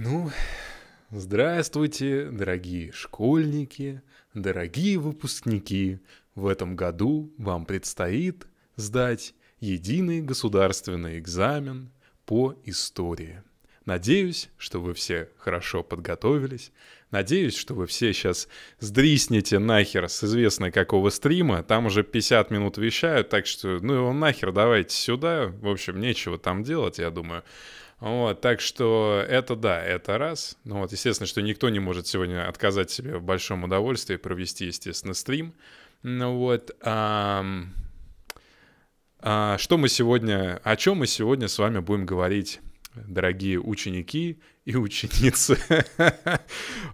Ну, здравствуйте, дорогие школьники, дорогие выпускники. В этом году вам предстоит сдать единый государственный экзамен по истории. Надеюсь, что вы все хорошо подготовились. Надеюсь, что вы все сейчас сдриснете нахер с известной какого стрима. Там уже 50 минут вещают, так что ну его нахер давайте сюда. В общем, нечего там делать, я думаю. Вот, так что это да, это раз. Ну вот, естественно, что никто не может сегодня отказать себе в большом удовольствии провести, естественно, стрим. Ну вот, а, а, что мы сегодня, о чем мы сегодня с вами будем говорить? дорогие ученики и ученицы.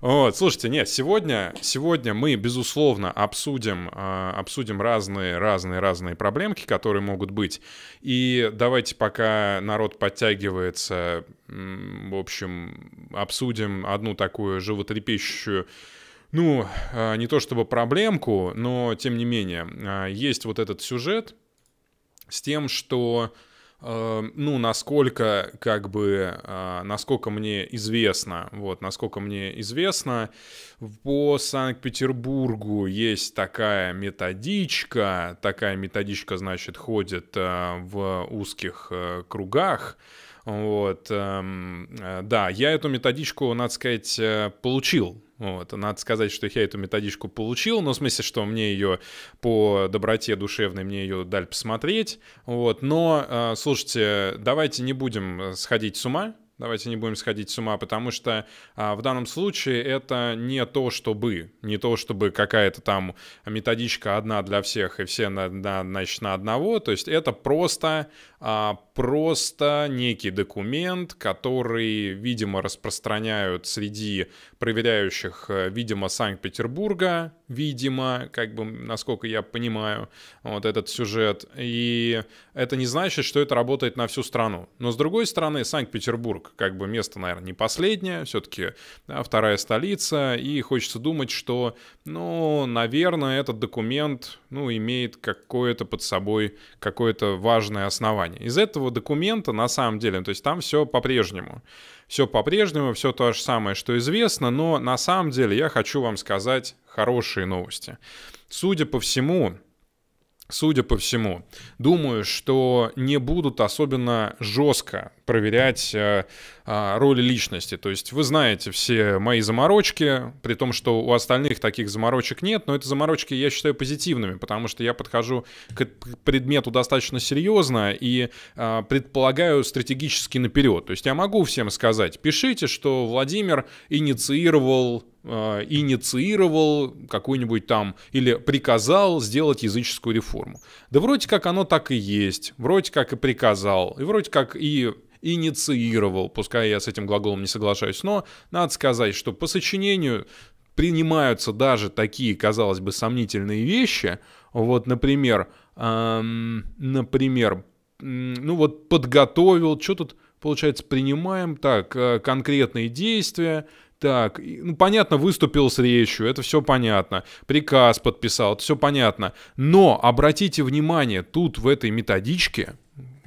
вот, слушайте, нет, сегодня, сегодня мы, безусловно, обсудим, а, обсудим разные, разные, разные проблемки, которые могут быть. И давайте, пока народ подтягивается, в общем, обсудим одну такую животрепещущую ну, а, не то чтобы проблемку, но тем не менее, а, есть вот этот сюжет с тем, что Эм, ну, насколько, как бы, э, насколько мне известно, вот, насколько мне известно, по Санкт-Петербургу есть такая методичка, такая методичка, значит, ходит э, в узких э, кругах, вот, эм, да, я эту методичку, надо сказать, получил, вот. Надо сказать, что я эту методичку получил, но в смысле, что мне ее по доброте душевной, мне ее дали посмотреть. Вот. Но, э, слушайте, давайте не будем э, сходить с ума, Давайте не будем сходить с ума, потому что а, в данном случае это не то, чтобы, не то, чтобы какая-то там методичка одна для всех и все на, на, значит, на одного. То есть это просто, а, просто некий документ, который, видимо, распространяют среди проверяющих, э, видимо, Санкт-Петербурга, видимо, как бы, насколько я понимаю, вот этот сюжет. И это не значит, что это работает на всю страну. Но, с другой стороны, Санкт-Петербург, как бы, место, наверное, не последнее, все-таки да, э, вторая столица, и хочется думать, что, ну, наверное, этот документ, ну, имеет какое-то под собой, какое-то важное основание. Из этого документа, на самом деле, то есть там все по-прежнему. Все по-прежнему, все то же самое, что известно, но на самом деле я хочу вам сказать хорошие новости. Судя по всему, судя по всему. Думаю, что не будут особенно жестко проверять э, э, роли личности. То есть вы знаете все мои заморочки, при том, что у остальных таких заморочек нет, но это заморочки я считаю позитивными, потому что я подхожу к предмету достаточно серьезно и э, предполагаю стратегически наперед. То есть я могу всем сказать, пишите, что Владимир инициировал Э, инициировал какую-нибудь там или приказал сделать языческую реформу. Да вроде как оно так и есть, вроде как и приказал, и вроде как и инициировал, пускай я с этим глаголом не соглашаюсь, но надо сказать, что по сочинению принимаются даже такие, казалось бы, сомнительные вещи. Вот, например, эм, например, ну вот подготовил, что тут получается, принимаем так э, конкретные действия, так, ну понятно, выступил с речью, это все понятно. Приказ подписал, это все понятно. Но обратите внимание, тут в этой методичке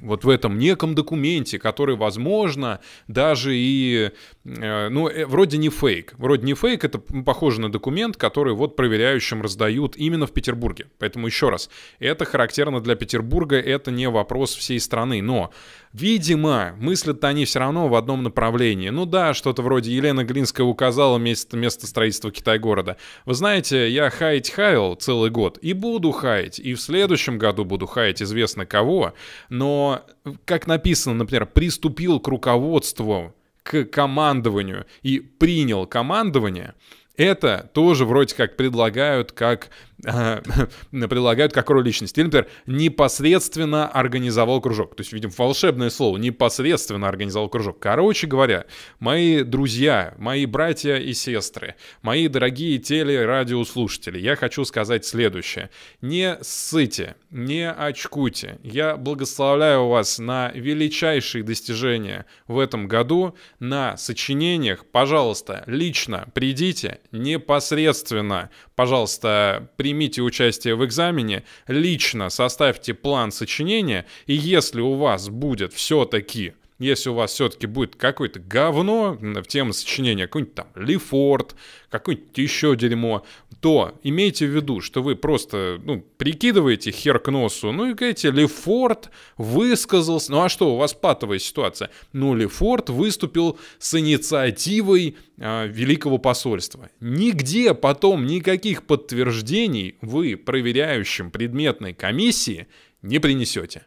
вот в этом неком документе, который, возможно, даже и, э, ну, э, вроде не фейк. Вроде не фейк, это похоже на документ, который вот проверяющим раздают именно в Петербурге. Поэтому еще раз, это характерно для Петербурга, это не вопрос всей страны. Но, видимо, мыслят они все равно в одном направлении. Ну да, что-то вроде Елена Глинская указала место, место строительства Китай-города. Вы знаете, я хаять хаял целый год и буду хаять, и в следующем году буду хаять известно кого, но как написано, например, приступил к руководству, к командованию и принял командование, это тоже вроде как предлагают как предлагают как роль личности. Или, например, непосредственно организовал кружок. То есть, видим, волшебное слово, непосредственно организовал кружок. Короче говоря, мои друзья, мои братья и сестры, мои дорогие телерадиослушатели, я хочу сказать следующее. Не ссыте, не очкуйте. Я благословляю вас на величайшие достижения в этом году, на сочинениях. Пожалуйста, лично придите непосредственно Пожалуйста, примите участие в экзамене, лично составьте план сочинения, и если у вас будет все-таки если у вас все-таки будет какое-то говно в тему сочинения, какой-нибудь там Лефорт, какое-нибудь еще дерьмо, то имейте в виду, что вы просто ну, прикидываете хер к носу, ну и говорите, Лефорт высказался, ну а что, у вас патовая ситуация? Ну, Лефорт выступил с инициативой э, Великого посольства. Нигде потом никаких подтверждений вы проверяющим предметной комиссии не принесете.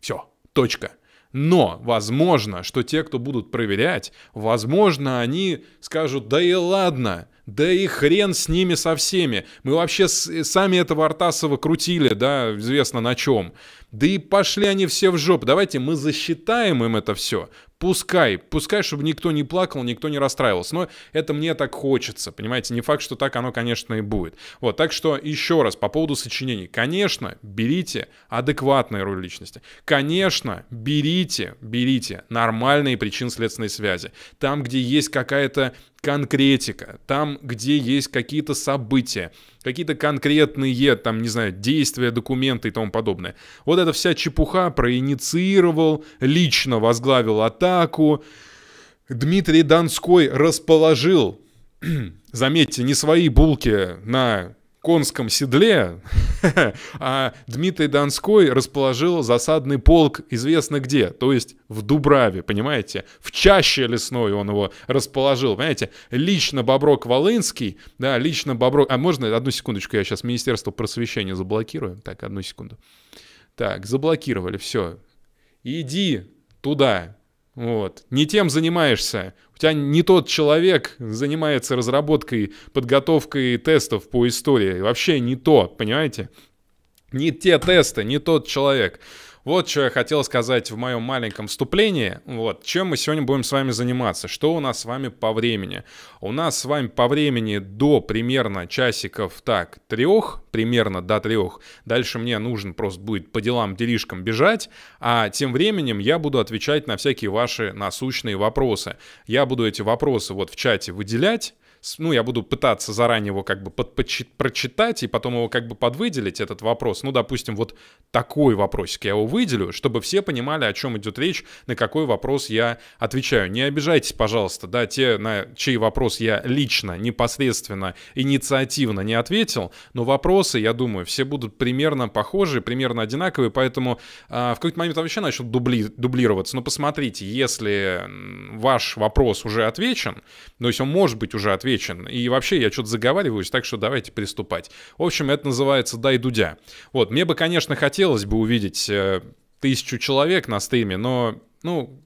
Все, точка. Но возможно, что те, кто будут проверять, возможно, они скажут, да и ладно, да и хрен с ними со всеми. Мы вообще сами этого Артасова крутили, да, известно на чем. Да и пошли они все в жопу. Давайте мы засчитаем им это все. Пускай, пускай, чтобы никто не плакал, никто не расстраивался. Но это мне так хочется, понимаете? Не факт, что так оно, конечно, и будет. Вот, так что еще раз по поводу сочинений. Конечно, берите адекватные роли личности. Конечно, берите, берите нормальные причины следственной связи. Там, где есть какая-то конкретика, там, где есть какие-то события, какие-то конкретные, там, не знаю, действия, документы и тому подобное. Вот эта вся чепуха проинициировал, лично возглавил атаку. Дмитрий Донской расположил, заметьте, не свои булки на конском седле, а Дмитрий Донской расположил засадный полк известно где, то есть в Дубраве, понимаете? В чаще лесной он его расположил, понимаете? Лично Боброк Волынский, да, лично Боброк... А можно одну секундочку, я сейчас Министерство просвещения заблокирую? Так, одну секунду. Так, заблокировали, все. Иди туда, вот. Не тем занимаешься. У тебя не тот человек занимается разработкой, подготовкой тестов по истории. Вообще не то, понимаете? Не те тесты, не тот человек. Вот что я хотел сказать в моем маленьком вступлении. Вот, чем мы сегодня будем с вами заниматься? Что у нас с вами по времени? У нас с вами по времени до примерно часиков, так, трех, примерно до трех. Дальше мне нужен просто будет по делам, делишкам бежать. А тем временем я буду отвечать на всякие ваши насущные вопросы. Я буду эти вопросы вот в чате выделять ну, я буду пытаться заранее его как бы под, прочитать и потом его как бы подвыделить, этот вопрос. Ну, допустим, вот такой вопросик я его выделю, чтобы все понимали, о чем идет речь, на какой вопрос я отвечаю. Не обижайтесь, пожалуйста, да, те, на чей вопрос я лично, непосредственно, инициативно не ответил, но вопросы, я думаю, все будут примерно похожи, примерно одинаковые, поэтому э, в какой-то момент вообще начнут дубли, дублироваться. Но посмотрите, если ваш вопрос уже отвечен, то есть он может быть уже отвечен, отвечен. И вообще я что-то заговариваюсь, так что давайте приступать. В общем, это называется «Дай Дудя». Вот, мне бы, конечно, хотелось бы увидеть э, тысячу человек на стриме, но ну,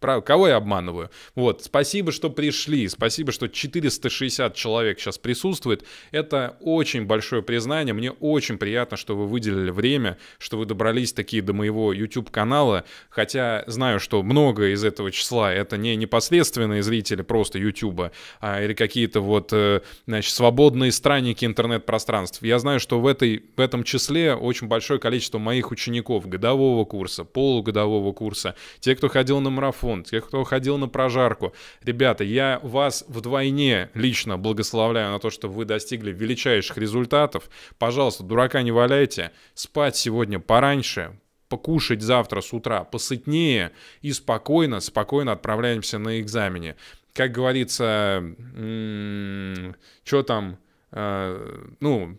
Кого я обманываю? Вот, спасибо, что пришли, спасибо, что 460 человек сейчас присутствует. Это очень большое признание, мне очень приятно, что вы выделили время, что вы добрались такие до моего YouTube-канала, хотя знаю, что много из этого числа это не непосредственные зрители просто YouTube, а, или какие-то вот, э, значит, свободные странники интернет-пространств. Я знаю, что в, этой, в этом числе очень большое количество моих учеников годового курса, полугодового курса, те, кто ходил на марафон, Мун, тех, кто ходил на прожарку. Ребята, я вас вдвойне лично благословляю на то, что вы достигли величайших результатов. Пожалуйста, дурака не валяйте. Спать сегодня пораньше, покушать завтра с утра посытнее и спокойно, спокойно отправляемся на экзамене. Как говорится, что там, э, ну,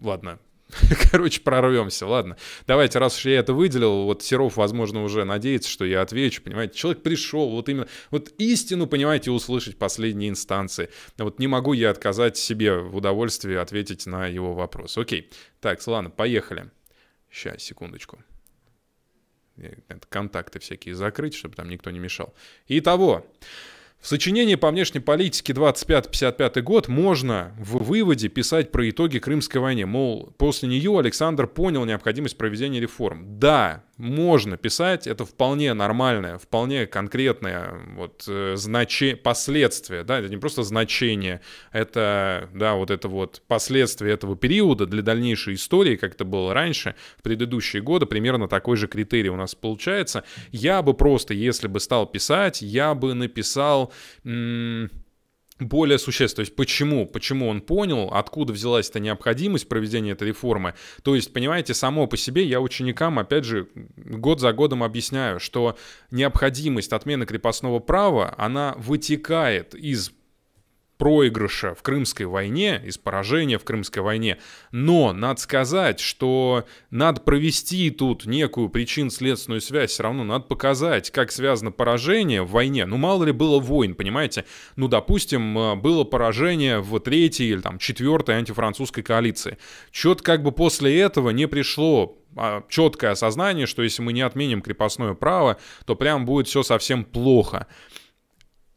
ладно, Короче, прорвемся, ладно. Давайте, раз уж я это выделил, вот Серов, возможно, уже надеется, что я отвечу, понимаете. Человек пришел, вот именно, вот истину, понимаете, услышать последней инстанции. Вот не могу я отказать себе в удовольствии ответить на его вопрос. Окей, так, ладно, поехали. Сейчас, секундочку. Контакты всякие закрыть, чтобы там никто не мешал. Итого, в сочинении по внешней политике 25-55 год можно в выводе писать про итоги Крымской войны. Мол, после нее Александр понял необходимость проведения реформ. Да, можно писать, это вполне нормальное, вполне конкретное вот э, значение, последствие, да, это не просто значение, это, да, вот это вот последствие этого периода для дальнейшей истории, как это было раньше, в предыдущие годы, примерно такой же критерий у нас получается. Я бы просто, если бы стал писать, я бы написал... М- более существенно, То есть почему? Почему он понял, откуда взялась эта необходимость проведения этой реформы? То есть, понимаете, само по себе я ученикам, опять же, год за годом объясняю, что необходимость отмены крепостного права, она вытекает из проигрыша в Крымской войне, из поражения в Крымской войне. Но надо сказать, что надо провести тут некую причин-следственную связь, все равно надо показать, как связано поражение в войне. Ну, мало ли было войн, понимаете? Ну, допустим, э, было поражение в третьей или там четвертой антифранцузской коалиции. Чет как бы после этого не пришло а, четкое осознание, что если мы не отменим крепостное право, то прям будет все совсем плохо.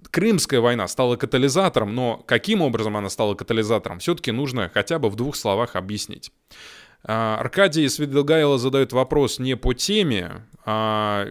Крымская война стала катализатором, но каким образом она стала катализатором, все-таки нужно хотя бы в двух словах объяснить. А, Аркадий Свидлгайло задает вопрос не по теме, а,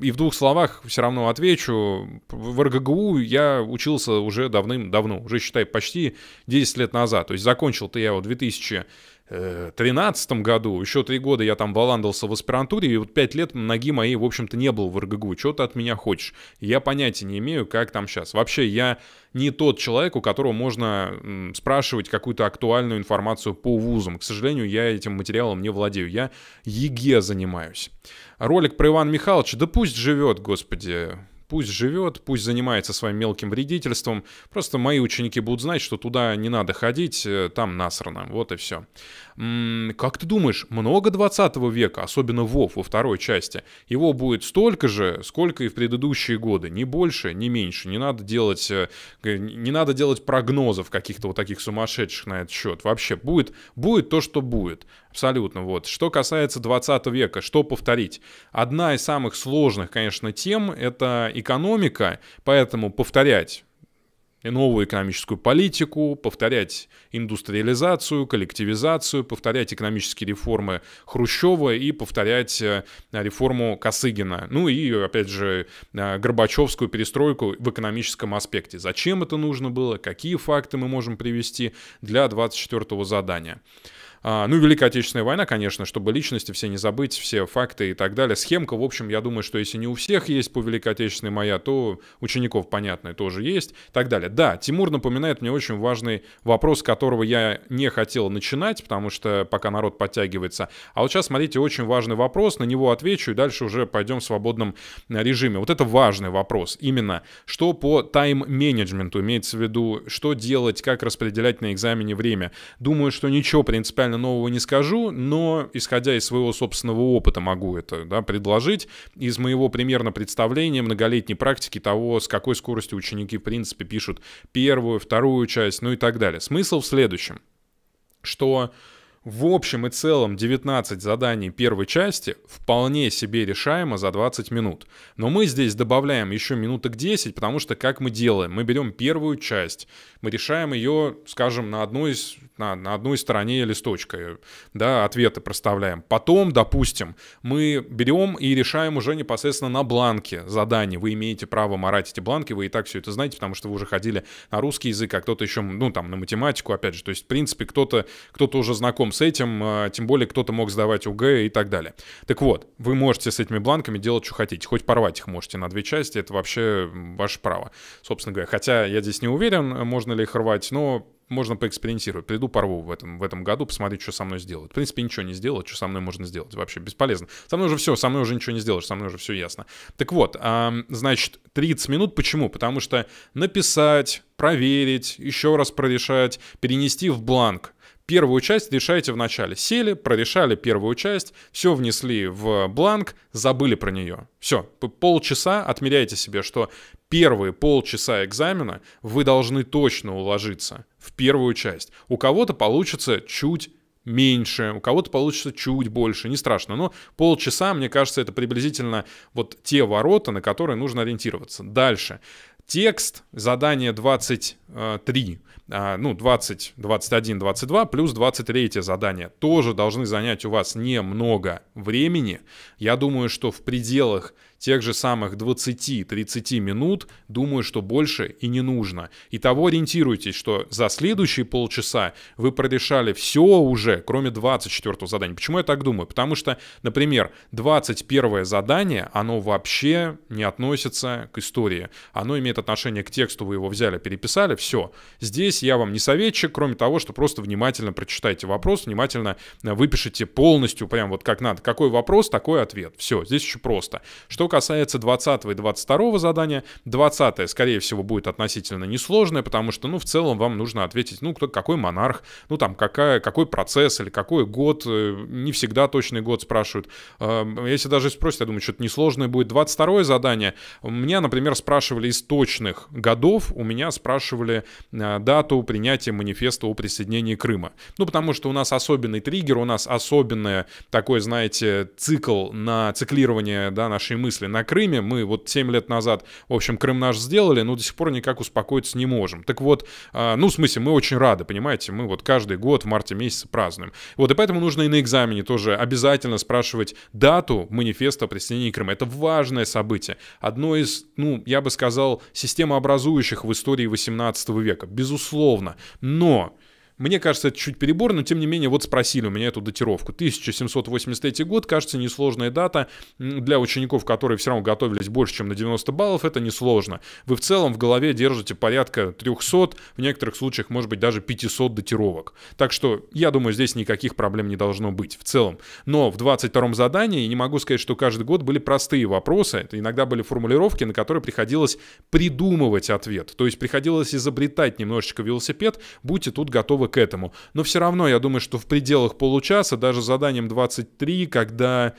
и в двух словах все равно отвечу. В РГГУ я учился уже давным-давно, уже, считай, почти 10 лет назад. То есть закончил-то я его 2000 2013 году, еще три года я там валандался в аспирантуре, и вот пять лет ноги моей, в общем-то, не было в РГГУ. Чего ты от меня хочешь? Я понятия не имею, как там сейчас. Вообще, я не тот человек, у которого можно спрашивать какую-то актуальную информацию по вузам. К сожалению, я этим материалом не владею. Я ЕГЭ занимаюсь. Ролик про Ивана Михайловича, да пусть живет, господи. Пусть живет, пусть занимается своим мелким вредительством. Просто мои ученики будут знать, что туда не надо ходить, э, там насрано. Вот и все. как ты думаешь, много 20 века, особенно Вов во второй части? Его будет столько же, сколько и в предыдущие годы. Не больше, не меньше. Не надо делать, э, не надо делать прогнозов каких-то вот таких сумасшедших на этот счет. Вообще будет, будет то, что будет. Абсолютно, вот. Что касается 20 века, что повторить? Одна из самых сложных, конечно, тем — это экономика, поэтому повторять новую экономическую политику, повторять индустриализацию, коллективизацию, повторять экономические реформы Хрущева и повторять э, реформу Косыгина. Ну и, опять же, э, Горбачевскую перестройку в экономическом аспекте. Зачем это нужно было, какие факты мы можем привести для 24-го задания. А, ну и Великая Отечественная война, конечно, чтобы личности все не забыть, все факты и так далее. Схемка, в общем, я думаю, что если не у всех есть по Великой Отечественной моя, то учеников, понятно, тоже есть и так далее. Да, Тимур напоминает мне очень важный вопрос, которого я не хотел начинать, потому что пока народ подтягивается. А вот сейчас, смотрите, очень важный вопрос, на него отвечу, и дальше уже пойдем в свободном э, режиме. Вот это важный вопрос. Именно, что по тайм-менеджменту имеется в виду, что делать, как распределять на экзамене время. Думаю, что ничего принципиально принципиально нового не скажу, но исходя из своего собственного опыта могу это да, предложить. Из моего примерно представления многолетней практики того, с какой скоростью ученики в принципе пишут первую, вторую часть, ну и так далее. Смысл в следующем, что в общем и целом 19 заданий первой части вполне себе решаемо за 20 минут. Но мы здесь добавляем еще минуток 10, потому что как мы делаем? Мы берем первую часть, мы решаем ее, скажем, на одной, на, на одной стороне листочка, да, ответы проставляем. Потом, допустим, мы берем и решаем уже непосредственно на бланке задание. Вы имеете право марать эти бланки, вы и так все это знаете, потому что вы уже ходили на русский язык, а кто-то еще, ну, там, на математику, опять же. То есть, в принципе, кто-то кто уже знаком с этим, а, тем более кто-то мог сдавать УГ и так далее. Так вот, вы можете с этими бланками делать, что хотите, хоть порвать их можете на две части, это вообще ваше право, собственно говоря. Хотя я здесь не уверен, можно ли их рвать, но можно поэкспериментировать. Приду, порву в этом, в этом году, посмотреть, что со мной сделают. В принципе, ничего не сделать, что со мной можно сделать. Вообще бесполезно. Со мной уже все, со мной уже ничего не сделаешь, со мной уже все ясно. Так вот, значит, 30 минут. Почему? Потому что написать, проверить, еще раз прорешать, перенести в бланк Первую часть решаете в начале. Сели, прорешали первую часть, все внесли в бланк, забыли про нее. Все, полчаса отмеряйте себе, что первые полчаса экзамена вы должны точно уложиться в первую часть. У кого-то получится чуть меньше, у кого-то получится чуть больше, не страшно. Но полчаса, мне кажется, это приблизительно вот те ворота, на которые нужно ориентироваться. Дальше текст, задание 23, э, а, ну, 20, 21, 22, плюс 23 задание. Тоже должны занять у вас немного времени. Я думаю, что в пределах тех же самых 20-30 минут, думаю, что больше и не нужно. И того ориентируйтесь, что за следующие полчаса вы прорешали все уже, кроме 24 задания. Почему я так думаю? Потому что, например, 21 задание, оно вообще не относится к истории. Оно имеет отношение к тексту, вы его взяли, переписали, все. Здесь я вам не советчик, кроме того, что просто внимательно прочитайте вопрос, внимательно э, выпишите полностью, прям вот как надо, какой вопрос, такой ответ. Все, здесь еще просто. Что касается 20 и 22 задания, 20 скорее всего, будет относительно несложное, потому что, ну, в целом вам нужно ответить, ну, кто, какой монарх, ну, там, какая, какой процесс или какой год, э, не всегда точный год спрашивают. Эм, если даже спросят, я думаю, что-то несложное будет. 22 задание. Меня, например, спрашивали из точных годов, у меня спрашивали э, дату принятия манифеста о присоединении Крыма. Ну, потому что у нас особенный триггер, у нас особенное такой, знаете, цикл на циклирование да, нашей мысли смысле. На Крыме мы вот 7 лет назад, в общем, Крым наш сделали, но до сих пор никак успокоиться не можем. Так вот, а, ну, в смысле, мы очень рады, понимаете, мы вот каждый год в марте месяце празднуем. Вот, и поэтому нужно и на экзамене тоже обязательно спрашивать дату манифеста о присоединении Крыма. Это важное событие. Одно из, ну, я бы сказал, системообразующих в истории 18 века, безусловно. Но мне кажется, это чуть перебор, но тем не менее, вот спросили у меня эту датировку. 1783 год, кажется, несложная дата. Для учеников, которые все равно готовились больше, чем на 90 баллов, это несложно. Вы в целом в голове держите порядка 300, в некоторых случаях, может быть, даже 500 датировок. Так что, я думаю, здесь никаких проблем не должно быть в целом. Но в 22-м задании, не могу сказать, что каждый год были простые вопросы, это иногда были формулировки, на которые приходилось придумывать ответ. То есть приходилось изобретать немножечко велосипед, будьте тут готовы к этому. Но все равно я думаю, что в пределах получаса, даже заданием 23, когда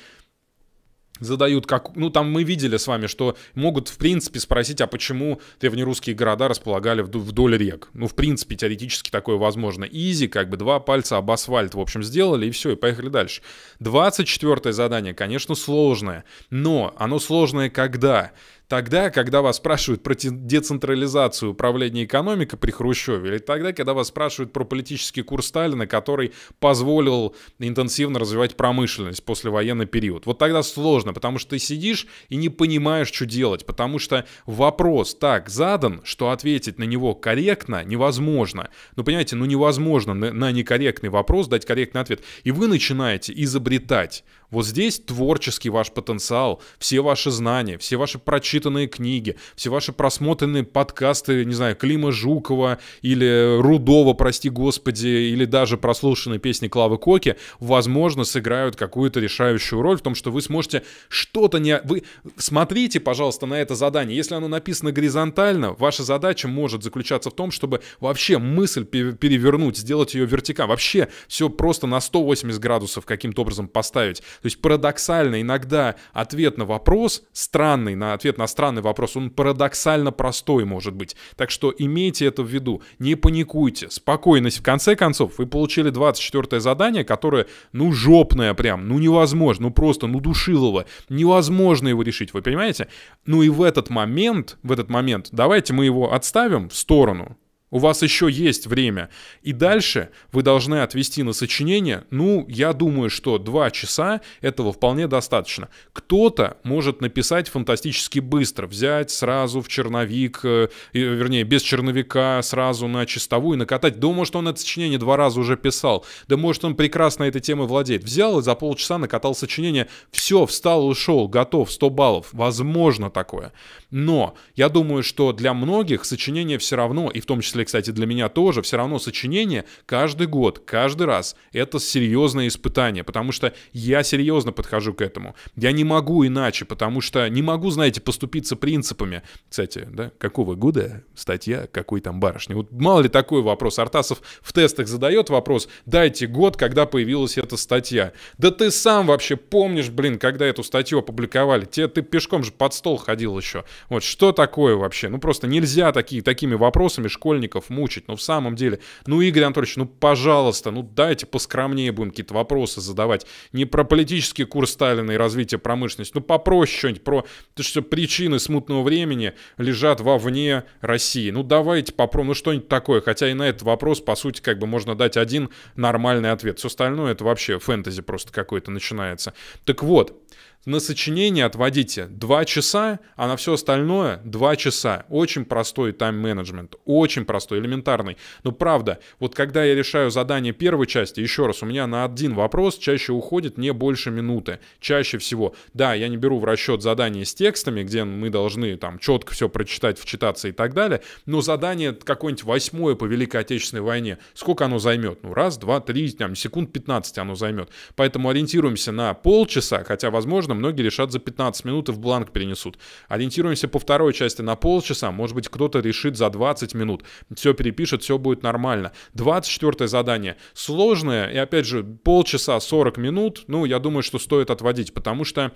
задают, как, ну там мы видели с вами, что могут в принципе спросить, а почему древнерусские города располагали вдоль рек. Ну в принципе теоретически такое возможно. Изи, как бы два пальца об асфальт, в общем, сделали и все, и поехали дальше. 24 задание, конечно, сложное, но оно сложное когда? Тогда, когда вас спрашивают про децентрализацию управления экономикой при Хрущеве, или тогда, когда вас спрашивают про политический курс Сталина, который позволил интенсивно развивать промышленность после военного периода, Вот тогда сложно, потому что ты сидишь и не понимаешь, что делать, потому что вопрос так задан, что ответить на него корректно невозможно. Ну, понимаете, ну невозможно на, на некорректный вопрос дать корректный ответ. И вы начинаете изобретать вот здесь творческий ваш потенциал, все ваши знания, все ваши прочитанные книги, все ваши просмотренные подкасты, не знаю, Клима Жукова или Рудова, прости господи, или даже прослушанные песни Клавы Коки, возможно, сыграют какую-то решающую роль в том, что вы сможете что-то не... Вы смотрите, пожалуйста, на это задание. Если оно написано горизонтально, ваша задача может заключаться в том, чтобы вообще мысль перевернуть, сделать ее вертикально, вообще все просто на 180 градусов каким-то образом поставить, то есть парадоксально иногда ответ на вопрос, странный, на ответ на странный вопрос, он парадоксально простой может быть. Так что имейте это в виду, не паникуйте, спокойность. В конце концов, вы получили 24 задание, которое, ну, жопное прям, ну, невозможно, ну, просто, ну, душилово, невозможно его решить, вы понимаете? Ну, и в этот момент, в этот момент, давайте мы его отставим в сторону, у вас еще есть время. И дальше вы должны отвести на сочинение, ну, я думаю, что 2 часа этого вполне достаточно. Кто-то может написать фантастически быстро, взять сразу в черновик, э, вернее, без черновика, сразу на чистовую, накатать. Да, может, он это сочинение два раза уже писал. Да, может, он прекрасно этой темой владеет. Взял и за полчаса накатал сочинение. Все, встал, ушел, готов, 100 баллов. Возможно такое. Но я думаю, что для многих сочинение все равно, и в том числе, кстати, для меня тоже, все равно сочинение каждый год, каждый раз это серьезное испытание, потому что я серьезно подхожу к этому. Я не могу иначе, потому что не могу, знаете, поступиться принципами. Кстати, да, какого года статья, какой там барышня? Вот мало ли такой вопрос. Артасов в тестах задает вопрос, дайте год, когда появилась эта статья. Да ты сам вообще помнишь, блин, когда эту статью опубликовали? Тебе ты пешком же под стол ходил еще. Вот что такое вообще? Ну просто нельзя такие, такими вопросами школьников мучить. Ну в самом деле, ну Игорь Анатольевич, ну пожалуйста, ну дайте поскромнее будем какие-то вопросы задавать. Не про политический курс Сталина и развитие промышленности, ну попроще что-нибудь про то, что причины смутного времени лежат вовне России. Ну давайте попробуем, ну что-нибудь такое. Хотя и на этот вопрос, по сути, как бы можно дать один нормальный ответ. Все остальное это вообще фэнтези просто какой-то начинается. Так вот, на сочинение отводите 2 часа, а на все остальное 2 часа. Очень простой тайм-менеджмент, очень простой, элементарный. Но правда, вот когда я решаю задание первой части, еще раз, у меня на один вопрос чаще уходит не больше минуты, чаще всего. Да, я не беру в расчет задания с текстами, где мы должны там четко все прочитать, вчитаться и так далее, но задание какое-нибудь восьмое по Великой Отечественной войне, сколько оно займет? Ну, раз, два, три, там, секунд 15 оно займет. Поэтому ориентируемся на полчаса, хотя, возможно, возможно, многие решат за 15 минут и в бланк перенесут. Ориентируемся по второй части на полчаса, может быть, кто-то решит за 20 минут. Все перепишет, все будет нормально. 24 задание. Сложное, и опять же, полчаса 40 минут, ну, я думаю, что стоит отводить, потому что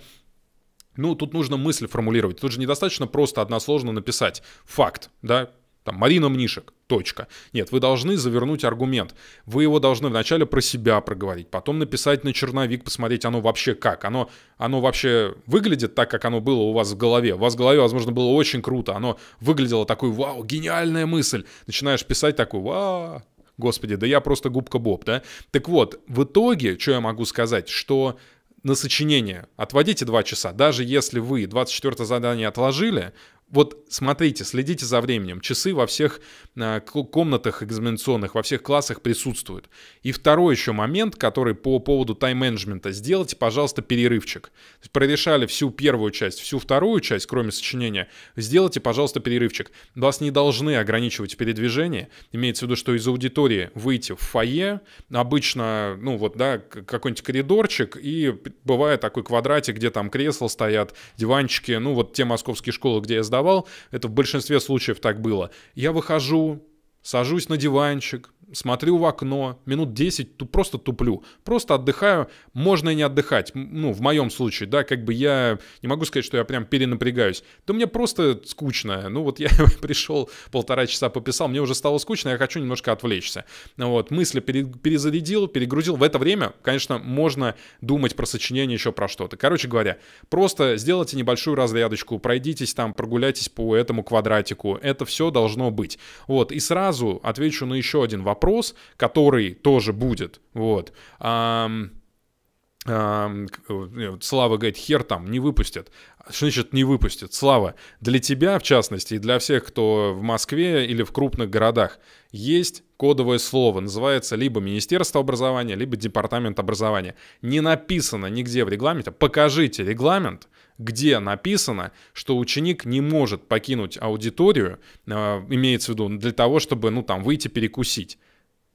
ну, тут нужно мысль формулировать. Тут же недостаточно просто односложно написать факт, да, там, Марина Мнишек, точка. Нет, вы должны завернуть аргумент. Вы его должны вначале про себя проговорить, потом написать на черновик, посмотреть, оно вообще как. Оно, оно вообще выглядит так, как оно было у вас в голове. У вас в голове, возможно, было очень круто. Оно выглядело такой, вау, гениальная мысль. Начинаешь писать такой, вау, господи, да я просто губка Боб, да? Так вот, в итоге, что я могу сказать, что на сочинение. Отводите 2 часа. Даже если вы 24 задание отложили, вот смотрите, следите за временем. Часы во всех э, комнатах экзаменационных, во всех классах присутствуют. И второй еще момент, который по поводу тайм-менеджмента. Сделайте, пожалуйста, перерывчик. Прорешали всю первую часть, всю вторую часть, кроме сочинения. Сделайте, пожалуйста, перерывчик. Вас не должны ограничивать в передвижении. Имеется в виду, что из аудитории выйти в фойе, обычно, ну вот, да, какой-нибудь коридорчик, и бывает такой квадратик, где там кресла стоят, диванчики, ну вот те московские школы, где я сдавал, сдавал, это в большинстве случаев так было, я выхожу, сажусь на диванчик, смотрю в окно, минут 10 ту, просто туплю, просто отдыхаю, можно и не отдыхать, ну, в моем случае, да, как бы я не могу сказать, что я прям перенапрягаюсь, да мне просто скучно, ну, вот я пришел, полтора часа пописал, мне уже стало скучно, я хочу немножко отвлечься, вот, мысли пере, перезарядил, перегрузил, в это время, конечно, можно думать про сочинение, еще про что-то, короче говоря, просто сделайте небольшую разрядочку, пройдитесь там, прогуляйтесь по этому квадратику, это все должно быть, вот, и сразу отвечу на еще один вопрос, вопрос, который тоже будет. Э, вот. Слава говорит, хер там, не выпустят. Что значит не выпустят? Слава, для тебя, в частности, и для всех, кто в Москве или в крупных городах, есть кодовое слово. Называется либо Министерство образования, либо Департамент образования. Не написано нигде в регламенте. Покажите регламент, где написано, что ученик не может покинуть аудиторию, а, имеется в виду, для того, чтобы, ну, там, выйти перекусить.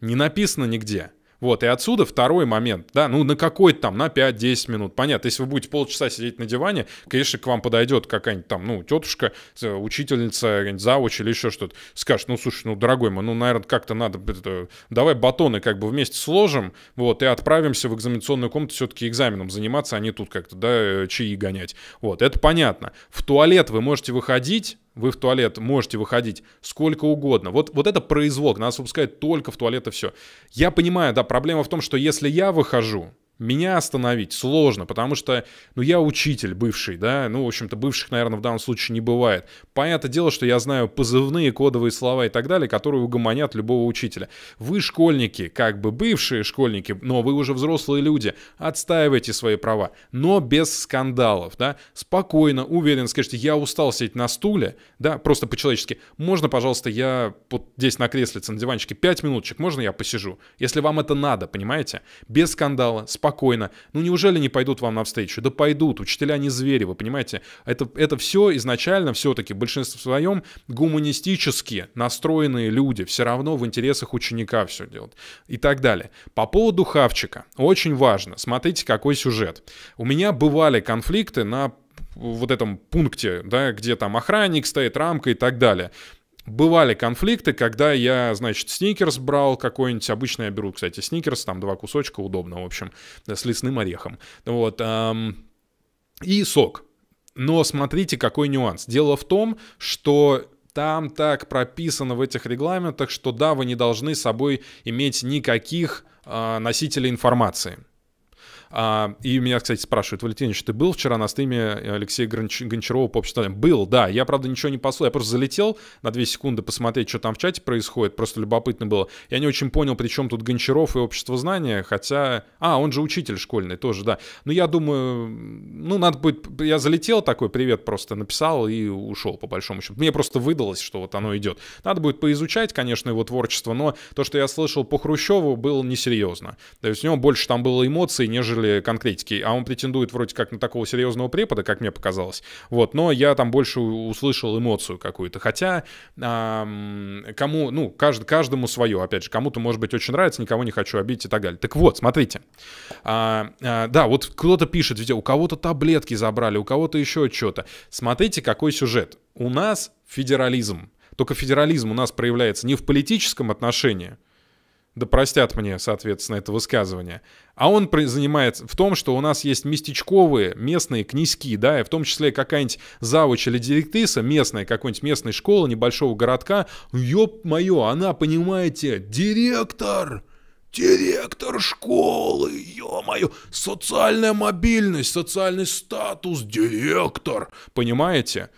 Не написано нигде. Вот, и отсюда второй момент, да, ну на какой-то там, на 5-10 минут, понятно, если вы будете полчаса сидеть на диване, конечно, к вам подойдет какая-нибудь там, ну, тетушка, э, учительница, завуч или еще что-то, скажет, ну, слушай, ну, дорогой мой, ну, наверное, как-то надо, это, давай батоны как бы вместе сложим, вот, и отправимся в экзаменационную комнату все-таки экзаменом заниматься, а не тут как-то, да, э, чаи гонять, вот, это понятно. В туалет вы можете выходить, вы в туалет можете выходить сколько угодно. Вот, вот это произвол, нас выпускают только в туалет и все. Я понимаю, да, проблема в том, что если я выхожу, меня остановить сложно, потому что, ну, я учитель бывший, да, ну, в общем-то, бывших, наверное, в данном случае не бывает. Понятное дело, что я знаю позывные, кодовые слова и так далее, которые угомонят любого учителя. Вы школьники, как бы бывшие школьники, но вы уже взрослые люди, отстаивайте свои права, но без скандалов, да, спокойно, уверенно скажите, я устал сидеть на стуле, да, просто по-человечески, можно, пожалуйста, я вот здесь на креслице, на диванчике пять минуточек, можно я посижу? Если вам это надо, понимаете? Без скандала, спокойно спокойно. Ну неужели не пойдут вам навстречу? Да пойдут, учителя не звери, вы понимаете? Это, это все изначально все-таки большинство в своем гуманистически настроенные люди. Все равно в интересах ученика все делают. И так далее. По поводу хавчика. Очень важно. Смотрите, какой сюжет. У меня бывали конфликты на вот этом пункте, да, где там охранник стоит, рамка и так далее бывали конфликты, когда я, значит, сникерс брал какой-нибудь, обычно я беру, кстати, сникерс, там два кусочка, удобно, в общем, э, с лесным орехом, вот, эм, и сок. Но смотрите, какой нюанс. Дело в том, что там так прописано в этих регламентах, что да, вы не должны с собой иметь никаких э, носителей информации. А, и меня, кстати, спрашивают, Валентинович, ты был вчера на стриме Алексея Гонч- Гончарова по обществу? Был, да. Я, правда, ничего не послал. Я просто залетел на две секунды посмотреть, что там в чате происходит. Просто любопытно было. Я не очень понял, при чем тут Гончаров и общество знания, хотя... А, он же учитель школьный тоже, да. Но ну, я думаю, ну, надо будет... Я залетел такой привет просто написал и ушел, по большому счету. Мне просто выдалось, что вот оно идет. Надо будет поизучать, конечно, его творчество, но то, что я слышал по Хрущеву, было несерьезно. То есть у него больше там было эмоций, нежели нежели конкретики. А он претендует вроде как на такого серьезного препода, как мне показалось. Вот, но я там больше услышал эмоцию какую-то. Хотя эм, кому, ну, кажд, каждому свое, опять же, кому-то, может быть, очень нравится, никого не хочу обидеть и так далее. Так вот, смотрите. А, а, да, вот кто-то пишет везде, у кого-то таблетки забрали, у кого-то еще что-то. Смотрите, какой сюжет. У нас федерализм. Только федерализм у нас проявляется не в политическом отношении, да простят мне, соответственно, это высказывание. А он занимается в том, что у нас есть местечковые местные князьки, да, и в том числе какая-нибудь завуч или директриса местная, какой-нибудь местной школы, небольшого городка. Ёп моё, она, понимаете, директор! Директор школы, ё-моё, социальная мобильность, социальный статус, директор, понимаете?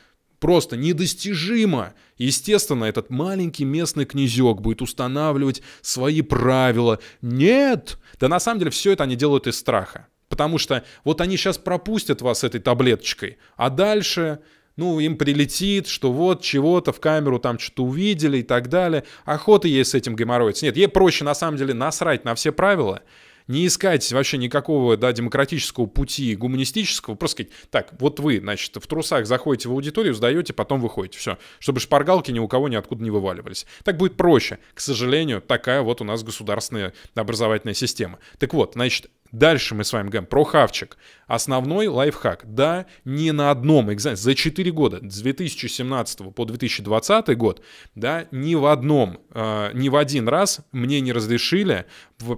просто недостижимо. Естественно, этот маленький местный князек будет устанавливать свои правила. Нет! Да на самом деле все это они делают из страха. Потому что вот они сейчас пропустят вас этой таблеточкой, а дальше ну, им прилетит, что вот чего-то в камеру там что-то увидели и так далее. Охота ей с этим геморроиться. Нет, ей проще на самом деле насрать на все правила не искать вообще никакого да, демократического пути гуманистического, просто сказать, так, вот вы, значит, в трусах заходите в аудиторию, сдаете, потом выходите, все, чтобы шпаргалки ни у кого ниоткуда не вываливались. Так будет проще. К сожалению, такая вот у нас государственная образовательная система. Так вот, значит, Дальше мы с вами говорим про хавчик. Основной лайфхак. Да, не на одном экзамене. За 4 года, с 2017 по 2020 год, да, ни в одном, э, ни в один раз мне не разрешили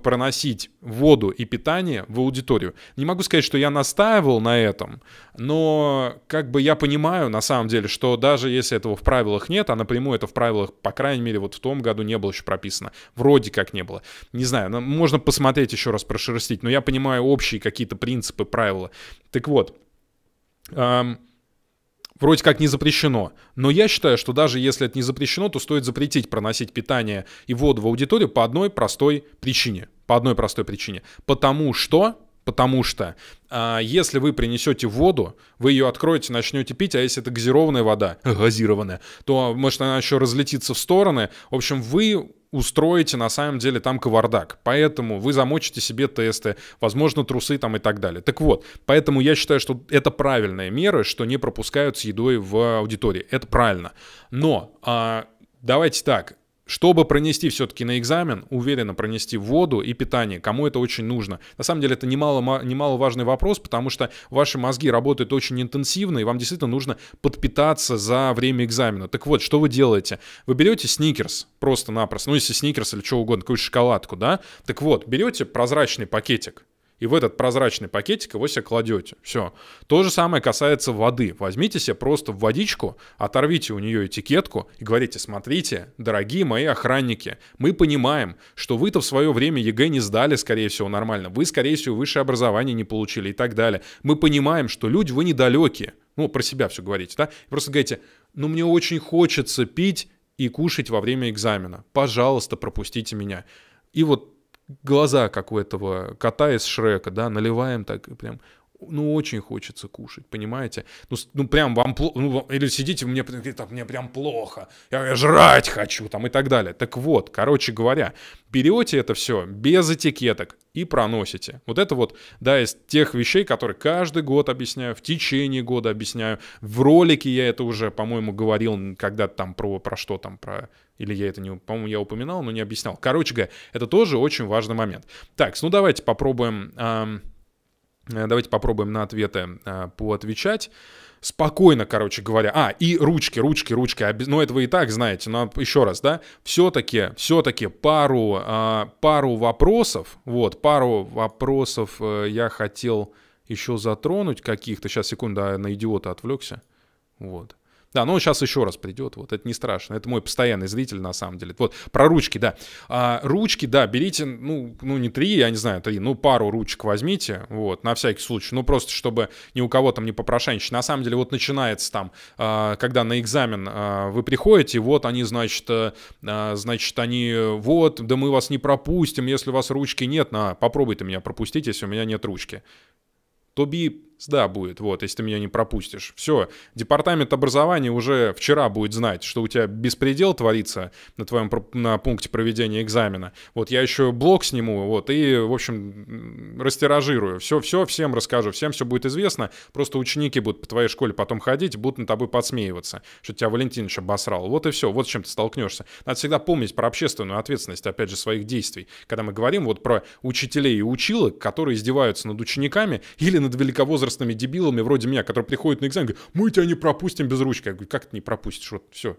проносить воду и питание в аудиторию. Не могу сказать, что я настаивал на этом, но как бы я понимаю на самом деле, что даже если этого в правилах нет, а напрямую это в правилах, по крайней мере, вот в том году не было еще прописано. Вроде как не было. Не знаю, можно посмотреть еще раз, прошерстить, но я понимаю общие какие-то принципы, правила. Так вот, эм, вроде как не запрещено. Но я считаю, что даже если это не запрещено, то стоит запретить проносить питание и воду в аудиторию по одной простой причине. По одной простой причине. Потому что Потому что а, если вы принесете воду, вы ее откроете, начнете пить, а если это газированная вода, газированная, то может она еще разлетится в стороны. В общем, вы устроите на самом деле там кавардак. Поэтому вы замочите себе тесты, возможно, трусы там и так далее. Так вот, поэтому я считаю, что это правильная мера, что не пропускают с едой в аудитории. Это правильно. Но а, давайте так, чтобы пронести все-таки на экзамен, уверенно пронести воду и питание, кому это очень нужно. На самом деле это немало, немаловажный вопрос, потому что ваши мозги работают очень интенсивно, и вам действительно нужно подпитаться за время экзамена. Так вот, что вы делаете? Вы берете сникерс просто-напросто, ну если сникерс или что угодно, какую-то шоколадку, да? Так вот, берете прозрачный пакетик, и в этот прозрачный пакетик его себе кладете. Все. То же самое касается воды. Возьмите себе просто водичку, оторвите у нее этикетку и говорите, смотрите, дорогие мои охранники, мы понимаем, что вы-то в свое время ЕГЭ не сдали, скорее всего, нормально. Вы, скорее всего, высшее образование не получили и так далее. Мы понимаем, что люди вы недалекие. Ну, про себя все говорите, да? просто говорите, ну, мне очень хочется пить и кушать во время экзамена. Пожалуйста, пропустите меня. И вот глаза, как у этого кота из Шрека, да, наливаем так прям ну, очень хочется кушать, понимаете? Ну, ну прям вам плохо, ну, или сидите, мне, так, мне прям плохо, я жрать хочу, там, и так далее. Так вот, короче говоря, берете это все без этикеток и проносите. Вот это вот, да, из тех вещей, которые каждый год объясняю, в течение года объясняю. В ролике я это уже, по-моему, говорил когда-то там про, про что там, про или я это не, по-моему, я упоминал, но не объяснял. Короче говоря, это тоже очень важный момент. Так, ну давайте попробуем... Эм, Э, давайте попробуем на ответы э, поотвечать. Спокойно, короче говоря. А, и ручки, ручки, ручки. Обез... Ну, это вы и так знаете, но еще раз, да. Все-таки, все-таки пару, э, пару вопросов, вот, пару вопросов э, я хотел еще затронуть каких-то. Сейчас, секунду, а, на идиота отвлекся. Вот. Да, но ну, он сейчас еще раз придет, вот это не страшно. Это мой постоянный зритель, на самом деле. Вот, про ручки, да. А, ручки, да, берите, ну, ну, не три, я не знаю, три, ну, пару ручек возьмите, вот, на всякий случай. Ну, просто, чтобы ни у кого там не попрошайничать. На самом деле, вот начинается там, а, когда на экзамен а, вы приходите, вот они, значит, э, а, значит, они, вот, да мы вас не пропустим, если у вас ручки нет, на, попробуйте меня пропустить, если у меня нет ручки. Тоби да, будет, вот, если ты меня не пропустишь. Все, департамент образования уже вчера будет знать, что у тебя беспредел творится на твоем на пункте проведения экзамена. Вот я еще блок сниму, вот, и, в общем, растиражирую. Все, все, всем расскажу, всем все будет известно. Просто ученики будут по твоей школе потом ходить, будут на тобой подсмеиваться, что тебя Валентинович обосрал. Вот и все, вот с чем ты столкнешься. Надо всегда помнить про общественную ответственность, опять же, своих действий. Когда мы говорим вот про учителей и училок, которые издеваются над учениками или над великовозрастными возрастными дебилами вроде меня, которые приходят на экзамен, говорят, мы тебя не пропустим без ручки. Я говорю, как ты не пропустишь? Вот, все,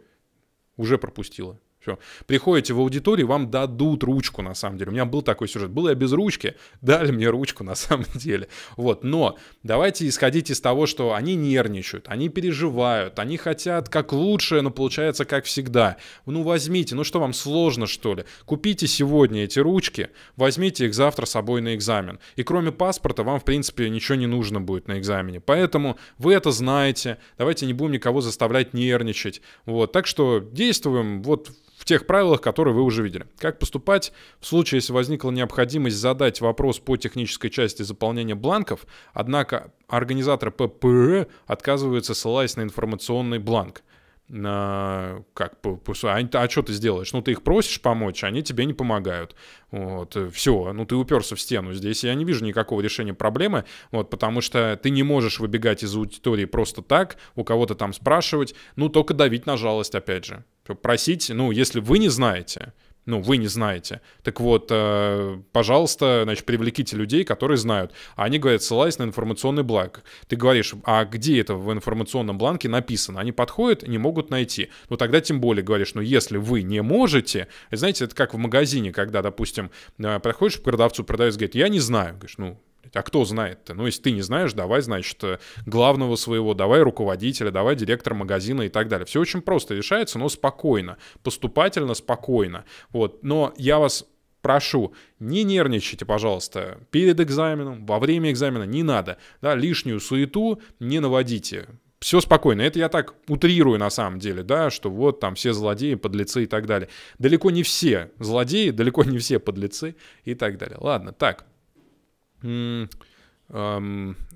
уже пропустила. Все. Приходите в аудиторию, вам дадут ручку, на самом деле. У меня был такой сюжет. Был я без ручки, дали мне ручку, на самом деле. Вот. Но давайте исходить из того, что они нервничают, они переживают, они хотят как лучше, но получается как всегда. Ну, возьмите. Ну, что вам сложно, что ли? Купите сегодня эти ручки, возьмите их завтра с собой на экзамен. И кроме паспорта вам, в принципе, ничего не нужно будет на экзамене. Поэтому вы это знаете. Давайте не будем никого заставлять нервничать. Вот. Так что действуем вот тех правилах, которые вы уже видели. Как поступать в случае, если возникла необходимость задать вопрос по технической части заполнения бланков, однако организаторы ПП э отказываются, ссылаясь на информационный бланк – как, а, а что ты сделаешь? Ну, ты их просишь помочь, они тебе не помогают. Вот, э, все, ну, ты уперся в стену. Здесь я не вижу никакого решения проблемы, вот, потому что ты не можешь выбегать из аудитории просто так, у кого-то там спрашивать, ну, только давить на жалость, опять же. Просить, ну, если вы не знаете, ну, вы не знаете. Так вот, э, пожалуйста, значит, привлеките людей, которые знают. А они говорят, ссылаясь на информационный бланк. Ты говоришь, а где это в информационном бланке написано? Они подходят, не могут найти. Ну, тогда тем более говоришь, ну, если вы не можете, знаете, это как в магазине, когда, допустим, э, проходишь к продавцу, продавец говорит, я не знаю. Говоришь, ну, а кто знает-то? Ну, если ты не знаешь, давай, значит, главного своего, давай руководителя, давай директора магазина и так далее. Все очень просто решается, но спокойно, поступательно, спокойно. Вот. Но я вас прошу, не нервничайте, пожалуйста, перед экзаменом, во время экзамена не надо. Да, лишнюю суету не наводите все спокойно. Это я так утрирую на самом деле, да, что вот там все злодеи, подлецы и так далее. Далеко не все злодеи, далеко не все подлецы и так далее. Ладно, так,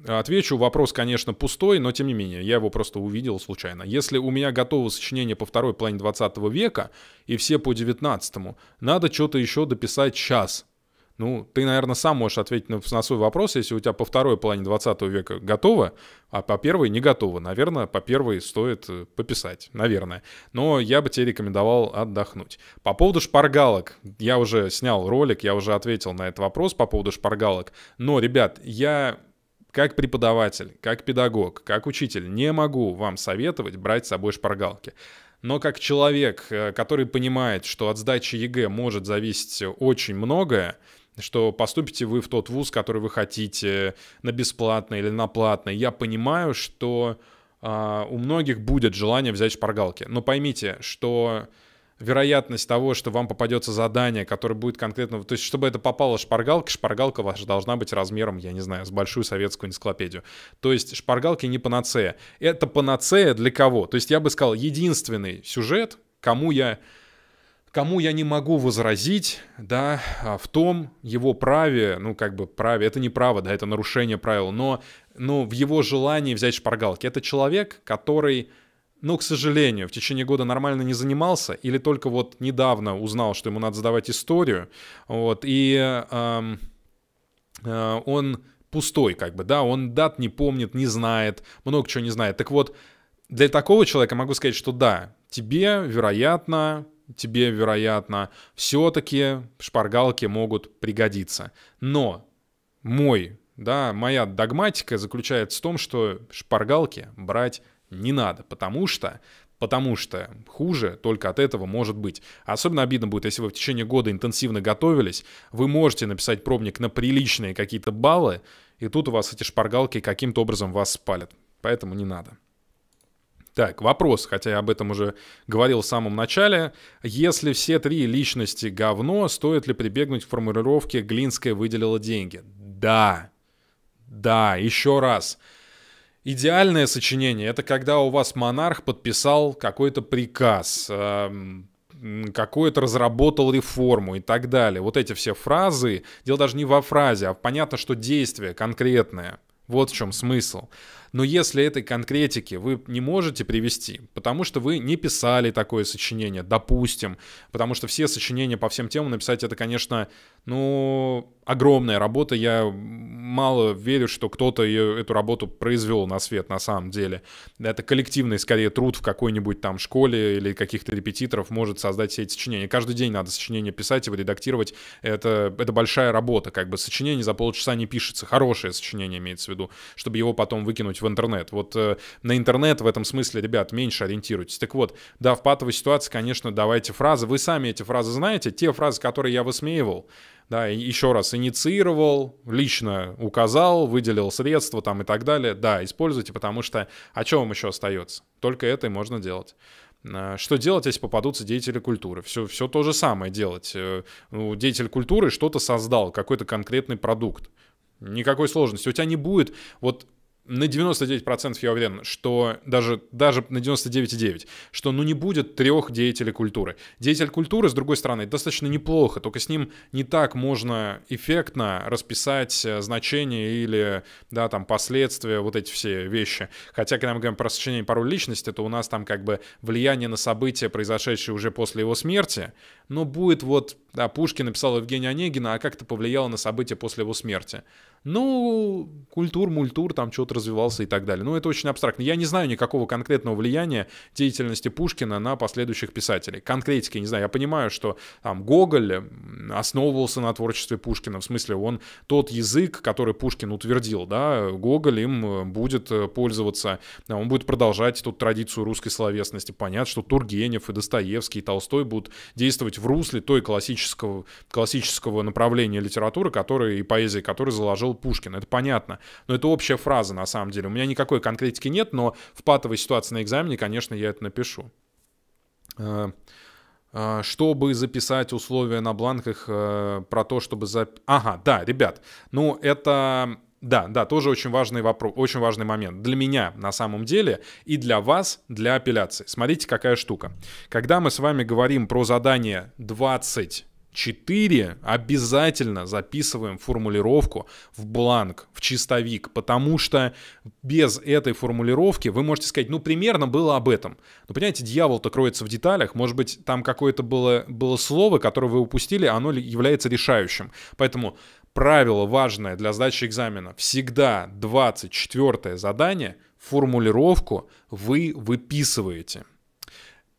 Отвечу, вопрос, конечно, пустой, но тем не менее, я его просто увидел случайно. Если у меня готово сочинение по второй половине 20 века, и все по 19 надо что-то еще дописать час. Ну, ты, наверное, сам можешь ответить на, на свой вопрос, если у тебя по второй половине 20 века готово, а по первой не готово. Наверное, по первой стоит э, пописать, наверное. Но я бы тебе рекомендовал отдохнуть. По поводу шпаргалок, я уже снял ролик, я уже ответил на этот вопрос по поводу шпаргалок. Но, ребят, я как преподаватель, как педагог, как учитель не могу вам советовать брать с собой шпаргалки. Но как человек, э, который понимает, что от сдачи ЕГЭ может зависеть очень многое, что поступите вы в тот вуз, который вы хотите, на бесплатный или на платный. Я понимаю, что э, у многих будет желание взять шпаргалки. Но поймите, что вероятность того, что вам попадется задание, которое будет конкретно... То есть, чтобы это попало шпаргалки, шпаргалка ваша должна быть размером, я не знаю, с большую советскую энциклопедию. То есть, шпаргалки не панацея. Это панацея для кого? То есть, я бы сказал, единственный сюжет, кому я кому я не могу возразить, да, а в том его праве, ну, как бы праве, это не право, да, это нарушение правил, но, но в его желании взять шпаргалки. Это человек, который, ну, к сожалению, в течение года нормально не занимался или только вот недавно узнал, что ему надо задавать историю, вот, и эм, э, он пустой, как бы, да, он дат не помнит, не знает, много чего не знает. Так вот, для такого человека могу сказать, что да, тебе, вероятно, тебе, вероятно, все-таки шпаргалки могут пригодиться. Но мой, да, моя догматика заключается в том, что шпаргалки брать не надо, потому что потому что хуже только от этого может быть. Особенно обидно будет, если вы в течение года интенсивно готовились, вы можете написать пробник на приличные какие-то баллы, и тут у вас эти шпаргалки каким-то образом вас спалят. Поэтому не надо. Так, вопрос, хотя я об этом уже говорил в самом начале. Если все три личности говно, стоит ли прибегнуть к формулировке «Глинская выделила деньги»? Да. Да, еще раз. Идеальное сочинение — это когда у вас монарх подписал какой-то приказ, эм, какой-то разработал реформу и так далее. Вот эти все фразы, дело даже не во фразе, а понятно, что действие конкретное. Вот в чем смысл. Но если этой конкретики вы не можете привести, потому что вы не писали такое сочинение, допустим, потому что все сочинения по всем темам написать это, конечно, ну, огромная работа. Я мало верю, что кто-то эту работу произвел на свет на самом деле. Это коллективный, скорее, труд в какой-нибудь там школе или каких-то репетиторов может создать все эти сочинения. Каждый день надо сочинение писать, и редактировать. Это, это большая работа. Как бы сочинение за полчаса не пишется. Хорошее сочинение имеется в виду, чтобы его потом выкинуть в интернет. Вот э, на интернет в этом смысле, ребят, меньше ориентируйтесь. Так вот, да, в патовой ситуации, конечно, давайте фразы. Вы сами эти фразы знаете, те фразы, которые я высмеивал. Да, еще раз, инициировал, лично указал, выделил средства там и так далее. Да, используйте, потому что о чем вам еще остается? Только это и можно делать. Э, что делать, если попадутся деятели культуры? Все, все то же самое делать. Э, ну, деятель культуры что-то создал, какой-то конкретный продукт. Никакой сложности. У тебя не будет... Вот на 99% я уверен, что даже, даже на 99,9, что ну не будет трех деятелей культуры. Деятель культуры, с другой стороны, достаточно неплохо, только с ним не так можно эффектно расписать э, значение или, да, там, последствия, вот эти все вещи. Хотя, когда мы говорим про сочинение пару личности, то у нас там как бы влияние на события, произошедшие уже после его смерти, но будет вот, да, Пушкин написал Евгения Онегина, а как это повлияло на события после его смерти. Ну, культур, мультур, там что-то развивался и так далее. Ну, это очень абстрактно. Я не знаю никакого конкретного влияния деятельности Пушкина на последующих писателей. Конкретики, не знаю. Я понимаю, что там Гоголь основывался на творчестве Пушкина. В смысле, он тот язык, который Пушкин утвердил, да, Гоголь им э, будет э, пользоваться, он будет продолжать эту традицию русской словесности. Понятно, что Тургенев и Достоевский и Толстой будут действовать в русле той классического, классического направления литературы, которое и поэзии, которое заложил жил Пушкин. Это понятно. Но это общая фраза, на самом деле. У меня никакой конкретики нет, но в патовой ситуации на экзамене, конечно, я это напишу. Э, э, чтобы записать условия на бланках э, про то, чтобы... Зап... Ага, да, ребят, ну это... Да, да, тоже очень важный вопрос, очень важный момент для меня на самом деле и для вас, для апелляции. Смотрите, какая штука. Когда мы с вами говорим про задание 20 4 обязательно записываем формулировку в бланк, в чистовик, потому что без этой формулировки вы можете сказать, ну, примерно было об этом. Но, понимаете, дьявол-то кроется в деталях, может быть, там какое-то было, было слово, которое вы упустили, оно является решающим. Поэтому правило важное для сдачи экзамена. Всегда 24 задание, формулировку вы выписываете.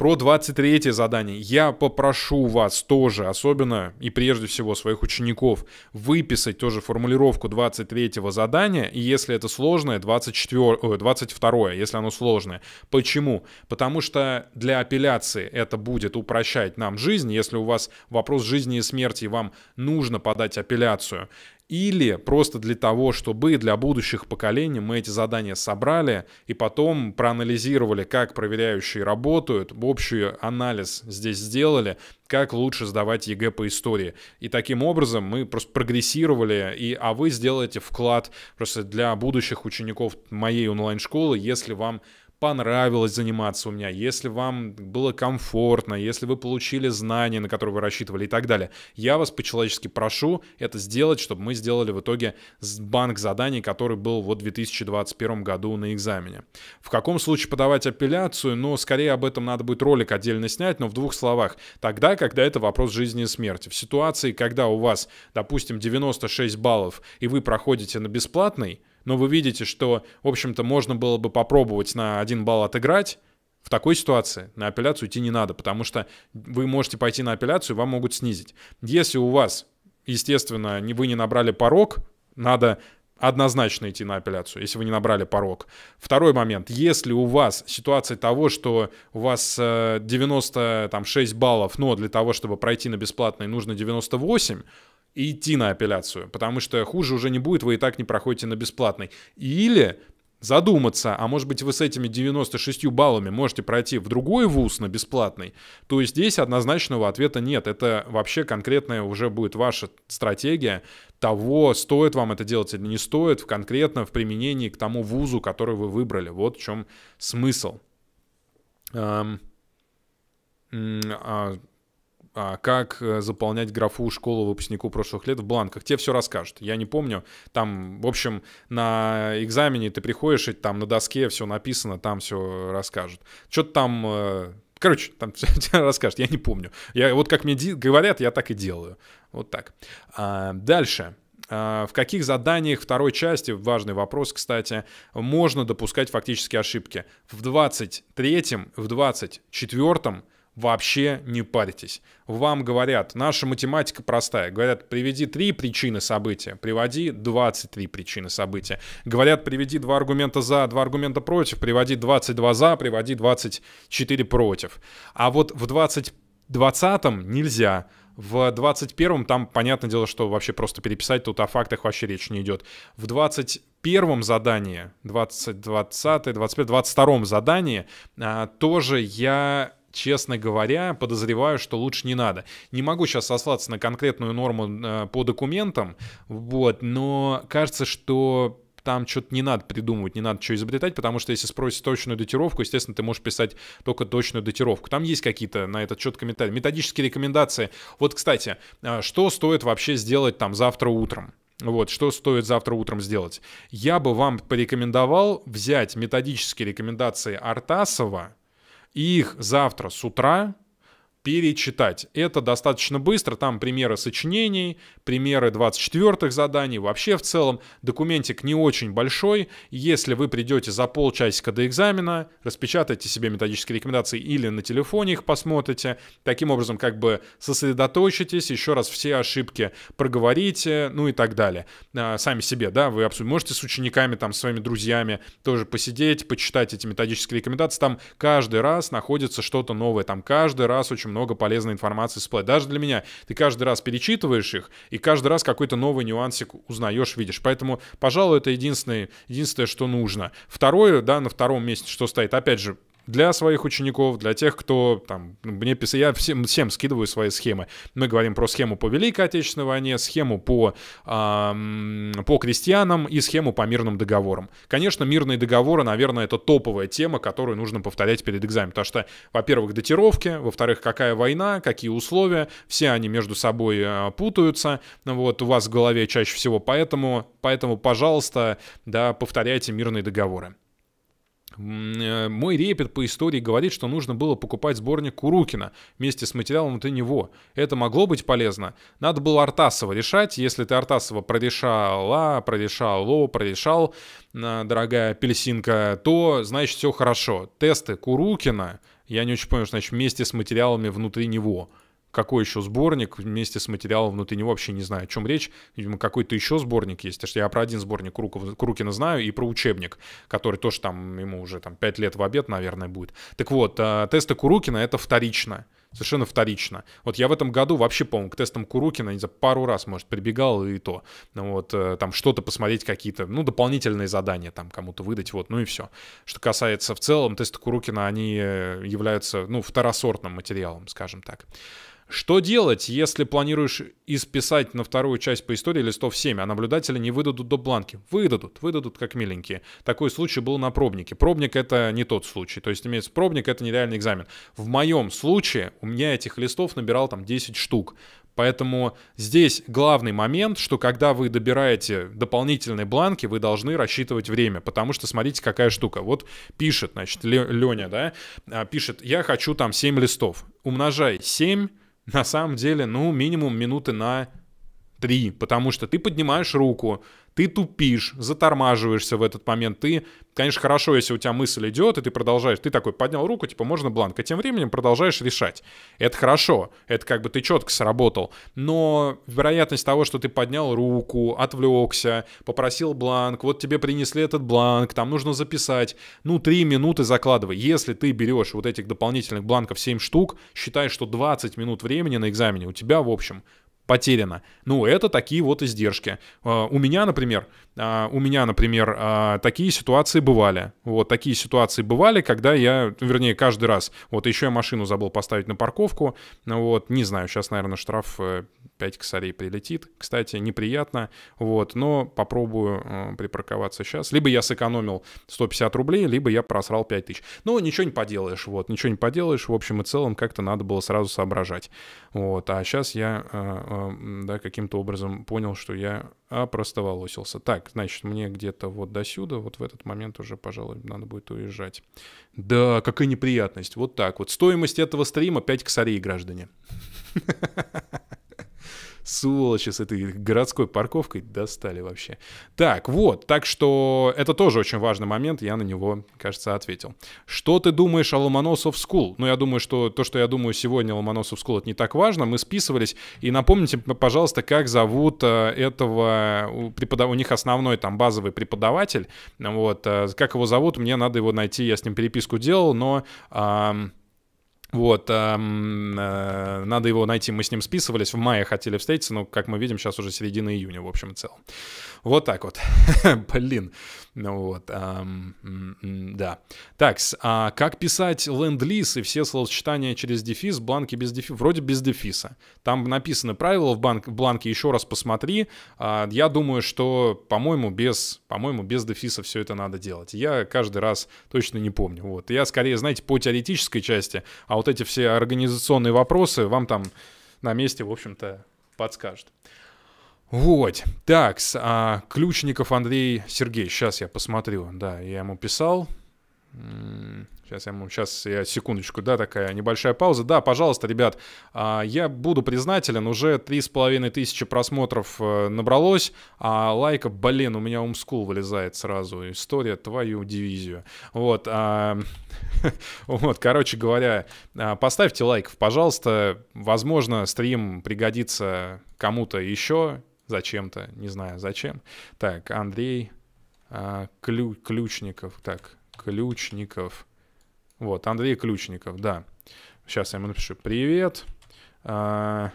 Про 23 задание. Я попрошу вас тоже, особенно и прежде всего своих учеников, выписать тоже формулировку 23 задания, и если это сложное, 24, 22, э, если оно сложное. Почему? Потому что для апелляции это будет упрощать нам жизнь, если у вас вопрос жизни и смерти, и вам нужно подать апелляцию или просто для того, чтобы для будущих поколений мы эти задания собрали и потом проанализировали, как проверяющие работают, общий анализ здесь сделали, как лучше сдавать ЕГЭ по истории. И таким образом мы просто прогрессировали, и, а вы сделаете вклад просто для будущих учеников моей онлайн-школы, если вам понравилось заниматься у меня, если вам было комфортно, если вы получили знания, на которые вы рассчитывали и так далее. Я вас по-человечески прошу это сделать, чтобы мы сделали в итоге банк заданий, который был вот в 2021 году на экзамене. В каком случае подавать апелляцию? Ну, скорее об этом надо будет ролик отдельно снять, но в двух словах. Тогда, когда это вопрос жизни и смерти. В ситуации, когда у вас, допустим, 96 баллов, и вы проходите на бесплатный, но вы видите, что, в общем-то, можно было бы попробовать на один балл отыграть, в такой ситуации на апелляцию идти не надо, потому что вы можете пойти на апелляцию, вам могут снизить. Если у вас, естественно, вы не набрали порог, надо однозначно идти на апелляцию, если вы не набрали порог. Второй момент. Если у вас ситуация того, что у вас 96 э, баллов, но для того, чтобы пройти на бесплатный, нужно 98, и идти на апелляцию, потому что хуже уже не будет, вы и так не проходите на бесплатный. Или задуматься, а может быть вы с этими 96 баллами можете пройти в другой вуз на бесплатный, то есть здесь однозначного ответа нет. Это вообще конкретная уже будет ваша стратегия того, стоит вам это делать или не стоит, конкретно в применении к тому вузу, который вы выбрали. Вот в чем смысл. Эм, а а, как э, заполнять графу школу выпускнику прошлых лет в бланках. Те все расскажут. Я не помню. Там, в общем, на экзамене ты приходишь, и там на доске все написано, там все расскажут. Что-то там... Э, короче, там все расскажут, я не помню. Я, вот как мне говорят, я так и делаю. Вот так. А, дальше. А, в каких заданиях второй части, важный вопрос, кстати, можно допускать фактические ошибки? В 23-м, в 24-м, Вообще не парьтесь. Вам говорят, наша математика простая. Говорят, приведи три причины события, приводи 23 причины события. Говорят, приведи два аргумента за, два аргумента против, приводи 22 за, приводи 24 против. А вот в 20, 20 нельзя. В 21-м там, понятное дело, что вообще просто переписать, тут о фактах вообще речь не идет. В 21-м задании, 20, 20, 25, 22-м задании а, тоже я честно говоря, подозреваю, что лучше не надо. Не могу сейчас сослаться на конкретную норму э, по документам, вот, но кажется, что там что-то не надо придумывать, не надо что изобретать, потому что если спросить точную датировку, естественно, ты можешь писать только точную датировку. Там есть какие-то на этот счет комментарии. Методические рекомендации. Вот, кстати, э, что стоит вообще сделать там завтра утром? Вот, что стоит завтра утром сделать? Я бы вам порекомендовал взять методические рекомендации Артасова, и их завтра с утра перечитать. Это достаточно быстро, там примеры сочинений, примеры 24-х заданий, вообще в целом документик не очень большой. Если вы придете за полчасика до экзамена, распечатайте себе методические рекомендации или на телефоне их посмотрите, таким образом как бы сосредоточитесь, еще раз все ошибки проговорите, ну и так далее. А, сами себе, да, вы абсолютно можете с учениками, там, с своими друзьями тоже посидеть, почитать эти методические рекомендации, там каждый раз находится что-то новое, там каждый раз очень много полезной информации всплывает. Даже для меня. Ты каждый раз перечитываешь их, и каждый раз какой-то новый нюансик узнаешь, видишь. Поэтому, пожалуй, это единственное, единственное, что нужно. Второе, да, на втором месте, что стоит, опять же, для своих учеников, для тех, кто там ну, мне писал, я всем, всем скидываю свои схемы. Мы говорим про схему по Великой Отечественной войне, схему по, э, по крестьянам и схему по мирным договорам. Конечно, мирные договоры, наверное, это топовая тема, которую нужно повторять перед экзаменом, потому что, во-первых, датировки, во-вторых, какая война, какие условия, все они между собой э, путаются, вот, у вас в голове чаще всего, поэтому, поэтому, пожалуйста, да, повторяйте мирные договоры. Э, мой репет по истории говорит, что нужно было покупать сборник Курукина вместе с материалом внутри него. Это могло быть полезно. Надо было Артасова решать. Если ты Артасова прорешала, прорешало, прорешал, э, дорогая апельсинка, то, значит, все хорошо. Тесты Курукина, я не очень понял, что значит вместе с материалами внутри него какой еще сборник вместе с материалом внутри него, вообще не знаю, о чем речь. Видимо, какой-то еще сборник есть. Я про один сборник Круков, Крукина знаю и про учебник, который тоже там ему уже там 5 лет в обед, наверное, будет. Так вот, э, тесты Курукина — это вторично. Совершенно вторично. Вот я в этом году вообще, по-моему, к тестам Курукина, не знаю, пару раз, может, прибегал и то. Ну вот, э, там что-то посмотреть, какие-то, ну, дополнительные задания там кому-то выдать, вот, ну и все. Что касается в целом, тесты Курукина, они э, являются, ну, второсортным материалом, скажем так. Что делать, если планируешь исписать на вторую часть по истории листов 7, а наблюдатели не выдадут до бланки? Выдадут, выдадут как миленькие. Такой случай был на пробнике. Пробник — это не тот случай. То есть, имеется пробник — это нереальный экзамен. В моем случае у меня этих листов набирал там 10 штук. Поэтому здесь главный момент, что когда вы добираете дополнительные бланки, вы должны рассчитывать время, потому что смотрите, какая штука. Вот пишет, значит, Леня, да, а, пишет, я хочу там 7 листов. Умножай 7 на самом деле, ну, минимум минуты на Три, потому что ты поднимаешь руку, ты тупишь, затормаживаешься в этот момент. Ты, конечно, хорошо, если у тебя мысль идет, и ты продолжаешь. Ты такой поднял руку, типа, можно бланк, а тем временем продолжаешь решать. Это хорошо, это как бы ты четко сработал. Но вероятность того, что ты поднял руку, отвлекся, попросил бланк, вот тебе принесли этот бланк, там нужно записать. Ну, три минуты закладывай. Если ты берешь вот этих дополнительных бланков 7 штук, считай, что 20 минут времени на экзамене у тебя, в общем, потеряно. Ну, это такие вот издержки. А, у меня, например, а, у меня, например, а, такие ситуации бывали. Вот такие ситуации бывали, когда я, вернее, каждый раз, вот еще я машину забыл поставить на парковку, ну вот, не знаю, сейчас, наверное, штраф э, 5 косарей прилетит. Кстати, неприятно, вот, но попробую э, припарковаться сейчас. Либо я сэкономил 150 рублей, либо я просрал 5 тысяч. Ну, ничего не поделаешь, вот, ничего не поделаешь. В общем и целом, как-то надо было сразу соображать. Вот, а сейчас я, э, э, да, каким-то образом понял, что я опростоволосился. Так, значит, мне где-то вот до сюда, вот в этот момент уже, пожалуй, надо будет уезжать. Да, какая неприятность. Вот так вот. Стоимость этого стрима 5 косарей, граждане. Ha ha ha ha. Сволочи с этой городской парковкой достали вообще. Так, вот, так что это тоже очень важный момент, я на него, кажется, ответил. Что ты думаешь о Ломоносов School? Ну, я думаю, что то, что я думаю сегодня Ломоносов School, это не так важно. Мы списывались. И напомните, пожалуйста, как зовут э, этого препода. У них основной там базовый преподаватель. Вот, э, как его зовут, мне надо его найти, я с ним переписку делал, но... Эм вот, эм, э, надо его найти, мы с ним списывались, в мае хотели встретиться, но, как мы видим, сейчас уже середина июня, в общем и целом. Вот так вот. Блин, ну вот, эм, да. Так, а как писать ленд-лиз и все словосочетания через дефис, бланки без дефиса? Вроде без дефиса. Там написаны правила в банк, в бланке, еще раз посмотри. А, я думаю, что, по-моему, без, по-моему, без дефиса все это надо делать. Я каждый раз точно не помню. Вот. Я скорее, знаете, по теоретической части, а вот эти все организационные вопросы вам там на месте, в общем-то, подскажет. Вот, так, а, Ключников Андрей Сергеевич, сейчас я посмотрю, да, я ему писал, Сейчас я, ему. сейчас я секундочку, да, такая небольшая пауза. Да, пожалуйста, ребят, а, я буду признателен, уже три с половиной тысячи просмотров э, набралось, а лайка, блин, у меня умскул вылезает сразу, история твою дивизию. Вот, а, вот, короче говоря, а, поставьте лайков, пожалуйста, возможно, стрим пригодится кому-то еще, зачем-то, не знаю зачем. Так, Андрей а, Клю, Ключников, так, Ключников. Вот, Андрей Ключников, да. Сейчас я ему напишу «Привет». А,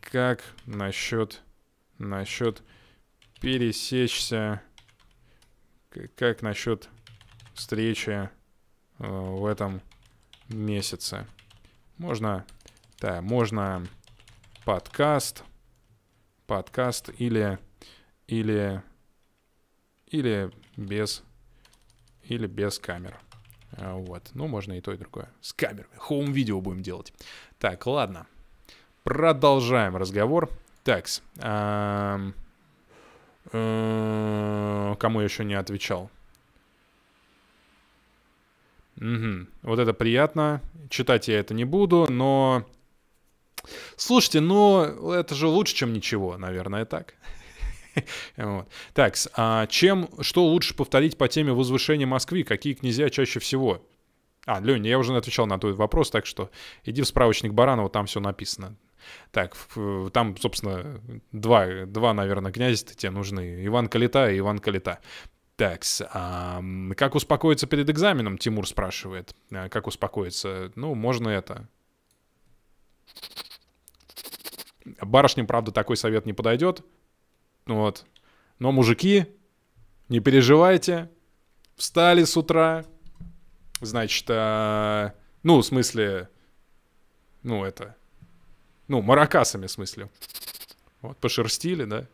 как насчет, насчет пересечься, как насчет встречи э, в этом месяце? Можно, да, можно подкаст – подкаст или, или, или без, или без камер. А, вот. Ну, можно и то, и другое. С камерами. Хоум-видео будем делать. Так, ладно. Продолжаем разговор. Такс. Э, кому я еще не отвечал? Угу. Вот это приятно. Читать я это не буду, но Слушайте, ну это же лучше, чем ничего, наверное, так. Вот. Так, а чем, что лучше повторить по теме возвышения Москвы? Какие князья чаще всего? А, Леня, я уже отвечал на тот вопрос, так что иди в справочник Баранова, там все написано. Так, там, собственно, два, два наверное, князя тебе нужны. Иван Калита и Иван Калита. Так, а, как успокоиться перед экзаменом, Тимур спрашивает. А, как успокоиться? Ну, можно это. Барышням, правда, такой совет не подойдет. Ну вот. Но мужики, не переживайте. Встали с утра. Значит, а, ну, в смысле, ну, это, ну, маракасами, в смысле. Вот, пошерстили, да?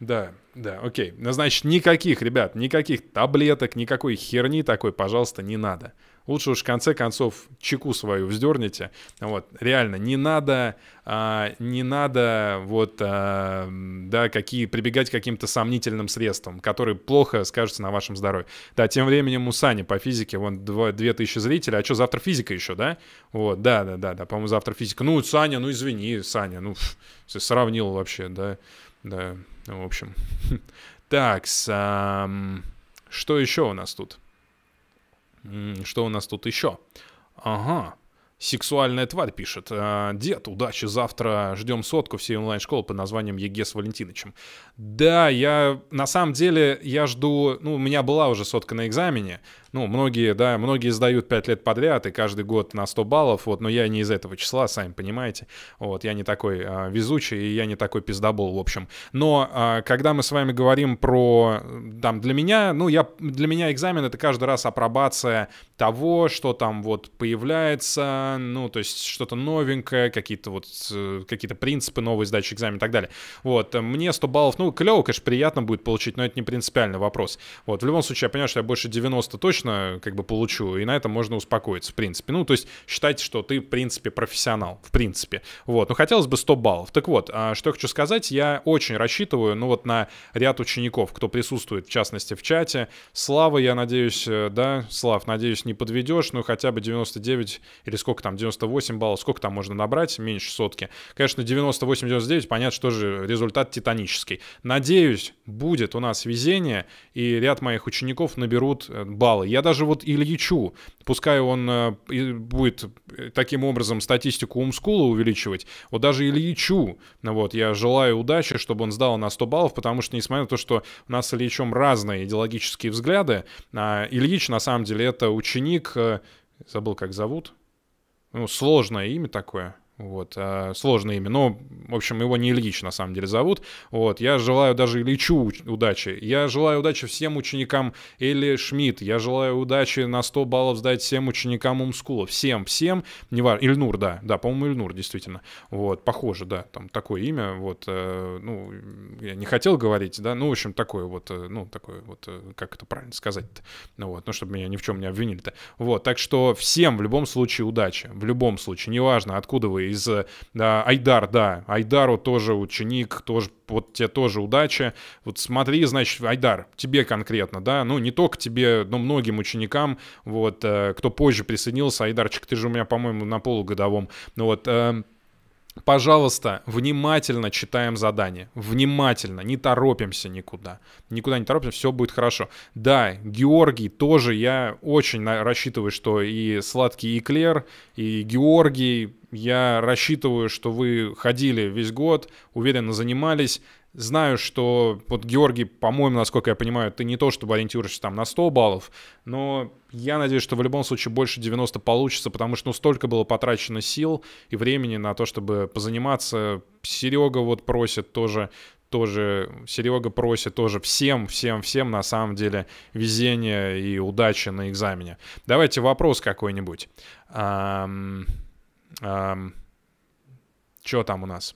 Да, да, окей. Ну, значит, никаких, ребят, никаких таблеток, никакой херни такой, пожалуйста, не надо. Лучше уж в конце концов чеку свою вздерните. Вот, реально, не надо, а, не надо вот, а, да, какие, прибегать к каким-то сомнительным средствам, которые плохо скажутся на вашем здоровье. Да, тем временем у Сани по физике, вон, 2000 зрителей, а что, завтра физика еще, да? Вот, да, да, да, да, по-моему, завтра физика. Ну, Саня, ну извини, Саня, ну, сравнил вообще, да, да, в общем. Так, что еще у нас тут? Что у нас тут еще? Ага. Сексуальная тварь пишет. Э, Дед, удачи завтра. Ждем сотку всей онлайн-школы под названием ЕГЭ с Валентиновичем. Да, я на самом деле я жду... Ну, у меня была уже сотка на экзамене ну, многие, да, многие сдают 5 лет подряд и каждый год на 100 баллов, вот, но я не из этого числа, сами понимаете, вот, я не такой а, везучий и я не такой пиздобол, в общем. Но а, когда мы с вами говорим про, там, для меня, ну, я, для меня экзамен — это каждый раз апробация того, что там вот появляется, ну, то есть что-то новенькое, какие-то вот, э, какие-то принципы новой сдачи экзамена и так далее. Вот, мне 100 баллов, ну, клево, конечно, приятно будет получить, но это не принципиальный вопрос. Вот, в любом случае, я понимаю, что я больше 90 точно точно как бы получу, и на этом можно успокоиться, в принципе. Ну, то есть считайте что ты, в принципе, профессионал, в принципе. Вот, ну, хотелось бы 100 баллов. Так вот, а, что я хочу сказать, я очень рассчитываю, ну, вот на ряд учеников, кто присутствует, в частности, в чате. Слава, я надеюсь, э, да, Слав, надеюсь, не подведешь, ну, хотя бы 99 или сколько там, 98 баллов, сколько там можно набрать, меньше сотки. Конечно, 98-99, понятно, что же результат титанический. Надеюсь, будет у нас везение, и ряд моих учеников наберут э, баллы. Я даже вот Ильичу, пускай он э, будет таким образом статистику умскула увеличивать, вот даже Ильичу, вот, я желаю удачи, чтобы он сдал на 100 баллов, потому что, несмотря на то, что у нас с Ильичом разные идеологические взгляды, а, Ильич, на самом деле, это ученик, э, забыл, как зовут, ну, сложное имя такое, вот, а, сложное имя, но, в общем, его не Ильич на самом деле зовут. Вот, я желаю даже Ильичу удачи. Я желаю удачи всем ученикам Элли Шмидт. Я желаю удачи на 100 баллов сдать всем ученикам Умскула. Всем, всем. Не важно. Ильнур, да. Да, по-моему, Ильнур, действительно. Вот, похоже, да. Там такое имя. Вот, э, ну, я не хотел говорить, да. Ну, в общем, такое вот, э, ну, такое вот, э, как это правильно сказать-то. Ну, вот, ну, чтобы меня ни в чем не обвинили-то. Вот, так что всем в любом случае удачи. В любом случае. Неважно, откуда вы из э, Айдар, да, Айдару тоже ученик, тоже, вот тебе тоже удача. Вот смотри, значит, Айдар, тебе конкретно, да, ну не только тебе, но многим ученикам, вот, э, кто позже присоединился, Айдарчик, ты же у меня, по-моему, на полугодовом, ну вот, эм, Пожалуйста, внимательно читаем задание. Внимательно, не торопимся никуда. Никуда не торопимся, все будет хорошо. Да, Георгий тоже, я очень рассчитываю, что и сладкий эклер, и Георгий, я рассчитываю, что вы ходили весь год, уверенно занимались. Знаю, что вот Георгий, по-моему, насколько я понимаю, ты не то чтобы ориентируешься там на 100 баллов, но я надеюсь, что в любом случае больше 90 получится, потому что ну столько было потрачено сил и времени на то, чтобы позаниматься. Серега вот просит тоже тоже, Серега просит тоже всем, всем, всем на самом деле везения и удачи на экзамене. Давайте вопрос какой-нибудь. что там у нас?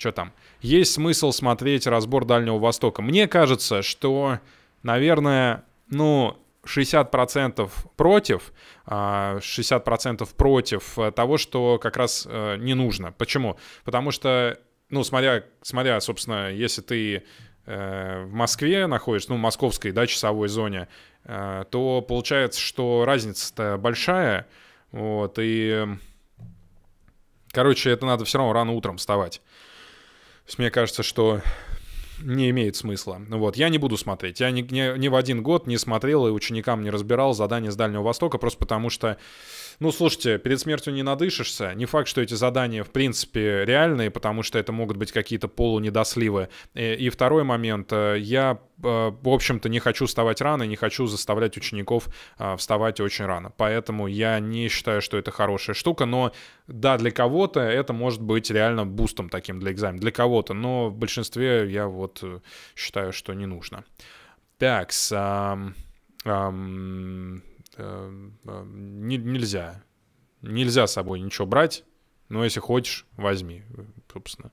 что там, есть смысл смотреть разбор Дальнего Востока. Мне кажется, что, наверное, ну, 60% против, 60% а, против э, того, что как раз э, не нужно. Почему? Потому что, ну, смотря, смотря собственно, если ты э, в Москве находишься, ну, в московской, да, часовой зоне, то получается, что разница-то большая, вот, и, короче, это надо все равно рано утром вставать. То есть мне кажется, что не имеет смысла. Ну вот, я не буду смотреть. Я ни, ни, ни в один год не смотрел и ученикам не разбирал задания с Дальнего Востока, просто потому что ну, слушайте, перед смертью не надышишься. Не факт, что эти задания, в принципе, реальные, потому что это могут быть какие-то полунедосливы. И, э, и второй момент. Э, я, э, в общем-то, не хочу вставать рано, не хочу заставлять учеников вставать очень рано. Поэтому я не считаю, что это хорошая штука. Но, да, для кого-то это может быть реально бустом таким для экзамена. Для кого-то. Но в большинстве я вот считаю, что не нужно. Так, с... Эм, эм, Эм, э, не, нельзя. Нельзя с собой ничего брать, но если хочешь, возьми, собственно.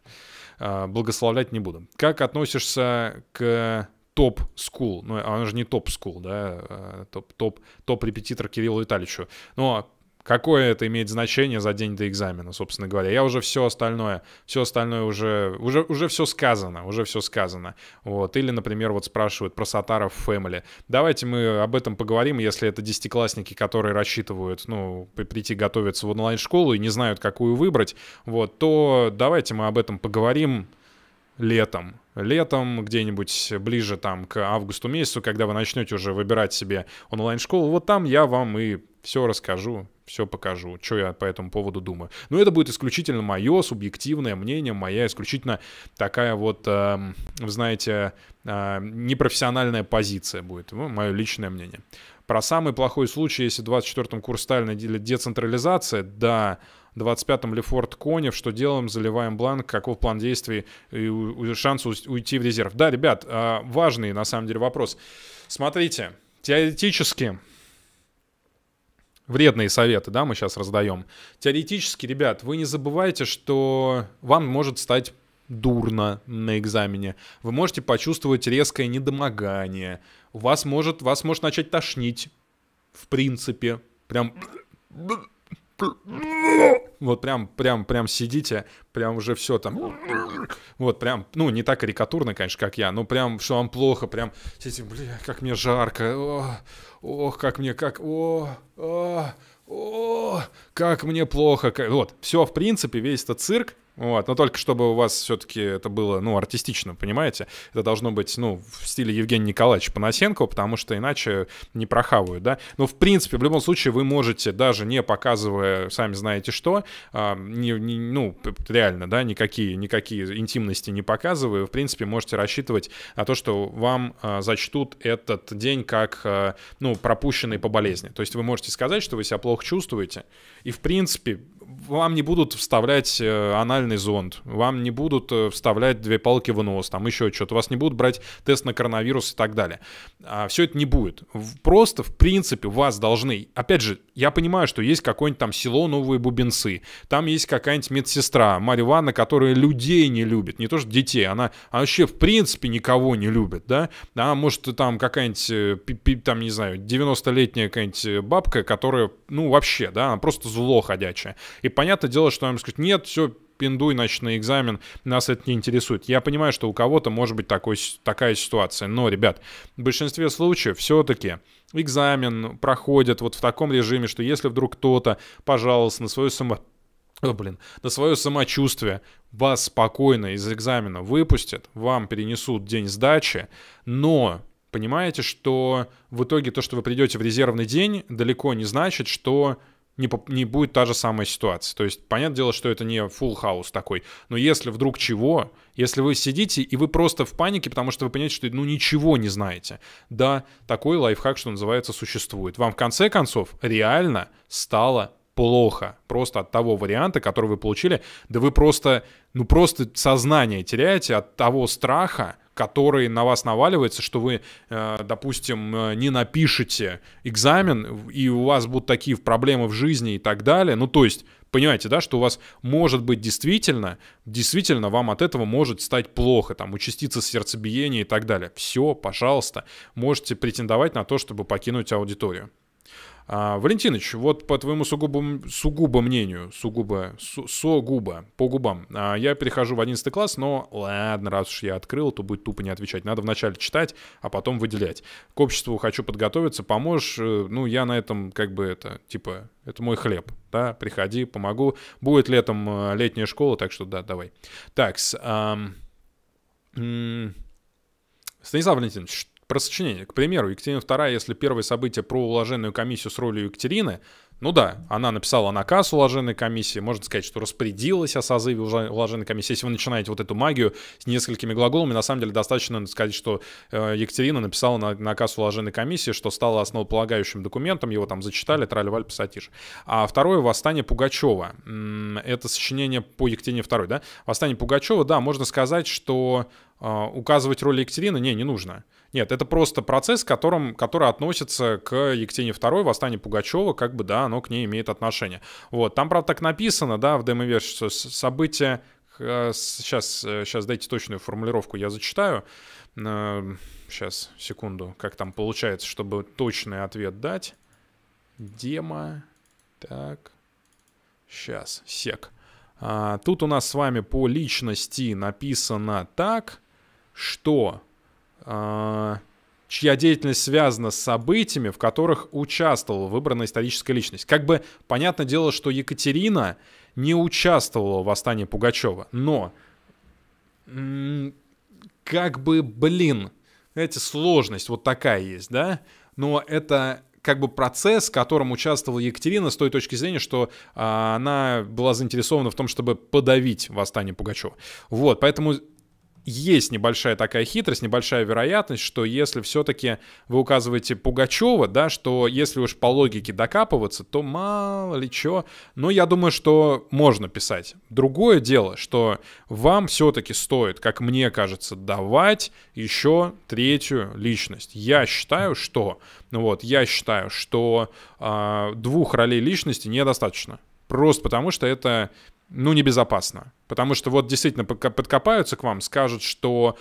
Э, благословлять не буду. Как относишься к топ скул, ну, она же не топ скул, да, топ-топ, э, топ-репетитор Кириллу Витальевичу. Но ну, а Какое это имеет значение за день до экзамена, собственно говоря? Я уже все остальное, все остальное уже, уже, уже все сказано, уже все сказано. Вот. Или, например, вот спрашивают про Сатаров Family. Давайте мы об этом поговорим, если это десятиклассники, которые рассчитывают, ну, прийти готовиться в онлайн-школу и не знают, какую выбрать, вот, то давайте мы об этом поговорим летом. Летом, где-нибудь ближе там к августу месяцу, когда вы начнете уже выбирать себе онлайн-школу, вот там я вам и все расскажу, все покажу, что я по этому поводу думаю. Но это будет исключительно мое субъективное мнение, моя исключительно такая вот, э, знаете, э, непрофессиональная позиция будет, ну, мое личное мнение. Про самый плохой случай, если в 24-м курс Сталина децентрализация, да, 25-м Лефорт Конев, что делаем, заливаем бланк, каков план действий и шанс уйти в резерв. Да, ребят, а, важный на самом деле вопрос. Смотрите, теоретически вредные советы, да, мы сейчас раздаем. Теоретически, ребят, вы не забывайте, что вам может стать дурно на экзамене, вы можете почувствовать резкое недомогание, у вас может, вас может начать тошнить, в принципе, прям... Вот прям, прям, прям сидите, прям уже все там. Вот прям, ну, не так карикатурно, конечно, как я, но прям, что вам плохо, прям сидите, бля, как мне жарко, ох, ох как мне, как, о, а, о, о, как мне плохо, как... вот, все, в принципе, весь этот цирк, вот, но только чтобы у вас все-таки это было, ну, артистично, понимаете? Это должно быть, ну, в стиле Евгения Николаевича Панасенко, потому что иначе не прохавают, да? Но, в принципе, в любом случае вы можете, даже не показывая, сами знаете что, а, не, не, ну, реально, да, никакие, никакие интимности не показывая, в принципе, можете рассчитывать на то, что вам а, зачтут этот день как, а, ну, пропущенный по болезни. То есть вы можете сказать, что вы себя плохо чувствуете, и, в принципе, вам не будут вставлять э, анальный зонд, вам не будут э, вставлять две палки в нос, там еще что-то, вас не будут брать тест на коронавирус и так далее. А, все это не будет. Просто, в принципе, вас должны... Опять же, я понимаю, что есть какое-нибудь там село Новые Бубенцы, там есть какая-нибудь медсестра, Марья Ивановна, которая людей не любит, не то что детей, она, она вообще в принципе никого не любит, да? А может там какая-нибудь, э, там, не знаю, 90-летняя какая-нибудь бабка, которая, ну, вообще, да, она просто зло ходячая. И понятное дело, что вам сказать нет, все, пиндуй, значит, на экзамен, нас это не интересует. Я понимаю, что у кого-то может быть такой, такая ситуация, но, ребят, в большинстве случаев все-таки экзамен проходит вот в таком режиме, что если вдруг кто-то пожалуйста, на свою само... О, блин, на свое самочувствие вас спокойно из экзамена выпустят, вам перенесут день сдачи, но понимаете, что в итоге то, что вы придете в резервный день, далеко не значит, что не, не будет та же самая ситуация. То есть, понятное дело, что это не full house такой, но если вдруг чего, если вы сидите и вы просто в панике, потому что вы понимаете, что ну ничего не знаете, да, такой лайфхак, что называется, существует. Вам в конце концов реально стало плохо просто от того варианта, который вы получили, да вы просто, ну просто сознание теряете от того страха, которые на вас наваливаются, что вы, э, допустим, э, не напишете экзамен, и у вас будут такие проблемы в жизни и так далее. Ну, то есть, понимаете, да, что у вас может быть действительно, действительно вам от этого может стать плохо, там, участиться сердцебиение и так далее. Все, пожалуйста, можете претендовать на то, чтобы покинуть аудиторию. А, Валентинович, вот по твоему сугубо, сугубо мнению, сугубо, су, сугубо, по губам, а, я перехожу в 11 класс, но ладно, раз уж я открыл, то будет тупо не отвечать. Надо вначале читать, а потом выделять. К обществу хочу подготовиться, поможешь, э, ну, я на этом как бы это, типа, это мой хлеб, да, приходи, помогу. Будет летом э, летняя школа, так что да, давай. Так, с, эм, Станислав Валентинович, про сочинение. К примеру, Екатерина II, если первое событие про уложенную комиссию с ролью Екатерины, ну да, она написала наказ уложенной комиссии, можно сказать, что распорядилась о созыве уложенной комиссии. Если вы начинаете вот эту магию с несколькими глаголами, на самом деле достаточно сказать, что э, Екатерина написала наказ уложенной комиссии, что стало основополагающим документом, его там зачитали, траливали пассатиж. А второе — «Восстание Пугачева». Это сочинение по Екатерине II, да? «Восстание Пугачева», да, можно сказать, что э, указывать роль Екатерины, не, не нужно. Нет, это просто процесс, которым, который относится к Екатерине II, восстание Пугачева, как бы, да, оно к ней имеет отношение. Вот, там, правда, так написано, да, в демо-версии, что события... Э, сейчас, э, сейчас дайте точную формулировку, я зачитаю. Сейчас, э, секунду, как там получается, чтобы точный ответ дать. Демо... Так... Сейчас, сек. А, тут у нас с вами по личности написано так, что... А, чья деятельность связана с событиями, в которых участвовала выбранная историческая личность. Как бы понятное дело, что Екатерина не участвовала в восстании Пугачева, но как бы, блин, знаете, сложность вот такая есть, да? Но это как бы процесс, в котором участвовала Екатерина с той точки зрения, что а, она была заинтересована в том, чтобы подавить восстание Пугачева. Вот, поэтому есть небольшая такая хитрость, небольшая вероятность, что если все-таки вы указываете Пугачева, да, что если уж по логике докапываться, то мало ли чего. Но я думаю, что можно писать. Другое дело, что вам все-таки стоит, как мне кажется, давать еще третью личность. Я считаю, что, ну вот, я считаю, что э, двух ролей личности недостаточно. Просто потому, что это ну, небезопасно. Потому что вот действительно подкопаются к вам, скажут, что,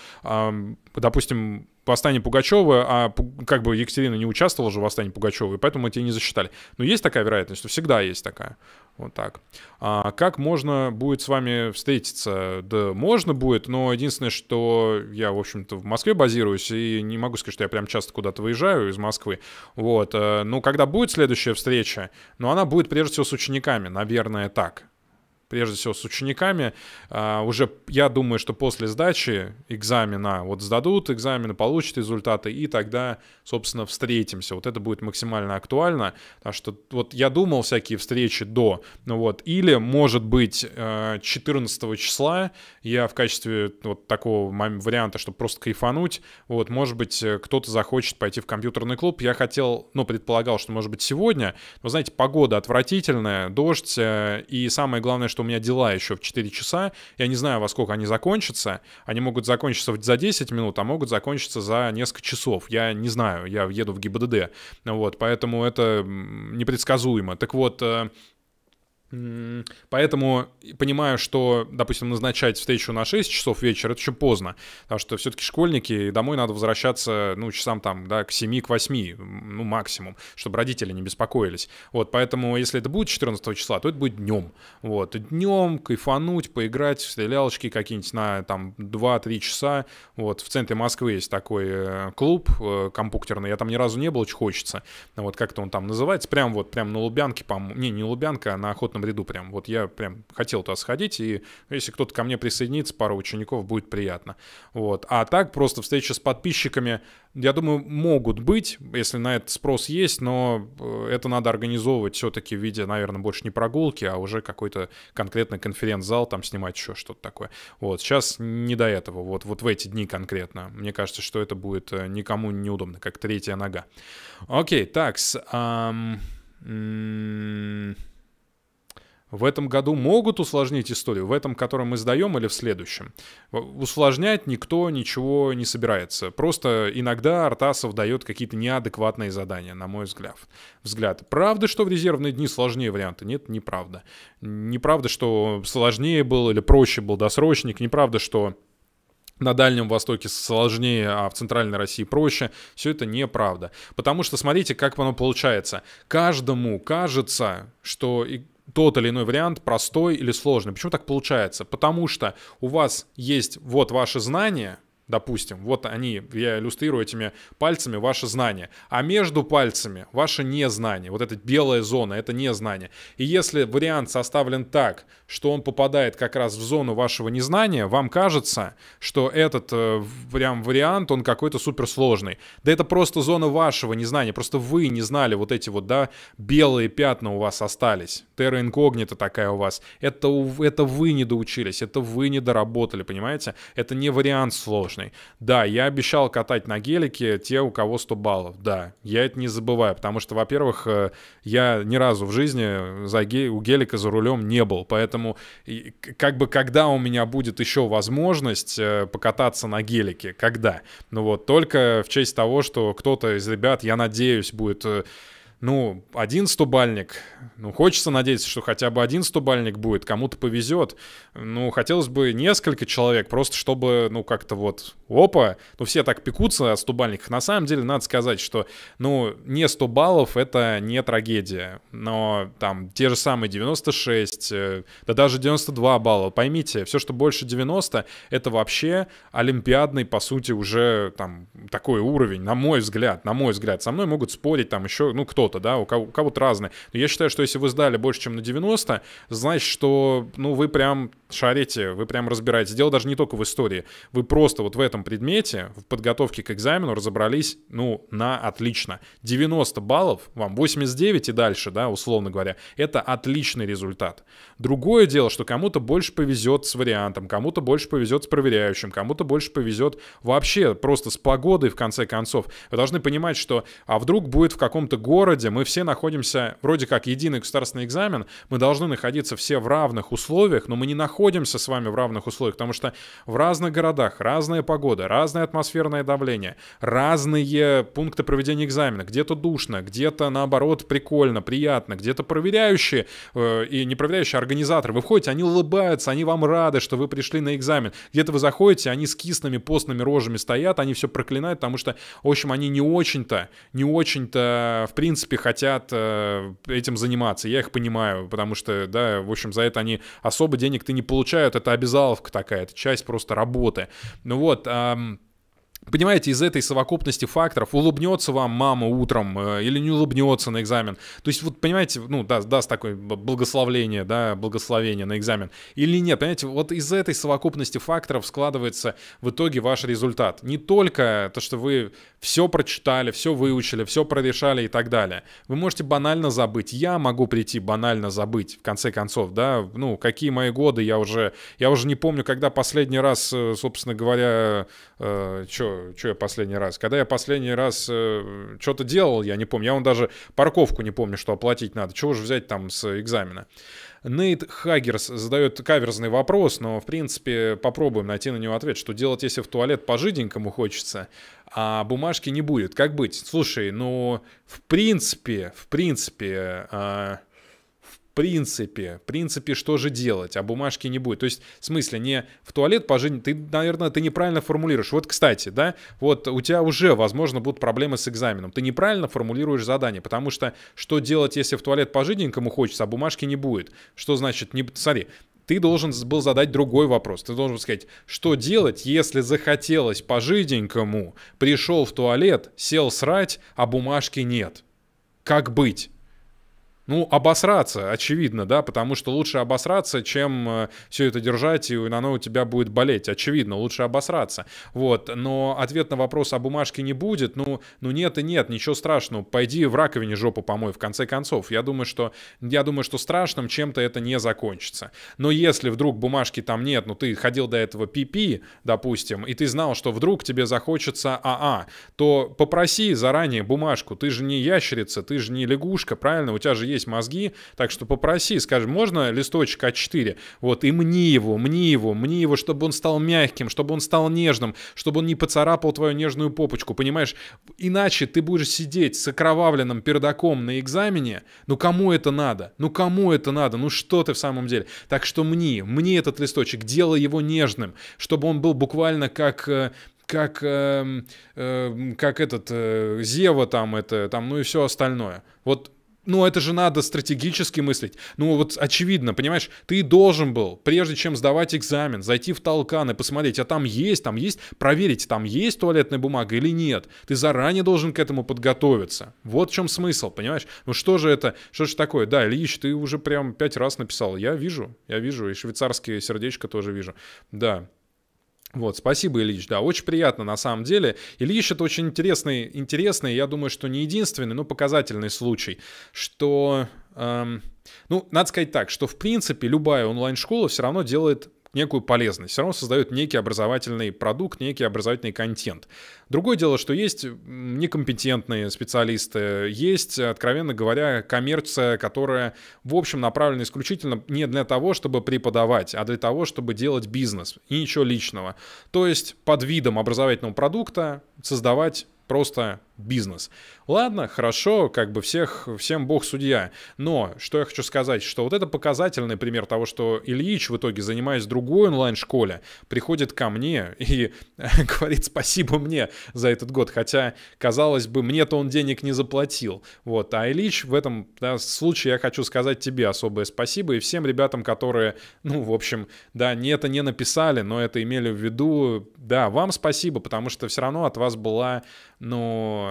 допустим, восстание Пугачева, а как бы Екатерина не участвовала же в восстании Пугачева, и поэтому мы тебя не засчитали. Но есть такая вероятность, что всегда есть такая. Вот так. А как можно будет с вами встретиться? Да можно будет, но единственное, что я, в общем-то, в Москве базируюсь, и не могу сказать, что я прям часто куда-то выезжаю из Москвы. Вот. Ну, когда будет следующая встреча, ну, она будет прежде всего с учениками, наверное, так прежде всего с учениками. А, уже я думаю, что после сдачи экзамена вот сдадут экзамены, получат результаты, и тогда, собственно, встретимся. Вот это будет максимально актуально, потому что вот я думал всякие встречи до, ну вот, или, может быть, 14 э, числа я в качестве вот такого варианта, чтобы просто кайфануть, вот, может быть, э, кто-то захочет пойти в компьютерный клуб. Я хотел, ну, предполагал, что, может быть, сегодня, но, знаете, погода отвратительная, дождь, э, и самое главное, что у меня дела еще в 4 часа, я не знаю, во сколько они закончатся, они могут закончиться за 10 минут, а могут закончиться за несколько часов, я не знаю, я еду в ГИБДД, вот, поэтому это непредсказуемо. Так вот, э, Поэтому понимаю, что, допустим, назначать встречу на 6 часов вечера, это еще поздно, потому что все-таки школьники, домой надо возвращаться, ну, часам там, да, к 7, к 8, ну, максимум, чтобы родители не беспокоились. Вот, поэтому, если это будет 14 числа, то это будет днем. Вот, днем кайфануть, поиграть в стрелялочки какие-нибудь на, там, 2-3 часа. Вот, в центре Москвы есть такой э, клуб э, компьютерный, я там ни разу не был, очень хочется. Вот, как-то он там называется, прям вот, прям на Лубянке, по-моему, не, не Лубянка, а на Охотном четвертом ряду прям. Вот я прям хотел туда сходить, и если кто-то ко мне присоединится, пару учеников, будет приятно. Вот. А так просто встреча с подписчиками, я думаю, могут быть, если на этот спрос есть, но э, это надо организовывать все-таки в виде, наверное, больше не прогулки, а уже какой-то конкретный конференц-зал, там снимать еще что-то такое. Вот. Сейчас не до этого, вот, вот в эти дни конкретно. Мне кажется, что это будет э, никому неудобно, как третья нога. Окей, так, с... Эм в этом году могут усложнить историю, в этом, который мы сдаем, или в следующем. Усложнять никто ничего не собирается. Просто иногда Артасов дает какие-то неадекватные задания, на мой взгляд. взгляд. Правда, что в резервные дни сложнее варианты? Нет, неправда. Неправда, что сложнее был или проще был досрочник. Неправда, что на Дальнем Востоке сложнее, а в Центральной России проще. Все это неправда. Потому что смотрите, как оно получается. Каждому кажется, что тот или иной вариант простой или сложный. Почему так получается? Потому что у вас есть вот ваши знания, допустим, вот они, я иллюстрирую этими пальцами ваши знания, а между пальцами ваше незнание, вот эта белая зона, это незнание. И если вариант составлен так, что он попадает как раз в зону вашего незнания, вам кажется, что этот э, прям вариант, он какой-то суперсложный. Да это просто зона вашего незнания, просто вы не знали вот эти вот, да, белые пятна у вас остались, терра инкогнита такая у вас, это, это вы не доучились, это вы не доработали, понимаете? Это не вариант сложный важный. Да, я обещал катать на гелике те, у кого 100 баллов. Да, я это не забываю, потому что, во-первых, э, я ни разу в жизни за ге- у гелика за рулем не был. Поэтому как бы когда у меня будет еще возможность э, покататься на гелике, когда? Ну вот, только в честь того, что кто-то из ребят, я надеюсь, будет э, ну, один стобальник, ну, хочется надеяться, что хотя бы один стобальник будет, кому-то повезет. Ну, хотелось бы несколько человек, просто чтобы, ну, как-то вот, опа, ну, все так пекутся о стобальниках. На самом деле, надо сказать, что, ну, не 100 баллов — это не трагедия, но там те же самые 96, э, да даже 92 балла, поймите, все, что больше 90, это вообще олимпиадный, по сути, уже там такой уровень, на мой взгляд, на мой взгляд. Со мной могут спорить там еще, ну, кто кто-то, да, у, кого, у кого-то разные. Но я считаю, что если вы сдали больше, чем на 90, значит, что, ну, вы прям шарите, вы прям разбираетесь. Дело даже не только в истории. Вы просто вот в этом предмете, в подготовке к экзамену разобрались, ну, на отлично. 90 баллов, вам 89 и дальше, да, условно говоря, это отличный результат. Другое дело, что кому-то больше повезет с вариантом, кому-то больше повезет с проверяющим, кому-то больше повезет вообще просто с погодой, в конце концов. Вы должны понимать, что а вдруг будет в каком-то городе городе мы все находимся, вроде как единый государственный экзамен, мы должны находиться все в равных условиях, но мы не находимся с вами в равных условиях, потому что в разных городах разная погода, разное атмосферное давление, разные пункты проведения экзамена, где-то душно, где-то наоборот прикольно, приятно, где-то проверяющие э, и не проверяющие а организаторы, вы входите, они улыбаются, они вам рады, что вы пришли на экзамен, где-то вы заходите, они с кислыми постными рожами стоят, они все проклинают, потому что, в общем, они не очень-то, не очень-то, в принципе, принципе, хотят э, этим заниматься. Я их понимаю, потому что, да, в общем, за это они особо денег ты не получают. Это обязаловка такая, это часть просто работы. Ну вот, эм, Понимаете, из этой совокупности факторов улыбнется вам мама утром э, или не улыбнется на экзамен. То есть, вот понимаете, ну, да, даст такое благословление, да, благословение на экзамен. Или нет, понимаете, вот из этой совокупности факторов складывается в итоге ваш результат. Не только то, что вы все прочитали, все выучили, все прорешали и так далее. Вы можете банально забыть. Я могу прийти банально забыть, в конце концов, да, ну, какие мои годы, я уже, я уже не помню, когда последний раз, э, собственно говоря, э, что, что, я последний раз? Когда я последний раз э, что-то делал, я не помню. Я вон даже парковку не помню, что оплатить надо. Чего же взять там с экзамена? Нейт Хаггерс задает каверзный вопрос, но, в принципе, попробуем найти на него ответ. Что делать, если в туалет по-жиденькому хочется, а бумажки не будет? Как быть? Слушай, ну, в принципе, в принципе... Э, принципе, принципе, что же делать, а бумажки не будет. То есть, в смысле, не в туалет пожить, ты, наверное, ты неправильно формулируешь. Вот, кстати, да, вот у тебя уже, возможно, будут проблемы с экзаменом. Ты неправильно формулируешь задание, потому что что делать, если в туалет пожидненькому хочется, а бумажки не будет? Что значит, не, смотри, ты должен был задать другой вопрос. Ты должен сказать, что делать, если захотелось пожиденькому, пришел в туалет, сел срать, а бумажки нет? Как быть? Ну, обосраться, очевидно, да, потому что лучше обосраться, чем э, все это держать, и оно у тебя будет болеть. Очевидно, лучше обосраться. Вот, но ответ на вопрос о бумажке не будет. Ну, ну нет и нет, ничего страшного. Пойди в раковине жопу помой, в конце концов. Я думаю, что, я думаю, что страшным чем-то это не закончится. Но если вдруг бумажки там нет, ну ты ходил до этого пипи, допустим, и ты знал, что вдруг тебе захочется АА, то попроси заранее бумажку. Ты же не ящерица, ты же не лягушка, правильно? У тебя же есть есть мозги, так что попроси, скажи, можно листочек А4, вот, и мне его, мне его, мне его, чтобы он стал мягким, чтобы он стал нежным, чтобы он не поцарапал твою нежную попочку, понимаешь? Иначе ты будешь сидеть с окровавленным пердаком на экзамене, ну кому это надо? Ну кому это надо? Ну что ты в самом деле? Так что мне, мне этот листочек, делай его нежным, чтобы он был буквально как э, как, э, э, как этот э, Зева там это, там, ну и все остальное. Вот ну, это же надо стратегически мыслить. Ну, вот очевидно, понимаешь, ты должен был, прежде чем сдавать экзамен, зайти в толкан и посмотреть, а там есть, там есть, проверить, там есть туалетная бумага или нет. Ты заранее должен к этому подготовиться. Вот в чем смысл, понимаешь? Ну, что же это, что же такое? Да, Ильич, ты уже прям пять раз написал. Я вижу, я вижу, и швейцарские сердечко тоже вижу. Да, вот, спасибо, Ильич, да, очень приятно на самом деле. Ильич это очень интересный, интересный, я думаю, что не единственный, но показательный случай, что, эм, ну, надо сказать так, что в принципе любая онлайн-школа все равно делает некую полезность, все равно создают некий образовательный продукт, некий образовательный контент. Другое дело, что есть некомпетентные специалисты, есть, откровенно говоря, коммерция, которая, в общем, направлена исключительно не для того, чтобы преподавать, а для того, чтобы делать бизнес и ничего личного. То есть под видом образовательного продукта создавать просто бизнес. Ладно, хорошо, как бы всех, всем бог судья. Но что я хочу сказать, что вот это показательный пример того, что Ильич в итоге, занимаясь другой онлайн-школе, приходит ко мне и э, говорит спасибо мне за этот год, хотя, казалось бы, мне-то он денег не заплатил. Вот, а Ильич в этом да, случае я хочу сказать тебе особое спасибо и всем ребятам, которые, ну, в общем, да, не это не написали, но это имели в виду, да, вам спасибо, потому что все равно от вас была, ну,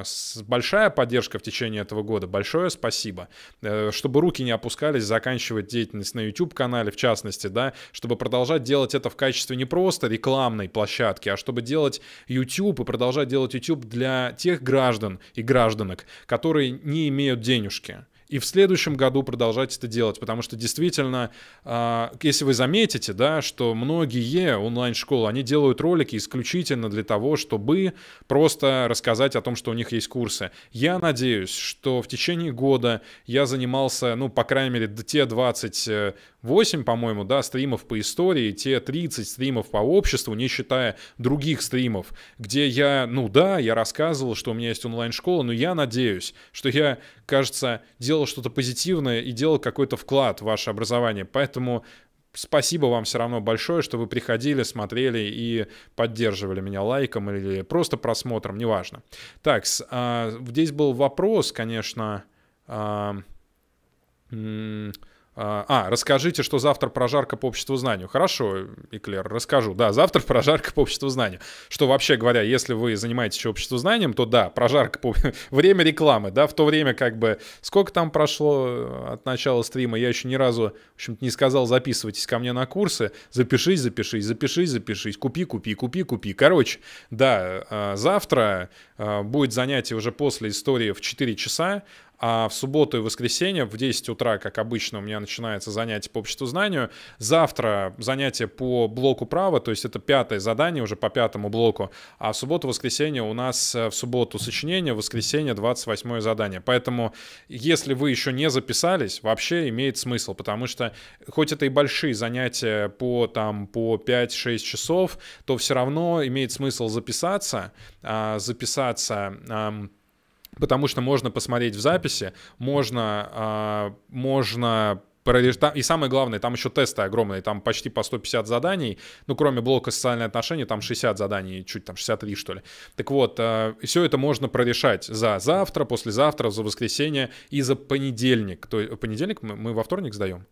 большая поддержка в течение этого года. Большое спасибо. Э, чтобы руки не опускались, заканчивать деятельность на YouTube-канале, в частности, да, чтобы продолжать делать это в качестве не просто рекламной площадки, а чтобы делать YouTube и продолжать делать YouTube для тех граждан и гражданок, которые не имеют денежки и в следующем году продолжать это делать, потому что действительно, а, если вы заметите, да, что многие онлайн-школы, они делают ролики исключительно для того, чтобы просто рассказать о том, что у них есть курсы. Я надеюсь, что в течение года я занимался, ну, по крайней мере, те 20 8, по-моему, да, стримов по истории, те 30 стримов по обществу, не считая других стримов, где я, ну да, я рассказывал, что у меня есть онлайн-школа, но я надеюсь, что я, кажется, делал что-то позитивное и делал какой-то вклад в ваше образование. Поэтому спасибо вам все равно большое, что вы приходили, смотрели и поддерживали меня лайком или просто просмотром, неважно. Так, а, здесь был вопрос, конечно. А, а, а, расскажите, что завтра прожарка по обществу знанию. Хорошо, Эклер, расскажу. Да, завтра прожарка по обществу знанию. Что вообще говоря, если вы занимаетесь обществу знанием, то да, прожарка по... время рекламы, да, в то время как бы... Сколько там прошло э, от начала стрима? Я еще ни разу, в общем-то, не сказал, записывайтесь ко мне на курсы. Запишись, запишись, запишись, запишись. Купи, купи, купи, купи. Короче, да, э, завтра э, будет занятие уже после истории в 4 часа. А в субботу и воскресенье в 10 утра, как обычно, у меня начинается занятие по обществу знанию. Завтра занятие по блоку права, то есть это пятое задание уже по пятому блоку. А в субботу, воскресенье у нас э, в субботу сочинение, в воскресенье 28 задание. Поэтому, если вы еще не записались, вообще имеет смысл, потому что хоть это и большие занятия по там по 5-6 часов, то все равно имеет смысл записаться, а, записаться потому что можно посмотреть в записи, можно, э, можно и самое главное, там еще тесты огромные, там почти по 150 заданий, ну, кроме блока социальные отношения, там 60 заданий, чуть там 63, что ли. Так вот, а, все это можно прорешать за завтра, послезавтра, за воскресенье и за понедельник. То есть понедельник мы, мы во вторник сдаем?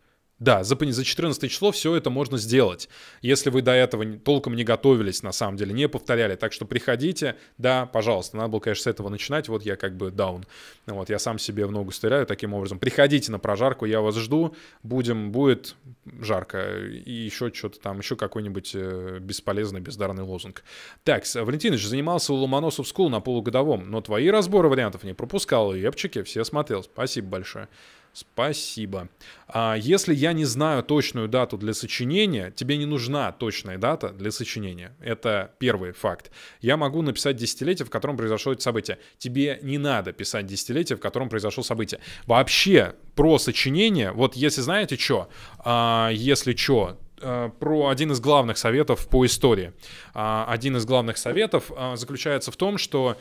Да, за, за 14 число все это можно сделать. Если вы до этого толком не готовились, на самом деле, не повторяли. Так что приходите, да, пожалуйста. Надо было, конечно, с этого начинать. Вот я как бы даун. Вот я сам себе в ногу стреляю таким образом. Приходите на прожарку, я вас жду. Будем, будет жарко. И еще что-то там, еще какой-нибудь э, бесполезный, бездарный лозунг. Так, Валентинович занимался у Ломоносов Скул на полугодовом, но твои разборы вариантов не пропускал. Епчики все смотрел. Спасибо большое. Спасибо. А если я не знаю точную дату для сочинения, тебе не нужна точная дата для сочинения. Это первый факт. Я могу написать десятилетие, в котором произошло это событие. Тебе не надо писать десятилетие, в котором произошло событие. Вообще про сочинение, вот если знаете что, а, если что, а, про один из главных советов по истории. А, один из главных советов а, заключается в том, что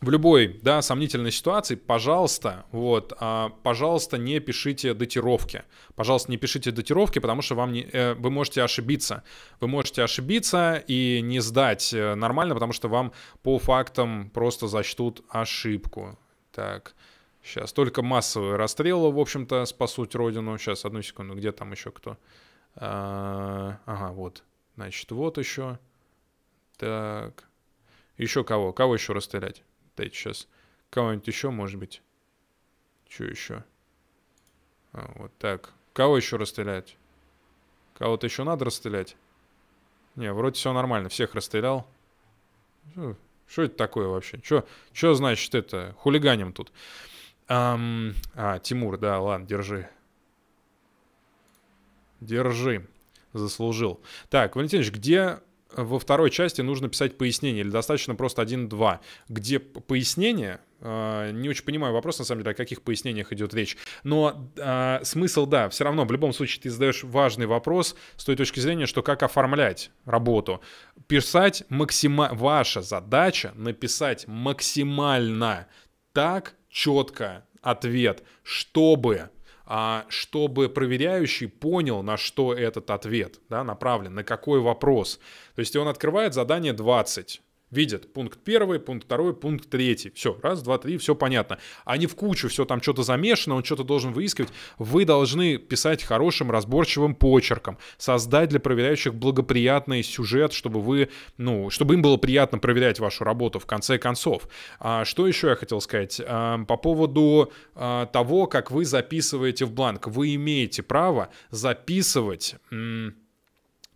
в любой, да, сомнительной ситуации, пожалуйста, вот, а, пожалуйста, не пишите датировки. Пожалуйста, не пишите датировки, потому что вам не, э, вы можете ошибиться. Вы можете ошибиться и не сдать э, нормально, потому что вам по фактам просто зачтут ошибку. Так, сейчас только массовые расстрелы, в общем-то, спасут родину. Сейчас, одну секунду, где там еще кто? А, ага, вот, значит, вот еще. Так, еще кого? Кого еще расстрелять? дать сейчас. Кого-нибудь еще, может быть? Че еще? А, вот так. Кого еще расстрелять? Кого-то еще надо расстрелять? Не, вроде все нормально. Всех расстрелял. Что это такое вообще? Что значит это? Хулиганим тут. Эм, а, Тимур, да, ладно, держи. Держи. Заслужил. Так, Валентинович, где во второй части нужно писать пояснение, или достаточно просто 1-2, где пояснение, а, не очень понимаю вопрос, на самом деле, о каких пояснениях идет речь. Но э, смысл, да, все равно, в любом случае, ты задаешь важный вопрос с той точки зрения, что как оформлять работу. Писать максимально... Ваша задача написать максимально так четко ответ, чтобы а, чтобы проверяющий понял, на что этот ответ да, направлен, на какой вопрос. То есть он открывает задание 20, видят пункт первый, пункт второй, пункт третий. Все, раз, два, три, все понятно. они в кучу, все там что-то замешано, он что-то должен выискивать. Вы должны писать хорошим, разборчивым почерком, создать для проверяющих благоприятный сюжет, чтобы вы, ну, чтобы им было приятно проверять вашу работу в конце концов. А что еще я хотел сказать? А, по поводу а, того, как вы записываете в бланк. Вы имеете право записывать... М-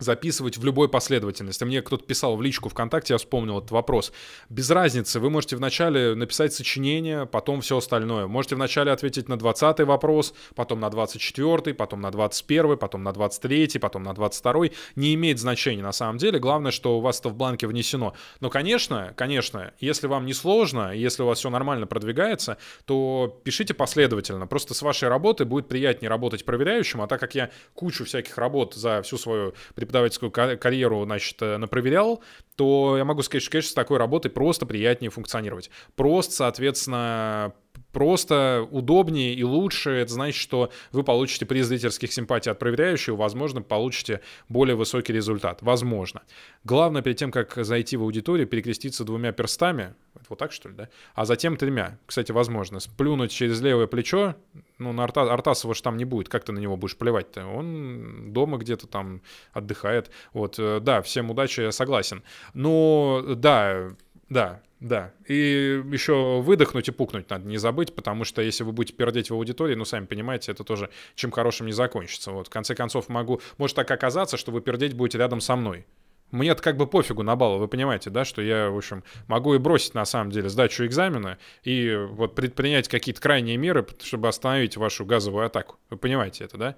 записывать в любой последовательности. Мне кто-то писал в личку ВКонтакте, я вспомнил этот вопрос. Без разницы, вы можете вначале написать сочинение, потом все остальное. Можете вначале ответить на 20 вопрос, потом на 24, потом на 21, потом на 23, потом на 22. Не имеет значения на самом деле. Главное, что у вас это в бланке внесено. Но, конечно, конечно, если вам не сложно, если у вас все нормально продвигается, то пишите последовательно. Просто с вашей работы будет приятнее работать проверяющим, а так как я кучу всяких работ за всю свою преподавательскую карьеру, значит, э, напроверял, то я могу сказать, что, конечно, с такой работой просто приятнее функционировать. Просто, соответственно, просто удобнее и лучше. Это значит, что вы получите приз зрительских симпатий от проверяющего, возможно, получите более высокий результат. Возможно. Главное, перед тем, как зайти в аудиторию, перекреститься двумя перстами, вот так, что ли, да? А затем тремя. Кстати, возможно. Сплюнуть через левое плечо, ну, на Арта... Артасова же там не будет, как ты на него будешь плевать-то? Он дома где-то там отдыхает. Вот, э, да, всем удачи, я согласен. Но, да, да, да, и еще выдохнуть и пукнуть надо не забыть, потому что если вы будете пердеть в аудитории, ну, сами понимаете, это тоже чем хорошим не закончится. Вот, в конце концов, могу... Может так оказаться, что вы пердеть будете рядом со мной. мне это как бы пофигу на баллы, вы понимаете, да, что я, в общем, могу и бросить, на самом деле, сдачу экзамена и вот предпринять какие-то крайние меры, чтобы остановить вашу газовую атаку. Вы понимаете это, да?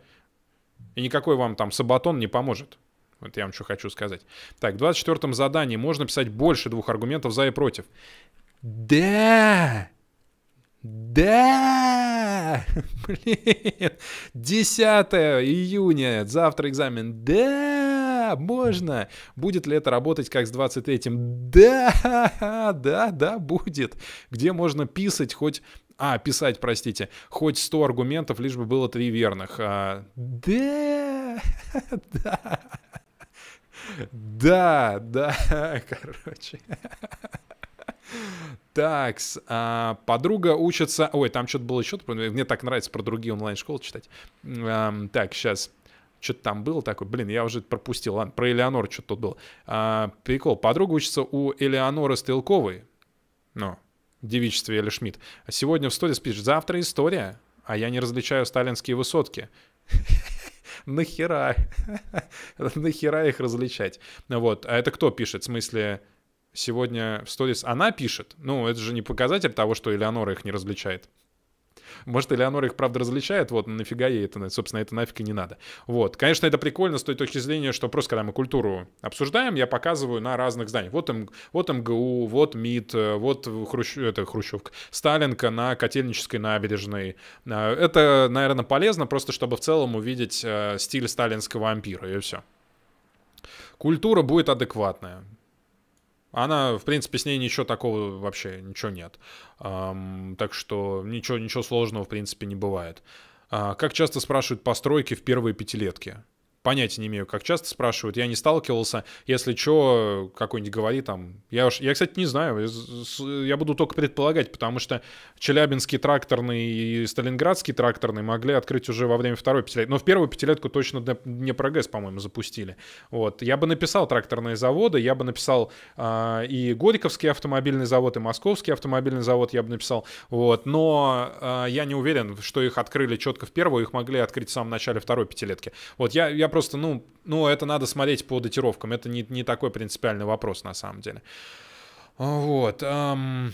И никакой вам там сабатон не поможет. Вот я вам что хочу сказать. Так, в 24-м задании можно писать больше двух аргументов за и против. Да! Да! Блин! 10 июня, завтра экзамен. Да! Можно! Будет ли это работать как с 23-м? Да! Да, да, будет. Где можно писать хоть... А, писать, простите. Хоть 100 аргументов, лишь бы было три верных. А, да! Да! Да, да, короче. Так, а, подруга учится... Ой, там что-то было еще. Мне так нравится про другие онлайн-школы читать. А, так, сейчас. Что-то там было такое. Блин, я уже пропустил. Ладно, про Элеонор что-то тут было. А, прикол. Подруга учится у Элеоноры Стрелковой. Ну, девичестве Эли Шмидт. А сегодня в сторис пишет, завтра история, а я не различаю сталинские высотки. нахера? нахера их различать? Вот, а это кто пишет? В смысле, сегодня в сторис она пишет? Ну, это же не показатель того, что Элеонора их не различает. Может, Элеонора их, правда, различает, вот, ну, нафига ей это, собственно, это нафиг и не надо. Вот, конечно, это прикольно с той точки зрения, что просто, когда мы культуру обсуждаем, я показываю на разных зданиях. Вот, М, вот МГУ, вот МИД, вот Хрущ... это Хрущевка, Сталинка на Котельнической набережной. А, это, наверное, полезно просто, чтобы в целом увидеть э, стиль сталинского ампира, и все. Культура будет адекватная. Она, в принципе, с ней ничего такого вообще, ничего нет. Эм, так что ничего, ничего сложного, в принципе, не бывает. Э, как часто спрашивают постройки в первые пятилетки? понятия не имею, как часто спрашивают, я не сталкивался. Если что, какой-нибудь говори там. Я, уж, я, кстати, не знаю, я буду только предполагать, потому что Челябинский тракторный и Сталинградский тракторный могли открыть уже во время второй пятилетки. Но в первую пятилетку точно не прогресс, по-моему, запустили. Вот. Я бы написал тракторные заводы, я бы написал э, и Горьковский автомобильный завод, и Московский автомобильный завод я бы написал. Вот. Но э, я не уверен, что их открыли четко в первую, их могли открыть в самом начале второй пятилетки. Вот я, я просто, ну, ну, это надо смотреть по датировкам. Это не, не такой принципиальный вопрос, на самом деле. А, вот. Эм,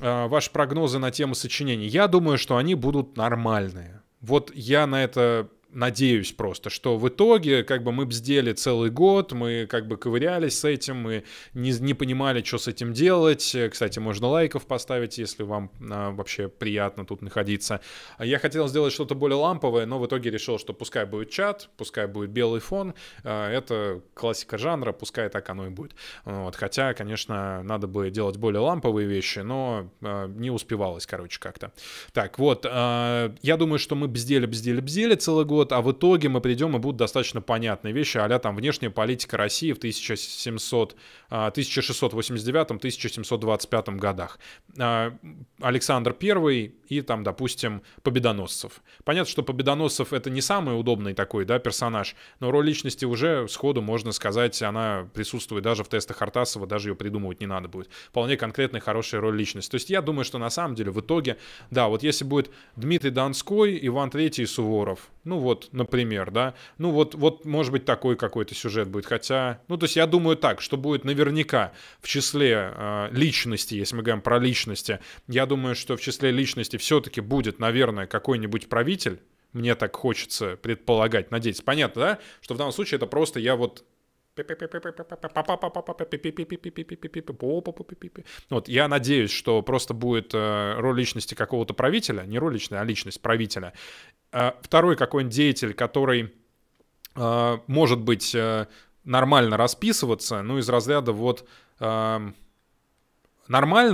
э, ваши прогнозы на тему сочинений. Я думаю, что они будут нормальные. Вот я на это надеюсь просто, что в итоге как бы мы бздели целый год, мы как бы ковырялись с этим, мы не, не понимали, что с этим делать. Кстати, можно лайков поставить, если вам а, вообще приятно тут находиться. Я хотел сделать что-то более ламповое, но в итоге решил, что пускай будет чат, пускай будет белый фон. А, это классика жанра, пускай так оно и будет. Вот, хотя, конечно, надо бы делать более ламповые вещи, но а, не успевалось, короче, как-то. Так, вот, а, я думаю, что мы бздели, бздели, бздели целый год, вот, а в итоге мы придем и будут достаточно понятные вещи, а там внешняя политика России в 1700, 1689-1725 а, годах. А, Александр I и там, допустим, Победоносцев. Понятно, что Победоносцев это не самый удобный такой да, персонаж, но роль личности уже сходу, можно сказать, она присутствует даже в тестах Артасова, даже ее придумывать не надо будет. Вполне конкретная хорошая роль личности. То есть я думаю, что на самом деле в итоге, да, вот если будет Дмитрий Донской, Иван Третий Суворов, ну вот вот, например, да, ну вот, вот может быть такой какой-то сюжет будет, хотя, ну то есть я думаю так, что будет наверняка в числе э, личности, если мы говорим про личности, я думаю, что в числе личности все-таки будет, наверное, какой-нибудь правитель, мне так хочется предполагать, надеяться. Понятно, да, что в данном случае это просто я вот вот, я надеюсь, что просто будет роль личности какого-то правителя, не роль личности, а личность правителя. Второй какой-нибудь деятель, который может быть нормально расписываться, ну, из разряда вот нормально,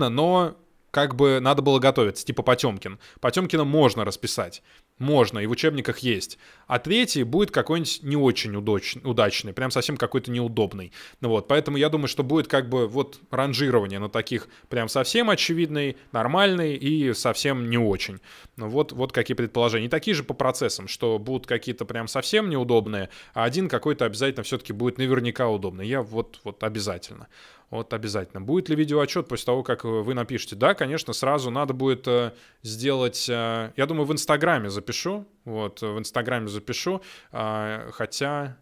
но как бы надо было готовиться, типа Потемкин. Потемкина можно расписать можно, и в учебниках есть. А третий будет какой-нибудь не очень удачный, удачный прям совсем какой-то неудобный. Ну вот, поэтому я думаю, что будет как бы вот ранжирование на таких прям совсем очевидный, нормальный и совсем не очень. Ну вот, вот какие предположения. И такие же по процессам, что будут какие-то прям совсем неудобные, а один какой-то обязательно все-таки будет наверняка удобный. Я вот, вот обязательно. Вот обязательно. Будет ли видеоотчет после того, как э, вы напишете? Да, конечно, сразу надо будет э, сделать... Э, я думаю, в Инстаграме запишу. Вот, в Инстаграме запишу. А, хотя...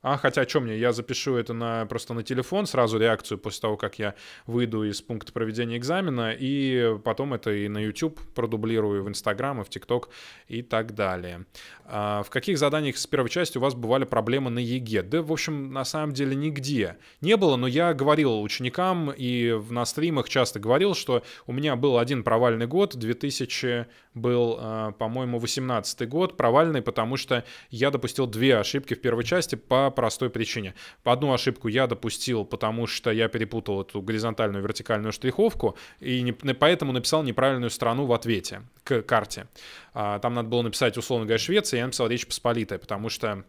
А, хотя, что мне, я запишу это на, просто на телефон, сразу реакцию после того, как я выйду из пункта проведения экзамена, и потом это и на YouTube продублирую, в Instagram, и в TikTok, и так далее. А, в каких заданиях с первой части у вас бывали проблемы на ЕГЭ? Да, в общем, на самом деле нигде не было, но я говорил ученикам и на стримах часто говорил, что у меня был один провальный год, 2000 был, а, по-моему, 18 год, провальный, потому что я допустил две ошибки в первой части по простой причине. По Одну ошибку я допустил, потому что я перепутал эту горизонтальную вертикальную штриховку, и не, поэтому написал неправильную страну в ответе к карте. А, там надо было написать, условно говоря, Швеция, я написал Речь Посполитая, потому что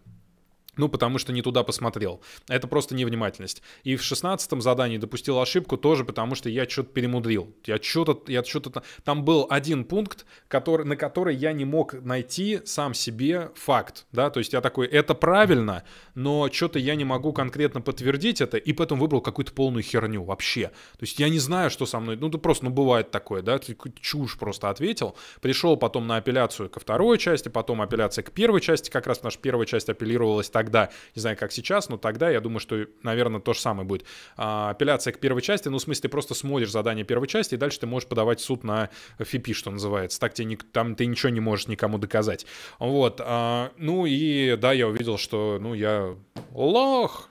ну, потому что не туда посмотрел. Это просто невнимательность. И в шестнадцатом задании допустил ошибку тоже потому, что я что-то перемудрил. Я что-то... Я что-то... Там был один пункт, который, на который я не мог найти сам себе факт, да, то есть я такой, это правильно, но что-то я не могу конкретно подтвердить это, и поэтому выбрал какую-то полную херню вообще. То есть я не знаю, что со мной, ну, это просто, ну, бывает такое, да, ты чушь просто ответил, пришел потом на апелляцию ко второй части, потом апелляция к первой части, как раз наша первая часть апеллировалась так тогда, не знаю, как сейчас, но тогда я думаю, что, наверное, то же самое будет. А, апелляция к первой части, ну, в смысле, ты просто смотришь задание первой части, и дальше ты можешь подавать суд на ФИПИ, что называется. Так тебе, там ты ничего не можешь никому доказать. Вот. А, ну и, да, я увидел, что, ну, я лох,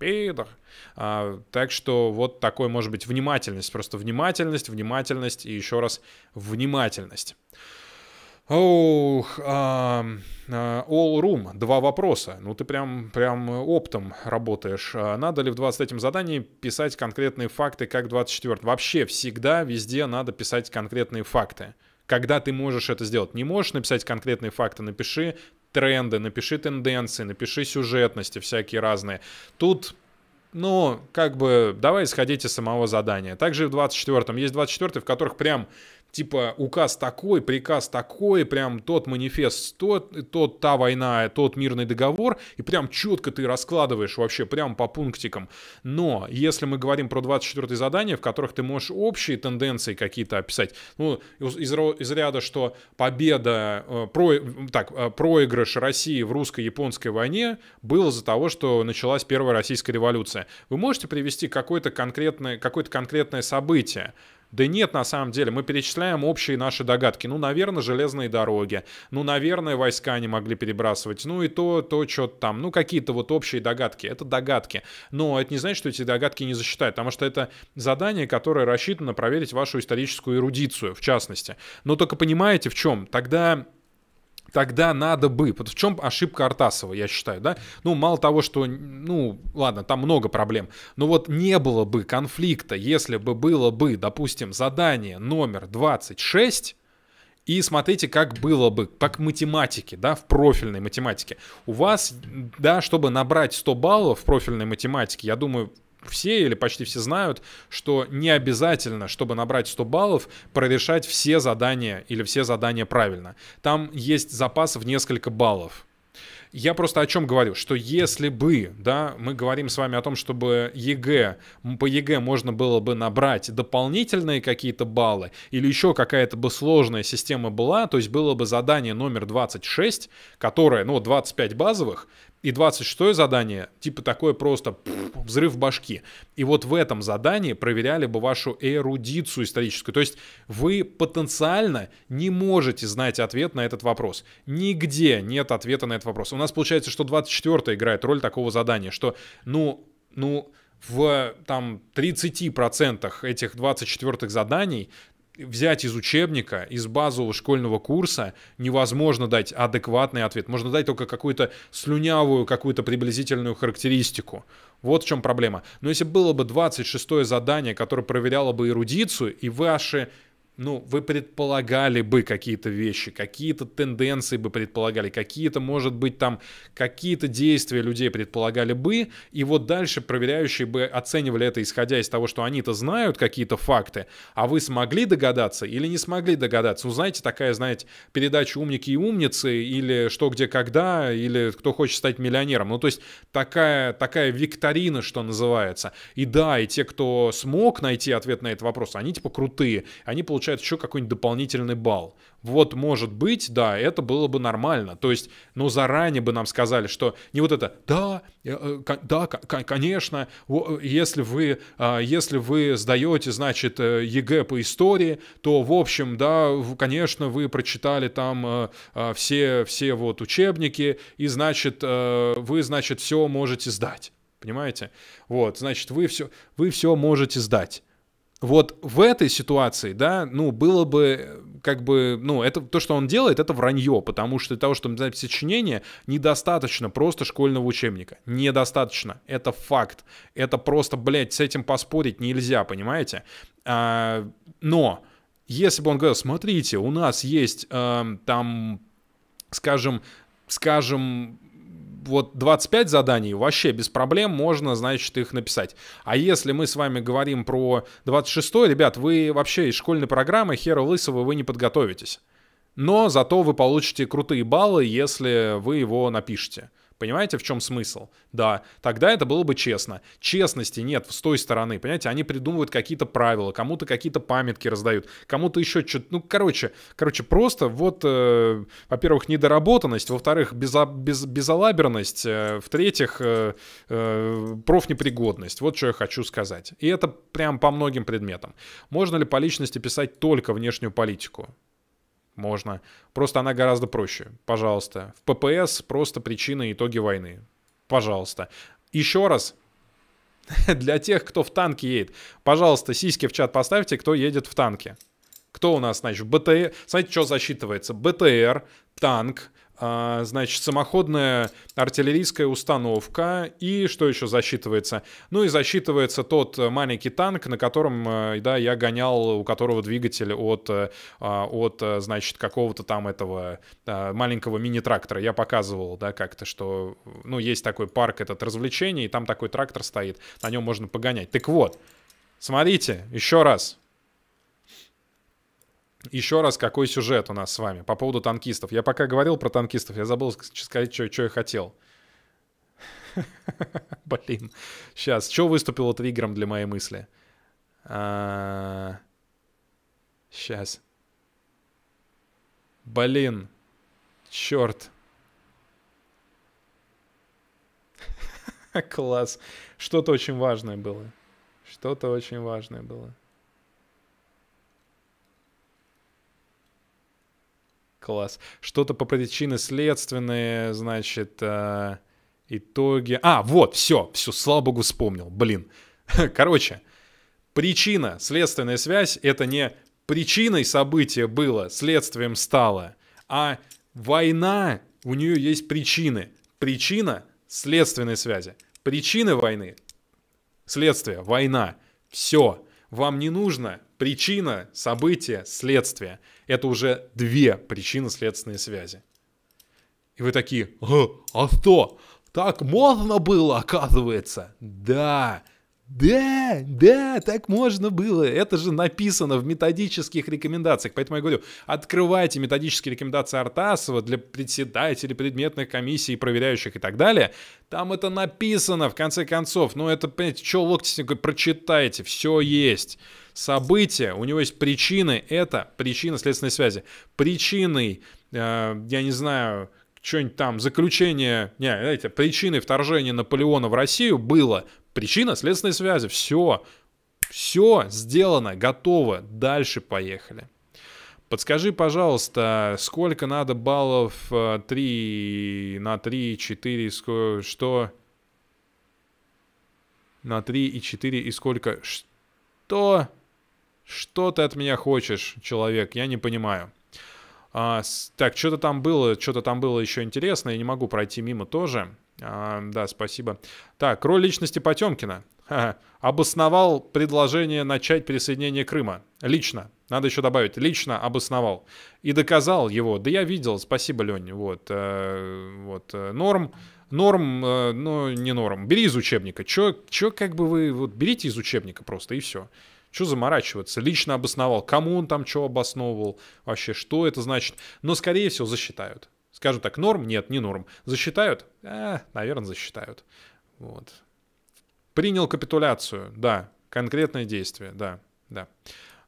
пидор. А, так что вот такой, может быть, внимательность. Просто внимательность, внимательность и еще раз внимательность. Ох, а, а, All Room, два вопроса. Ну, ты прям, прям оптом работаешь. А надо ли в 23-м задании писать конкретные факты, как в 24 Вообще всегда, везде надо писать конкретные факты. Когда ты можешь это сделать? Не можешь написать конкретные факты, напиши тренды, напиши тенденции, напиши сюжетности всякие разные. Тут ну, как бы, давай исходите из самого задания. Также в 24-м. Есть 24-й, в которых прям типа указ такой, приказ такой, прям тот манифест, тот, тот та война, тот мирный договор, и прям четко ты раскладываешь вообще прям по пунктикам. Но если мы говорим про 24 задание, в которых ты можешь общие тенденции какие-то описать, ну, из, из ряда, что победа, э, про, так, э, проигрыш России в русско-японской войне был из-за того, что началась Первая Российская революция. Вы можете привести какое-то конкретное, какое-то конкретное событие, да нет, на самом деле, мы перечисляем общие наши догадки. Ну, наверное, железные дороги. Ну, наверное, войска не могли перебрасывать. Ну, и то, то, что-то там. Ну, какие-то вот общие догадки. Это догадки. Но это не значит, что эти догадки не засчитают, потому что это задание, которое рассчитано проверить вашу историческую эрудицию, в частности. Но только понимаете, в чем? Тогда тогда надо бы. в чем ошибка Артасова, я считаю, да? Ну, мало того, что, ну, ладно, там много проблем, но вот не было бы конфликта, если бы было бы, допустим, задание номер 26, и смотрите, как было бы, как математики, да, в профильной математике. У вас, да, чтобы набрать 100 баллов в профильной математике, я думаю, все или почти все знают, что не обязательно, чтобы набрать 100 баллов, прорешать все задания или все задания правильно. Там есть запас в несколько баллов. Я просто о чем говорю, что если бы, да, мы говорим с вами о том, чтобы ЕГЭ, по ЕГЭ можно было бы набрать дополнительные какие-то баллы, или еще какая-то бы сложная система была, то есть было бы задание номер 26, которое, ну, 25 базовых, и 26 задание, типа такое просто взрыв башки. И вот в этом задании проверяли бы вашу эрудицию историческую. То есть вы потенциально не можете знать ответ на этот вопрос. Нигде нет ответа на этот вопрос. У нас получается, что 24 играет роль такого задания, что, ну, ну, в там 30% этих 24 заданий взять из учебника, из базового школьного курса невозможно дать адекватный ответ. Можно дать только какую-то слюнявую, какую-то приблизительную характеристику. Вот в чем проблема. Но если было бы 26-е задание, которое проверяло бы эрудицию, и ваши ну, вы предполагали бы какие-то вещи, какие-то тенденции бы предполагали, какие-то, может быть, там, какие-то действия людей предполагали бы, и вот дальше проверяющие бы оценивали это, исходя из того, что они-то знают какие-то факты, а вы смогли догадаться или не смогли догадаться. Ну, знаете, такая, знаете, передача «Умники и умницы» или «Что, где, когда», или «Кто хочет стать миллионером». Ну, то есть такая, такая викторина, что называется. И да, и те, кто смог найти ответ на этот вопрос, они типа крутые, они получают получает еще какой-нибудь дополнительный балл. Вот, может быть, да, это было бы нормально. То есть, ну, заранее бы нам сказали, что не вот это, да, э, э, да, конечно, э, если вы, а, если вы сдаете, значит, ЕГЭ по истории, то, в общем, да, конечно, вы прочитали там все, все вот учебники, и, значит, вы, значит, все можете сдать. Понимаете? Вот, значит, вы все, вы все можете сдать вот в этой ситуации, да, ну, было бы как бы, ну, это то, что он делает, это вранье, потому что для того, чтобы написать сочинение, недостаточно просто школьного учебника. Недостаточно. Это факт. Это просто, блядь, с этим поспорить нельзя, понимаете? А, но если бы он говорил, смотрите, у нас есть э, там, скажем, скажем, вот 25 заданий вообще без проблем можно, значит, их написать. А если мы с вами говорим про 26 ребят, вы вообще из школьной программы хера лысого вы не подготовитесь. Но зато вы получите крутые баллы, если вы его напишете. Понимаете, в чем смысл? Да, тогда это было бы честно. Честности нет с той стороны, понимаете? Они придумывают какие-то правила, кому-то какие-то памятки раздают, кому-то еще что-то. Ну, короче, короче, просто вот, э, во-первых, недоработанность, во-вторых, безо, без, безалаберность, э, в-третьих, э, э, профнепригодность. Вот что я хочу сказать. И это прям по многим предметам. Можно ли по личности писать только внешнюю политику? Можно. Просто она гораздо проще. Пожалуйста. В ППС просто причины итоги войны. Пожалуйста. Еще раз, для тех, кто в танке едет, пожалуйста, сиськи в чат поставьте, кто едет в танке. Кто у нас, значит, БТР... Смотрите, что засчитывается. БТР, танк, а, значит, самоходная артиллерийская установка, и что еще засчитывается? Ну и засчитывается тот маленький танк, на котором, э, да, я гонял, у которого двигатель от, э, а, от э, значит, какого-то там этого а, маленького мини-трактора. Я показывал, да, как-то, что, ну, есть такой парк этот развлечений, и там такой трактор стоит, на нем можно погонять. Так вот, смотрите, еще раз, еще раз, какой сюжет у нас с вами по поводу танкистов. Я пока говорил про танкистов, я забыл сказать, что, я хотел. Блин. Сейчас, что выступило триггером для моей мысли? Сейчас. А, Блин. Черт. Класс. Что-то очень важное было. Что-то очень важное было. класс. Что-то по причине следственные, значит, э, итоги. А, вот, все, все, слава богу, вспомнил, блин. Короче, причина, следственная связь, это не причиной события было, следствием стало, а война, у нее есть причины. Причина следственной связи. Причины войны, следствие, война, все. Вам не нужно причина, событие, следствие. Это уже две причины следственной связи. И вы такие, а что? Так можно было, оказывается? Да, да, да, так можно было. Это же написано в методических рекомендациях. Поэтому я говорю, открывайте методические рекомендации Артасова для председателей предметных комиссий, проверяющих и так далее. Там это написано, в конце концов. Ну, это, понимаете, что локти прочитайте, все есть. События, у него есть причины, это причина следственной связи. Причиной, э, я не знаю, что-нибудь там, заключение, не, знаете, причиной вторжения Наполеона в Россию было Причина следственные связи. Все. Все сделано, готово. Дальше поехали. Подскажи, пожалуйста, сколько надо баллов 3 э, на 3, 4, что? На 3 и 4 и сколько? Что? Что ты от меня хочешь, человек? Я не понимаю. А, так, что-то там было, что-то там было еще интересное, я не могу пройти мимо тоже. А, да, спасибо. Так, роль личности Потемкина. Обосновал предложение начать присоединение Крыма. Лично. Надо еще добавить. Лично обосновал. И доказал его. Да я видел. Спасибо, Лень. Вот. Э, вот. Э, норм. Норм, э, ну, не норм. Бери из учебника. Че, че как бы вы... Вот берите из учебника просто, и все. Что заморачиваться? Лично обосновал. Кому он там что обосновывал? Вообще, что это значит? Но, скорее всего, засчитают. Скажем так, норм? Нет, не норм. Засчитают? Э, наверное, засчитают. Вот. Принял капитуляцию, да. Конкретное действие, да, да.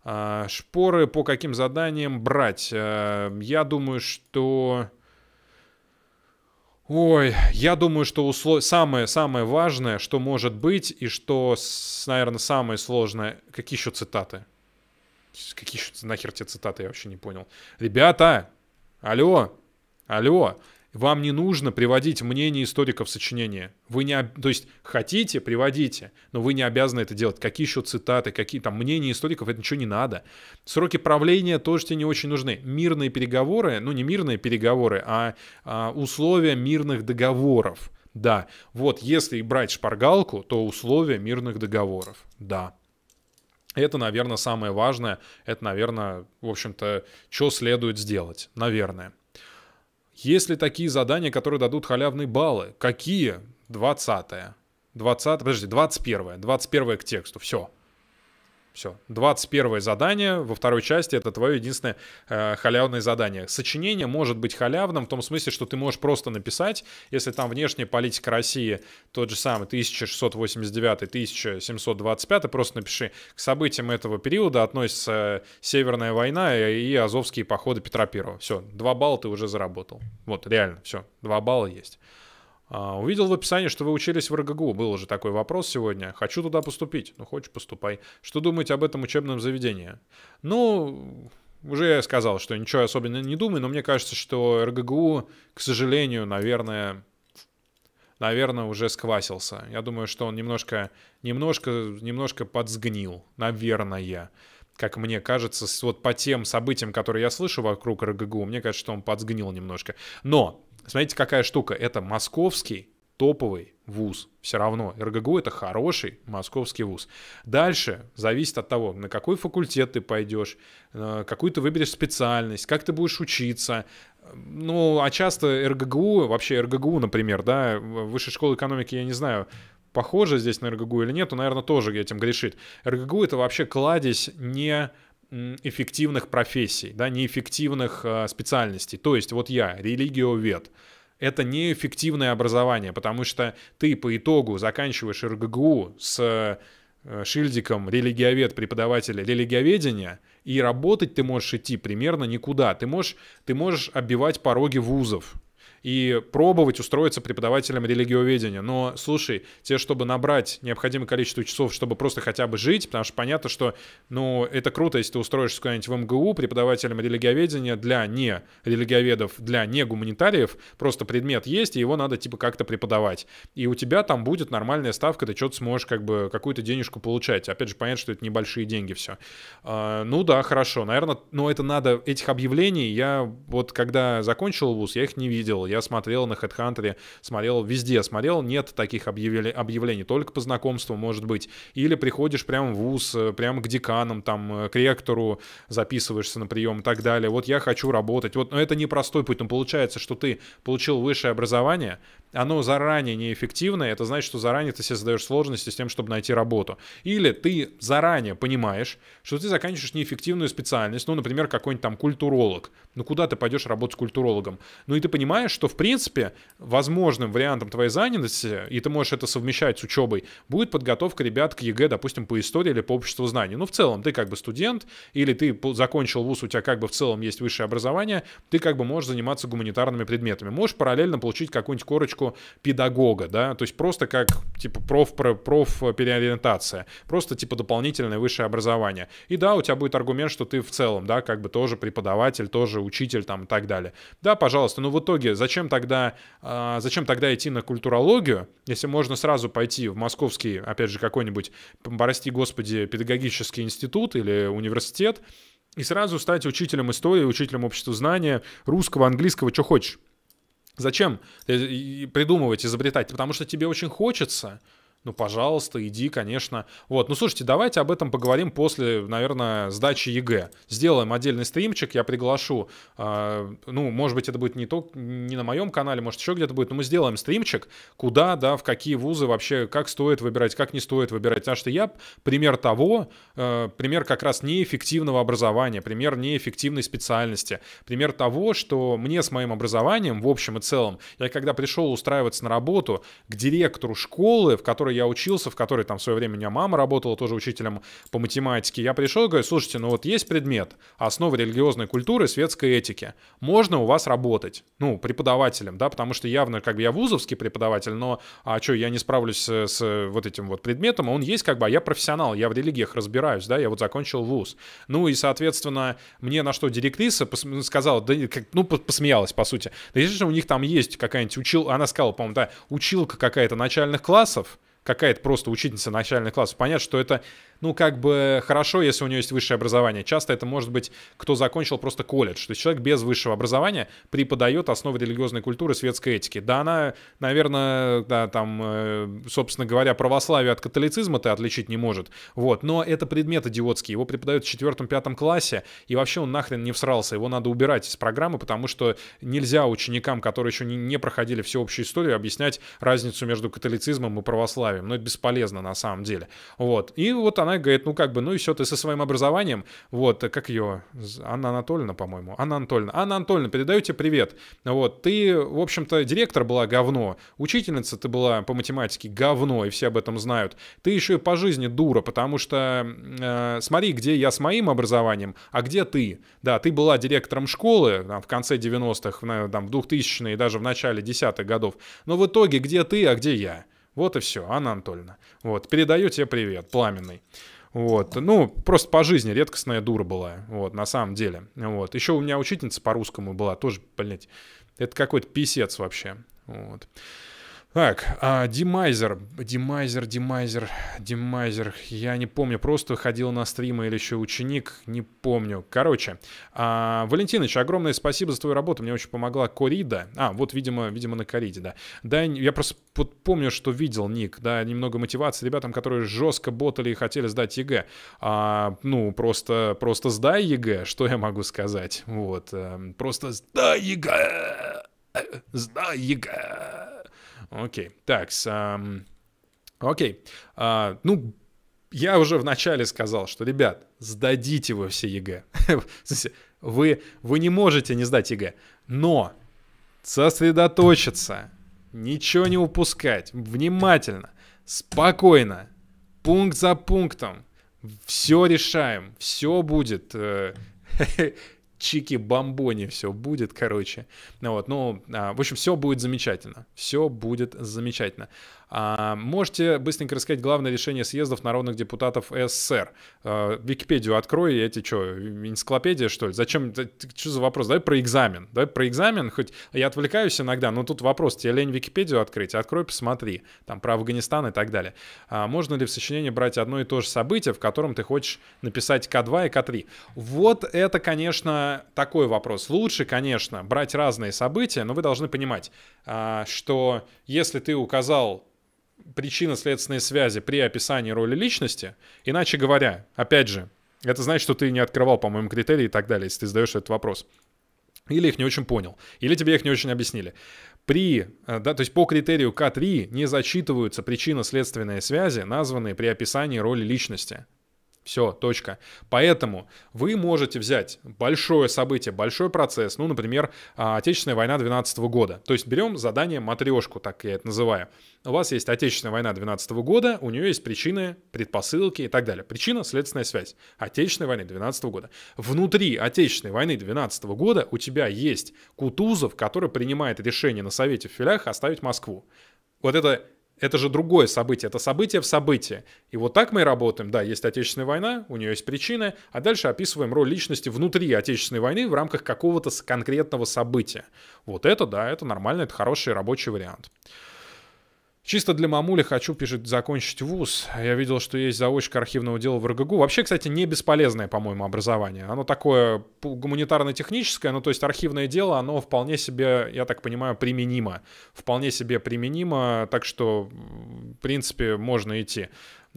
А, шпоры по каким заданиям брать? Э, я думаю, что... Ой, я думаю, что услов... самое-самое важное, что может быть, и что, наверное, самое сложное... Какие еще цитаты? Какие еще нахер те цитаты, я вообще не понял. Ребята, алло, Алло, вам не нужно приводить мнение историков сочинения. Вы не, то есть хотите, приводите, но вы не обязаны это делать. Какие еще цитаты, какие там мнения историков, это ничего не надо. Сроки правления тоже тебе не очень нужны. Мирные переговоры, ну не мирные переговоры, а, а условия мирных договоров. Да, вот если брать шпаргалку, то условия мирных договоров. Да. Это, наверное, самое важное. Это, наверное, в общем-то, что следует сделать. Наверное. Есть ли такие задания, которые дадут халявные баллы? Какие? 20 20 подожди, 21 21 к тексту, все. Все. 21 задание во второй части это твое единственное э, халявное задание. Сочинение может быть халявным в том смысле, что ты можешь просто написать, если там внешняя политика России тот же самый 1689-1725, просто напиши, к событиям этого периода относится э, Северная война и Азовские походы Петра Первого. Все, два балла ты уже заработал. Вот, реально, все, два балла есть. А, увидел в описании, что вы учились в РГГУ. Был же такой вопрос сегодня. Хочу туда поступить. Ну, хочешь, поступай. Что думаете об этом учебном заведении? Ну, уже я сказал, что ничего особенно не думаю, но мне кажется, что РГГУ, к сожалению, наверное, наверное, уже сквасился. Я думаю, что он немножко, немножко, немножко подсгнил, наверное. Как мне кажется, вот по тем событиям, которые я слышу вокруг РГГУ, мне кажется, что он подсгнил немножко. Но Смотрите, какая штука. Это московский топовый вуз. Все равно РГГУ это хороший московский вуз. Дальше зависит от того, на какой факультет ты пойдешь, какую ты выберешь специальность, как ты будешь учиться. Ну, а часто РГГУ, вообще РГГУ, например, да, Высшая школа экономики, я не знаю, похоже здесь на РГГУ или нет, он, наверное, тоже этим грешит. РГГУ — это вообще кладезь не эффективных профессий, да, неэффективных а, специальностей. То есть вот я, религиовед, это неэффективное образование, потому что ты по итогу заканчиваешь РГГУ с э, шильдиком религиовед преподавателя религиоведения, и работать ты можешь идти примерно никуда. Ты можешь, ты можешь оббивать пороги вузов, и пробовать устроиться преподавателем религиоведения. Но, слушай, тебе, чтобы набрать необходимое количество часов, чтобы просто хотя бы жить, потому что понятно, что, ну, это круто, если ты устроишься куда-нибудь в МГУ преподавателем религиоведения для не религиоведов, для не гуманитариев, просто предмет есть, и его надо, типа, как-то преподавать. И у тебя там будет нормальная ставка, ты что-то сможешь, как бы, какую-то денежку получать. Опять же, понятно, что это небольшие деньги все. А, ну да, хорошо, наверное, но это надо, этих объявлений я вот когда закончил вуз, я их не видел, я смотрел на HeadHunter, смотрел везде, смотрел, нет таких объявлений, объявлений только по знакомству, может быть. Или приходишь прямо в ВУЗ, э, прямо к деканам, там, э, к ректору, записываешься на прием и так далее. Вот я хочу работать. Вот, но это непростой путь. Но получается, что ты получил высшее образование, оно заранее неэффективно, это значит, что заранее ты себе задаешь сложности с тем, чтобы найти работу. Или ты заранее понимаешь, что ты заканчиваешь неэффективную специальность, ну, например, какой-нибудь там культуролог. Ну, куда ты пойдешь работать с культурологом? Ну, и ты понимаешь, что, в принципе, возможным вариантом твоей занятости, и ты можешь это совмещать с учебой, будет подготовка ребят к ЕГЭ, допустим, по истории или по обществу знаний. Ну, в целом, ты как бы студент, или ты закончил вуз, у тебя как бы в целом есть высшее образование, ты как бы можешь заниматься гуманитарными предметами. Можешь параллельно получить какую-нибудь корочку поддержку педагога, да, то есть просто как, типа, проф, проф э, переориентация, просто, типа, дополнительное высшее образование. И да, у тебя будет аргумент, что ты в целом, да, как бы тоже преподаватель, тоже учитель там и так далее. Да, пожалуйста, но в итоге зачем тогда, э, зачем тогда идти на культурологию, если можно сразу пойти в московский, опять же, какой-нибудь, прости господи, педагогический институт или университет, и сразу стать учителем истории, учителем общества знания, русского, английского, что хочешь. Зачем э, придумывать, изобретать? Потому что тебе очень хочется, ну, пожалуйста, иди, конечно. Вот, ну, слушайте, давайте об этом поговорим после, наверное, сдачи ЕГЭ. Сделаем отдельный стримчик, я приглашу, э, ну, может быть, это будет не, только не на моем канале, может, еще где-то будет, но мы сделаем стримчик, куда, да, в какие вузы вообще, как стоит выбирать, как не стоит выбирать. Потому что я пример того, э, пример как раз неэффективного образования, пример неэффективной специальности, пример того, что мне с моим образованием, в общем и целом, я когда пришел устраиваться на работу к директору школы, в которой которой я учился, в которой там в свое время у меня мама работала тоже учителем по математике, я пришел и говорю, слушайте, ну вот есть предмет, основы религиозной культуры, светской этики, можно у вас работать, ну, преподавателем, да, потому что явно, как бы я вузовский преподаватель, но, а что, я не справлюсь э, с, с э, вот этим вот предметом, а он есть как бы, а я профессионал, я в религиях разбираюсь, да, я вот закончил вуз. Ну и, соответственно, мне на что директриса сказала, да, как, ну, посмеялась, по сути. Да, если у них там есть какая-нибудь учил, она сказала, по-моему, да, училка какая-то начальных классов, какая-то просто учительница начальных классов. Понятно, что это ну, как бы хорошо, если у него есть высшее образование. Часто это может быть, кто закончил просто колледж. То есть человек без высшего образования преподает основы религиозной культуры, светской этики. Да, она, наверное, да, там, э, собственно говоря, православие от католицизма ты отличить не может. Вот, но это предмет идиотский. Его преподают в четвертом-пятом классе, и вообще он нахрен не всрался. Его надо убирать из программы, потому что нельзя ученикам, которые еще не, не проходили всеобщую историю, объяснять разницу между католицизмом и православием. Но это бесполезно на самом деле. Вот. И вот она она говорит, ну как бы, ну еще ты со своим образованием, вот, э, как ее, Анна Анатольевна, по-моему, Анна Анатольевна, Анна Анатольевна, передаю тебе привет, вот, ты, в общем-то, директор была говно, учительница ты была по математике говно, и все об этом знают, ты еще и по жизни дура, потому что э, смотри, где я с моим образованием, а где ты, да, ты была директором школы, там, в конце 90-х, в, там, в 2000-е даже в начале 10-х годов, но в итоге где ты, а где я? Вот и все, Анна Анатольевна. Вот, передаю тебе привет, пламенный. Вот, ну, просто по жизни редкостная дура была, вот, на самом деле. Вот, еще у меня учительница по-русскому была, тоже, блядь, это какой-то писец вообще, вот. Так, а, Димайзер, Димайзер, Димайзер, Димайзер, я не помню, просто ходил на стримы или еще ученик, не помню. Короче, а, Валентинович, огромное спасибо за твою работу, мне очень помогла Корида. А, вот, видимо, видимо на Кориде, да. Да, я просто помню, что видел ник, да, немного мотивации ребятам, которые жестко ботали и хотели сдать ЕГЭ. А, ну, просто, просто сдай ЕГЭ, что я могу сказать, вот. Эм, просто сдай ЕГЭ, э, сдай ЕГЭ. Окей, так, окей. А, ну, я уже в начале сказал, что, ребят, сдадите вы все ЕГЭ. вы, вы не можете не сдать ЕГЭ, но сосредоточиться, ничего не упускать, внимательно, спокойно, пункт за пунктом, все решаем, все будет. Э, чики-бомбоне все будет, короче. Вот, ну, а, в общем, все будет замечательно. Все будет замечательно. А, можете быстренько рассказать главное решение съездов народных депутатов СССР. А, Википедию открой, эти что, энциклопедия, что ли? Зачем? Что за вопрос? Давай про экзамен. Давай про экзамен, хоть я отвлекаюсь иногда, но тут вопрос, тебе лень Википедию открыть? Открой, посмотри, там про Афганистан и так далее. А, можно ли в сочинении брать одно и то же событие, в котором ты хочешь написать К2 и К3? Вот это, конечно, такой вопрос. Лучше, конечно, брать разные события, но вы должны понимать, что если ты указал причинно-следственные связи при описании роли личности. Иначе говоря, опять же, это значит, что ты не открывал, по-моему, критерии и так далее, если ты задаешь этот вопрос. Или их не очень понял, или тебе их не очень объяснили. При, э, да, то есть по критерию К3 не зачитываются причинно-следственные связи, названные при описании роли личности. Все, точка. Поэтому вы можете взять большое событие, большой процесс, ну, например, а, Отечественная война 12 года. То есть берем задание матрешку, так я это называю. У вас есть Отечественная война 12 года, у нее есть причины, предпосылки и так далее. Причина, следственная связь. Отечественной войны 12 года. Внутри Отечественной войны 12 года у тебя есть Кутузов, который принимает решение на Совете в Филях оставить Москву. Вот это это же другое событие, это событие в событии. И вот так мы и работаем. Да, есть Отечественная война, у нее есть причины, а дальше описываем роль личности внутри Отечественной войны в рамках какого-то конкретного события. Вот это, да, это нормально, это хороший рабочий вариант. Чисто для мамули хочу, пишет, закончить вуз. Я видел, что есть заочка архивного дела в РГГУ. Вообще, кстати, не бесполезное, по-моему, образование. Оно такое гуманитарно-техническое, ну, то есть архивное дело, оно вполне себе, я так понимаю, применимо. Вполне себе применимо, так что, в принципе, можно идти.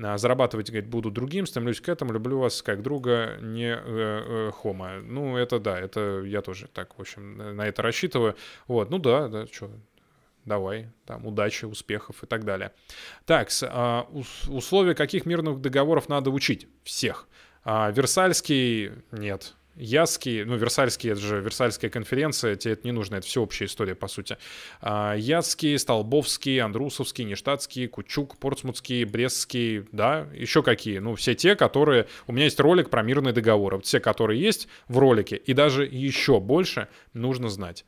А зарабатывать, говорит, буду другим, стремлюсь к этому, люблю вас как друга, не э, э, хома. Ну, это да, это я тоже так, в общем, на это рассчитываю. Вот, ну да, да, что, давай, там, удачи, успехов и так далее. Так, а, условия каких мирных договоров надо учить? Всех. А, Версальский нет. Яцкий, ну, Версальский, это же Версальская конференция, тебе это не нужно, это всеобщая история, по сути. А, Яцкий, Столбовский, Андрусовский, Нештатский, Кучук, Портсмутский, Брестский, да, еще какие. Ну, все те, которые... У меня есть ролик про мирные договоры. Все, которые есть в ролике, и даже еще больше нужно знать.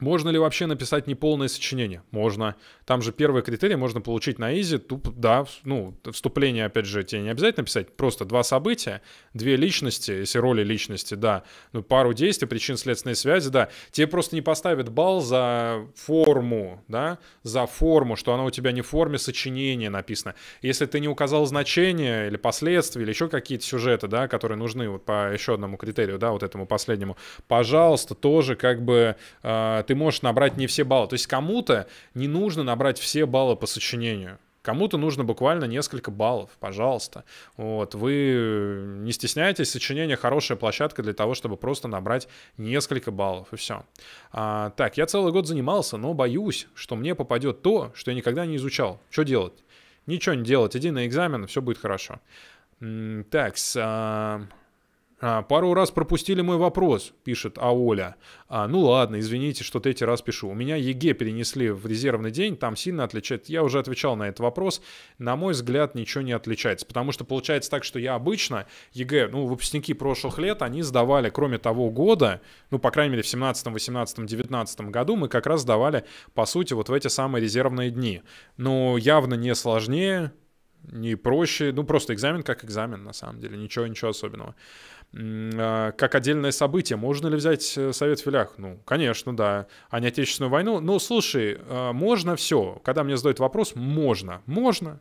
Можно ли вообще написать неполное сочинение? Можно. Там же первые критерии можно получить на изи. Туп, да, ну, вступление, опять же, тебе не обязательно писать. Просто два события, две личности, если роли личности, да. Ну, пару действий, причин следственной связи, да. Тебе просто не поставят балл за форму, да, за форму, что она у тебя не в форме сочинения написана. Если ты не указал значение или последствия, или еще какие-то сюжеты, да, которые нужны вот по еще одному критерию, да, вот этому последнему, пожалуйста, тоже как бы а, ты можешь набрать не все баллы. То есть кому-то не нужно набрать все баллы по сочинению. Кому-то нужно буквально несколько баллов, пожалуйста. Вот. Вы не стесняйтесь, сочинение хорошая площадка для того, чтобы просто набрать несколько баллов, и все. А, так, я целый год занимался, но боюсь, что мне попадет то, что я никогда не изучал. Что делать? Ничего не делать, иди на экзамен, все будет хорошо. Так, с, а, «А, пару раз пропустили мой вопрос, пишет Аоля. А, ну ладно, извините, что третий раз пишу. У меня ЕГЭ перенесли в резервный день, там сильно отличает. Я уже отвечал на этот вопрос. На мой взгляд, ничего не отличается. Потому что получается так, что я обычно ЕГЭ, ну, выпускники прошлых лет, они сдавали, кроме того года, ну, по крайней мере, в 17, 18, 19 году мы как раз сдавали, по сути, вот в эти самые резервные дни. Но явно не сложнее, не проще. Ну, просто экзамен как экзамен, на самом деле. Ничего, ничего особенного. А, как отдельное событие, можно ли взять э, Совет в Филях? Ну, конечно, да. А не Отечественную войну? Ну, слушай, э, можно все. Когда мне задают вопрос, можно. Можно.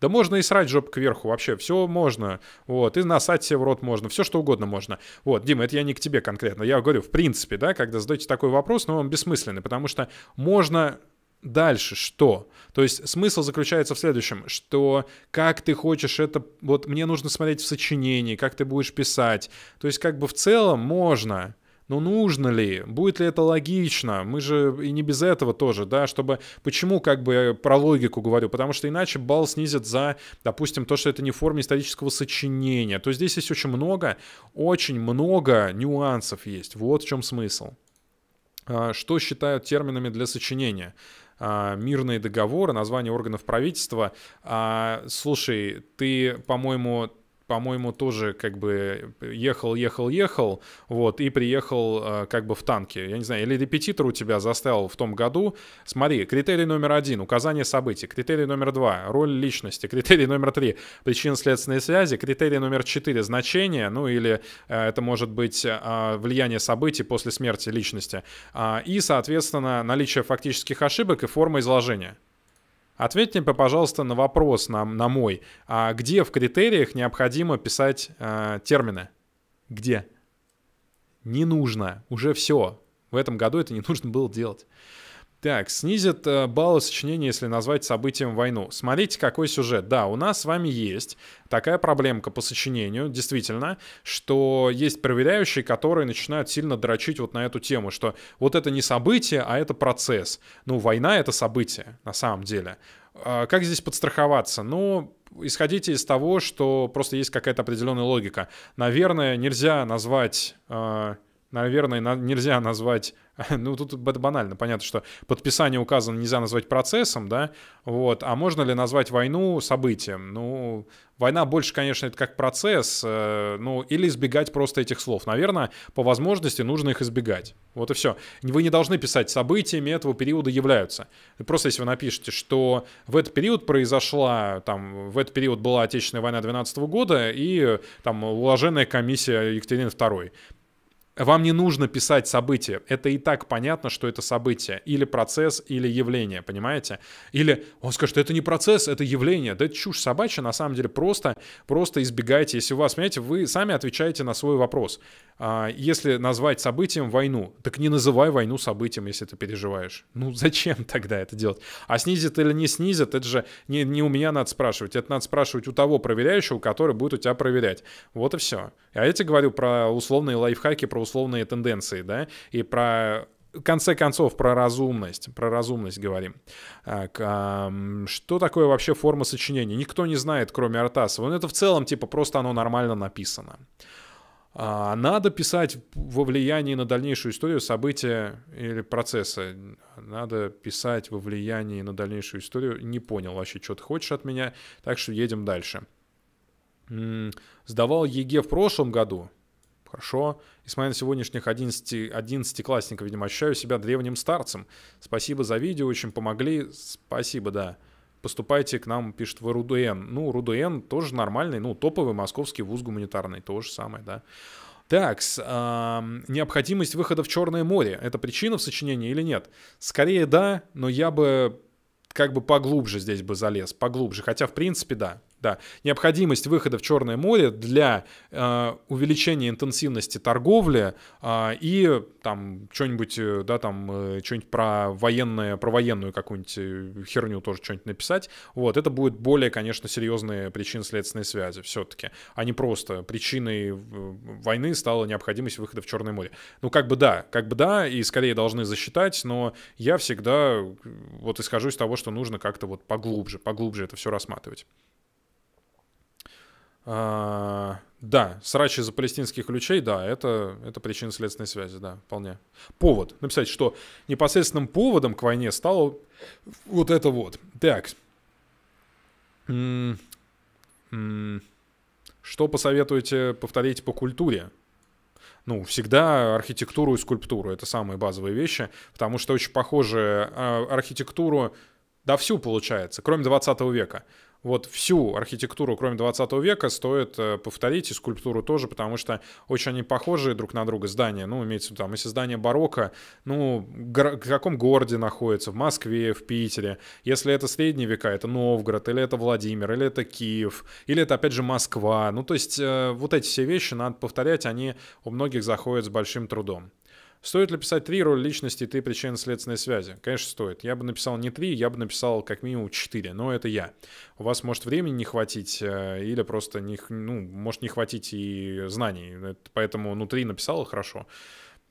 Да можно и срать жопу кверху вообще, все можно. Вот, и насать себе в рот можно, все что угодно можно. Вот, Дима, это я не к тебе конкретно, я говорю, в принципе, да, когда задаете такой вопрос, но он бессмысленный, потому что можно Дальше что? То есть смысл заключается в следующем, что как ты хочешь это, вот мне нужно смотреть в сочинении, как ты будешь писать. То есть как бы в целом можно, но нужно ли? Будет ли это логично? Мы же и не без этого тоже, да, чтобы... Почему как бы про логику говорю? Потому что иначе балл снизит за, допустим, то, что это не форма исторического сочинения. То здесь есть очень много, очень много нюансов есть. Вот в чем смысл. А, что считают терминами для сочинения? А, мирные договоры, название органов правительства. А, слушай, ты, по-моему, по-моему, тоже как бы ехал, ехал, ехал, вот, и приехал э, как бы в танке. Я не знаю, или репетитор у тебя заставил в том году. Смотри, критерий номер один — указание событий. Критерий номер два — роль личности. Критерий номер три — причинно-следственные связи. Критерий номер четыре — значение, ну или э, это может быть э, влияние событий после смерти личности. Э, и, соответственно, наличие фактических ошибок и форма изложения. Ответьте, мне, пожалуйста, на вопрос на, на мой. А где в критериях необходимо писать а, термины? Где? Не нужно. Уже все. В этом году это не нужно было делать. Так, снизит э, баллы сочинения, если назвать событием войну. Смотрите, какой сюжет. Да, у нас с вами есть такая проблемка по сочинению, действительно, что есть проверяющие, которые начинают сильно дрочить вот на эту тему, что вот это не событие, а это процесс. Ну, война — это событие, на самом деле. А как здесь подстраховаться? Ну, исходите из того, что просто есть какая-то определенная логика. Наверное, нельзя назвать э, наверное, на, нельзя назвать, ну тут это банально, понятно, что подписание указано нельзя назвать процессом, да, вот, а можно ли назвать войну событием? Ну, война больше, конечно, это как процесс, э, ну, или избегать просто этих слов. Наверное, по возможности нужно их избегать. Вот и все. Вы не должны писать событиями этого периода являются. Просто если вы напишете, что в этот период произошла, там, в этот период была Отечественная война 12 года и э, там уложенная комиссия Екатерины II. Вам не нужно писать события. Это и так понятно, что это событие. Или процесс, или явление, понимаете? Или он скажет, это не процесс, это явление. Да это чушь собачья, на самом деле. Просто, просто избегайте. Если у вас, понимаете, вы сами отвечаете на свой вопрос. А, если назвать событием войну, так не называй войну событием, если ты переживаешь. Ну зачем тогда это делать? А снизит или не снизит, это же не, не у меня надо спрашивать. Это надо спрашивать у того проверяющего, который будет у тебя проверять. Вот и все. А я тебе говорю про условные лайфхаки, про условные тенденции, да, и про в конце концов, про разумность, про разумность говорим. Так, а, что такое вообще форма сочинения? Никто не знает, кроме Артасова. Но ну, это в целом, типа, просто оно нормально написано. А, надо писать во влиянии на дальнейшую историю события или процесса. Надо писать во влиянии на дальнейшую историю. Не понял вообще, что ты хочешь от меня. Так что едем дальше. Сдавал ЕГЭ в прошлом году. Хорошо. И Несмотря на сегодняшних 11, 11 классников, видимо, ощущаю себя древним старцем. Спасибо за видео, очень помогли. Спасибо, да. Поступайте к нам, пишет в РУДН. Ну, РУДН тоже нормальный, ну, топовый московский вуз гуманитарный, то же самое, да. Так, необходимость выхода в Черное море. Это причина в сочинении или нет? Скорее да, но я бы как бы поглубже здесь бы залез, поглубже. Хотя, в принципе, да да, необходимость выхода в Черное море для э, увеличения интенсивности торговли э, и там что-нибудь, э, да, там э, что-нибудь про военное, про военную какую-нибудь э, херню тоже что-нибудь написать. Вот, это будет более, конечно, серьезные причины следственной связи все-таки, а не просто причиной войны стала необходимость выхода в Черное море. Ну, как бы да, как бы да, и скорее должны засчитать, но я всегда э, вот исхожу из того, что нужно как-то вот поглубже, поглубже это все рассматривать. А, да, срач из-за палестинских ключей, да, это, это причина следственной связи, да, вполне. Повод. Написать, что непосредственным поводом к войне стало вот это вот. Так. Что посоветуете повторить по культуре? ну, всегда архитектуру и скульптуру. Это самые базовые вещи, потому что очень похожие а, архитектуру да всю получается, кроме 20 века вот всю архитектуру, кроме 20 века, стоит э, повторить, и скульптуру тоже, потому что очень они похожие друг на друга здания. Ну, имеется в виду, там, если здание барокко, ну, в каком городе находится, в Москве, в Питере. Если это средние века, это Новгород, или это Владимир, или это Киев, или это, опять же, Москва. Ну, то есть э, вот эти все вещи надо повторять, они у многих заходят с большим трудом. Стоит ли писать три роли личности и три причины следственной связи? Конечно, стоит. Я бы написал не три, я бы написал как минимум четыре, но это я. У вас может времени не хватить, э, или просто не, ну, может не хватить и знаний. Поэтому, ну, три написал, хорошо.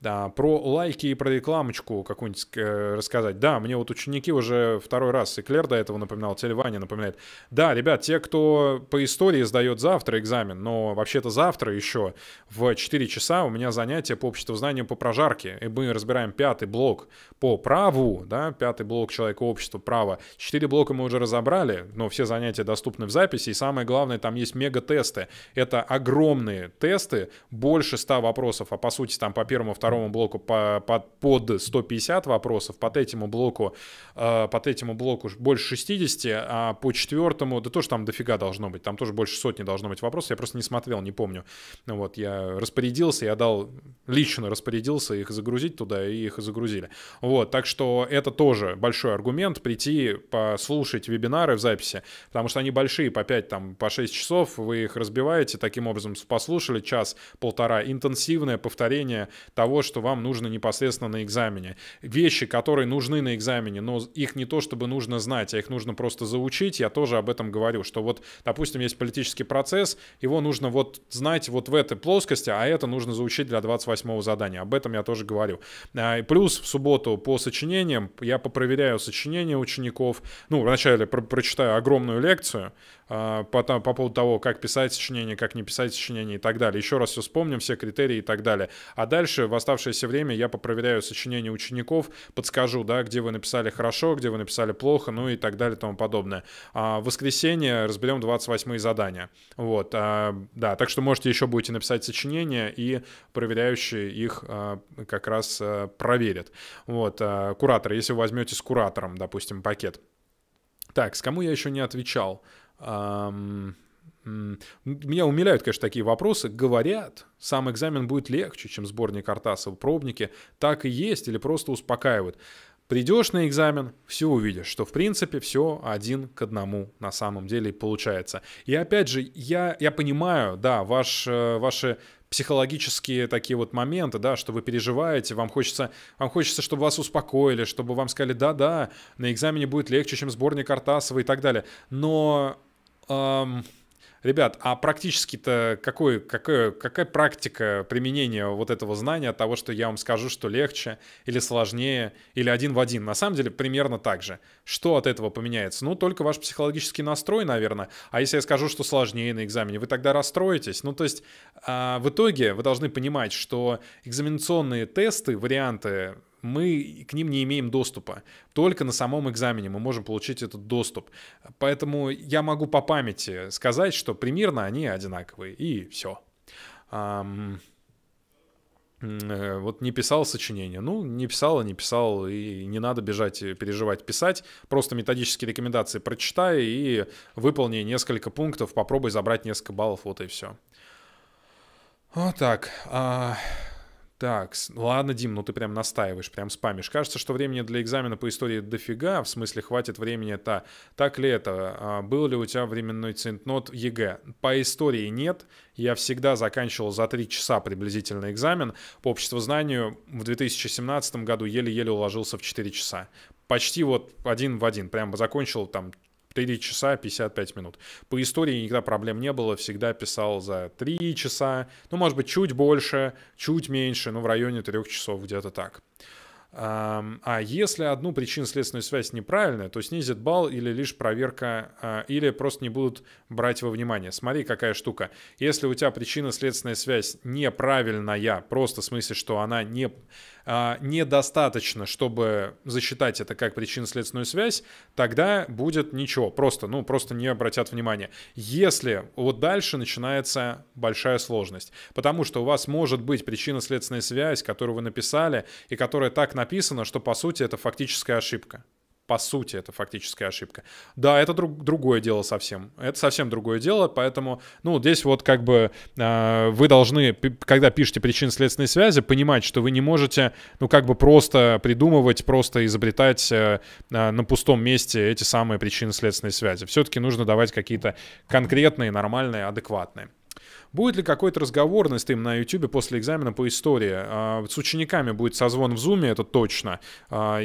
Да, про лайки и про рекламочку какую-нибудь э, рассказать. Да, мне вот ученики уже второй раз, и Клер до этого напоминал, Телеваня напоминает. Да, ребят, те, кто по истории сдает завтра экзамен, но вообще-то завтра еще в 4 часа у меня занятие по обществознанию по прожарке, и мы разбираем пятый блок по праву, да, пятый блок человека общества, права. Четыре блока мы уже разобрали, но все занятия доступны в записи, и самое главное, там есть мега-тесты. Это огромные тесты, больше ста вопросов, а по сути там по первому, второму второму блоку по, по, под 150 вопросов, под третьему блоку, э, по третьему блоку больше 60, а по четвертому, да тоже там дофига должно быть, там тоже больше сотни должно быть вопросов, я просто не смотрел, не помню. Ну вот, я распорядился, я дал, лично распорядился их загрузить туда, и их загрузили. Вот, так что это тоже большой аргумент прийти послушать вебинары в записи, потому что они большие, по 5, там, по 6 часов, вы их разбиваете, таким образом послушали час-полтора, интенсивное повторение того, что вам нужно непосредственно на экзамене. Вещи, которые нужны на экзамене, но их не то чтобы нужно знать, а их нужно просто заучить, я тоже об этом говорю, что вот, допустим, есть политический процесс, его нужно вот знать вот в этой плоскости, а это нужно заучить для 28-го задания. Об этом я тоже говорю. А, плюс в субботу по сочинениям я попроверяю сочинения учеников, ну, вначале про прочитаю огромную лекцию, а, потом по поводу того, как писать сочинение, как не писать сочинение и так далее. Еще раз все вспомним, все критерии и так далее. А дальше в оставшееся время я попроверяю сочинение учеников, подскажу, да, где вы написали хорошо, где вы написали плохо, ну и так далее и тому подобное. А в воскресенье разберем 28 задания. Вот, а, да, так что можете еще будете написать сочинение, и проверяющие их а, как раз а, проверят. Вот, а, куратор, если вы возьмете с куратором, допустим, пакет. Так, с кому я еще не отвечал? Меня умиляют, конечно, такие вопросы. Говорят, сам экзамен будет легче, чем сборник Артасова, пробники. Так и есть или просто успокаивают. Придешь на экзамен, все увидишь, что в принципе все один к одному на самом деле получается. И опять же, я, я понимаю, да, ваш, э, ваши психологические такие вот моменты, да, что вы переживаете, вам хочется, вам хочется, чтобы вас успокоили, чтобы вам сказали, да-да, на экзамене будет легче, чем сборник Артасова и так далее. Но эм, ребят, а практически-то какой, какой, какая практика применения вот этого знания, того, что я вам скажу, что легче или сложнее, или один в один? На самом деле примерно так же. Что от этого поменяется? Ну, только ваш психологический настрой, наверное. А если я скажу, что сложнее на экзамене, вы тогда расстроитесь. Ну, то есть э, в итоге вы должны понимать, что экзаменационные тесты, варианты мы к ним не имеем доступа. Только на самом экзамене мы можем получить этот доступ. Поэтому я могу по памяти сказать, что примерно они одинаковые, и все. Ам... Э, вот не писал сочинение. Ну, не писал, не писал, и не надо бежать и переживать писать. Просто методические рекомендации прочитай и выполни несколько пунктов, попробуй забрать несколько баллов, вот и все. Вот так. А, так, ну ладно, Дим, ну ты прям настаиваешь, прям спамишь. Кажется, что времени для экзамена по истории дофига, в смысле хватит времени это. Так ли это? А, был ли у тебя временной центнот ну ЕГЭ? По истории нет. Я всегда заканчивал за три часа приблизительно экзамен. По обществознанию в 2017 году еле-еле уложился в 4 часа. Почти вот один в один. Прям закончил там 4 часа 55 минут. По истории никогда проблем не было, всегда писал за 3 часа, ну, может быть, чуть больше, чуть меньше, ну, в районе 3 часов где-то так. А если одну причинно-следственную связь неправильная, то снизит балл или лишь проверка, а, или просто не будут брать во внимание. Смотри, какая штука. Если у тебя причинно-следственная связь неправильная, просто в смысле, что она не а, недостаточно, чтобы засчитать это как причинно-следственную связь, тогда будет ничего, просто, ну, просто не обратят внимания. Если вот дальше начинается большая сложность, потому что у вас может быть причинно-следственная связь, которую вы написали, и которая так написана, что, по сути, это фактическая ошибка по сути, это фактическая ошибка. Да, это друг, другое дело совсем. Это совсем другое дело, поэтому, ну, здесь вот как бы э, вы должны, когда пишете причины следственной связи, понимать, что вы не можете, ну, как бы просто придумывать, просто изобретать э, на пустом месте эти самые причины следственной связи. Все-таки нужно давать какие-то конкретные, нормальные, адекватные. Будет ли какой-то разговорный стрим на YouTube после экзамена по истории? А, с учениками будет созвон в Zoom, это точно. А,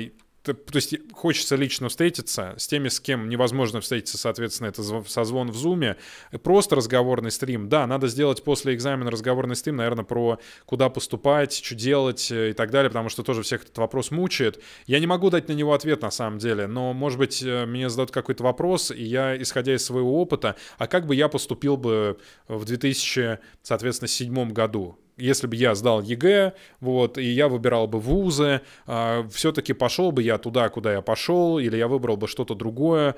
то есть хочется лично встретиться с теми, с кем невозможно встретиться, соответственно, это созвон в Зуме, просто разговорный стрим. Да, надо сделать после экзамена разговорный стрим, наверное, про куда поступать, что делать э, и так далее, потому что тоже всех этот вопрос мучает. Я не могу дать на него ответ на самом деле, но, может быть, э, мне задают какой-то вопрос, и я, исходя из своего опыта, а как бы я поступил бы в 2000, соответственно, седьмом году? если бы я сдал ЕГЭ, вот, и я выбирал бы вузы, а, все-таки пошел бы я туда, куда я пошел, или я выбрал бы что-то другое.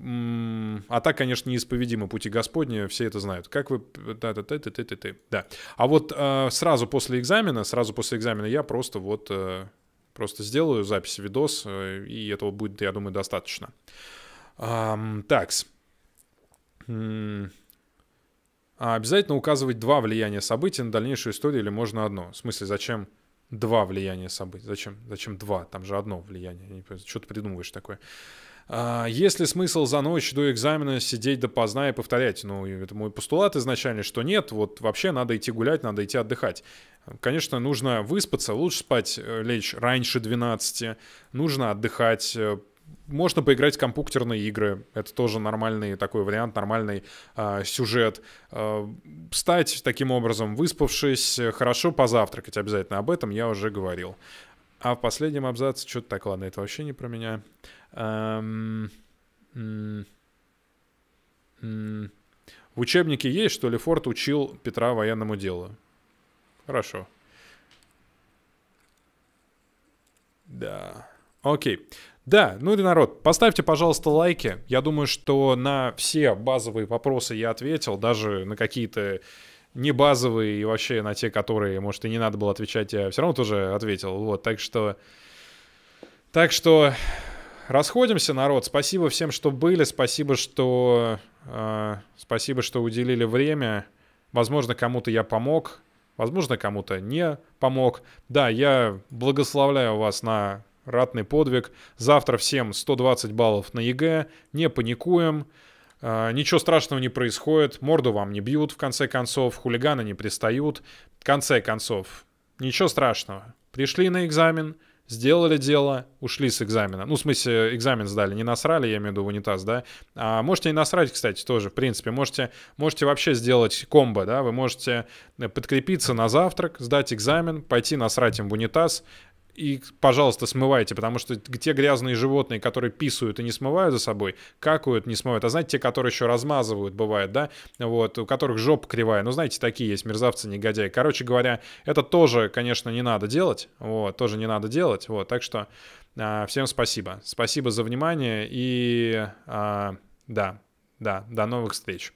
А так, конечно, неисповедимы пути Господни, все это знают. Как вы... Да, да, да, да, да, да. да. А вот э, сразу после экзамена, сразу после экзамена я просто вот э, просто сделаю запись видос, э, и этого будет, я думаю, достаточно. Эм, такс. М а обязательно указывать два влияния событий на дальнейшую историю или можно одно? В смысле, зачем два влияния событий? Зачем, зачем два? Там же одно влияние. Что ты придумываешь такое? А, есть ли смысл за ночь до экзамена сидеть допоздна и повторять? Ну, это мой постулат изначально, что нет, вот вообще надо идти гулять, надо идти отдыхать. Конечно, нужно выспаться, лучше спать, э, лечь раньше 12, нужно отдыхать, э, можно поиграть в компьютерные игры, это тоже нормальный такой вариант, нормальный э, сюжет. Э, а, стать таким образом, выспавшись, хорошо позавтракать обязательно, об этом я уже говорил. А в последнем абзаце что-то так, ладно, это вообще не про меня. Эм, в учебнике есть, что ли, Форд учил Петра военному делу? Хорошо. Да. Окей. Да, ну и народ, поставьте, пожалуйста, лайки. Я думаю, что на все базовые вопросы я ответил, даже на какие-то не базовые и вообще на те, которые, может, и не надо было отвечать, я все равно тоже ответил. Вот, так что... Так что расходимся, народ. Спасибо всем, что были. Спасибо, что... Э, спасибо, что уделили время. Возможно, кому-то я помог. Возможно, кому-то не помог. Да, я благословляю вас на ратный подвиг. Завтра всем 120 баллов на ЕГЭ, не паникуем. А, ничего страшного не происходит, морду вам не бьют, в конце концов, хулиганы не пристают. В конце концов, ничего страшного. Пришли на экзамен, сделали дело, ушли с экзамена. Ну, в смысле, экзамен сдали, не насрали, я имею в виду в унитаз, да? А можете и насрать, кстати, тоже, в принципе. Можете, можете вообще сделать комбо, да? Вы можете э, подкрепиться на завтрак, сдать экзамен, пойти насрать им в унитаз, и, пожалуйста, смывайте, потому что те грязные животные, которые писают и не смывают за собой, какают, не смывают. А знаете, те, которые еще размазывают, бывает, да, вот, у которых жопа кривая. Ну, знаете, такие есть мерзавцы, негодяи. Короче говоря, это тоже, конечно, не надо делать, вот, тоже не надо делать, вот, так что а, всем спасибо. Спасибо за внимание и, а, да, да, до новых встреч.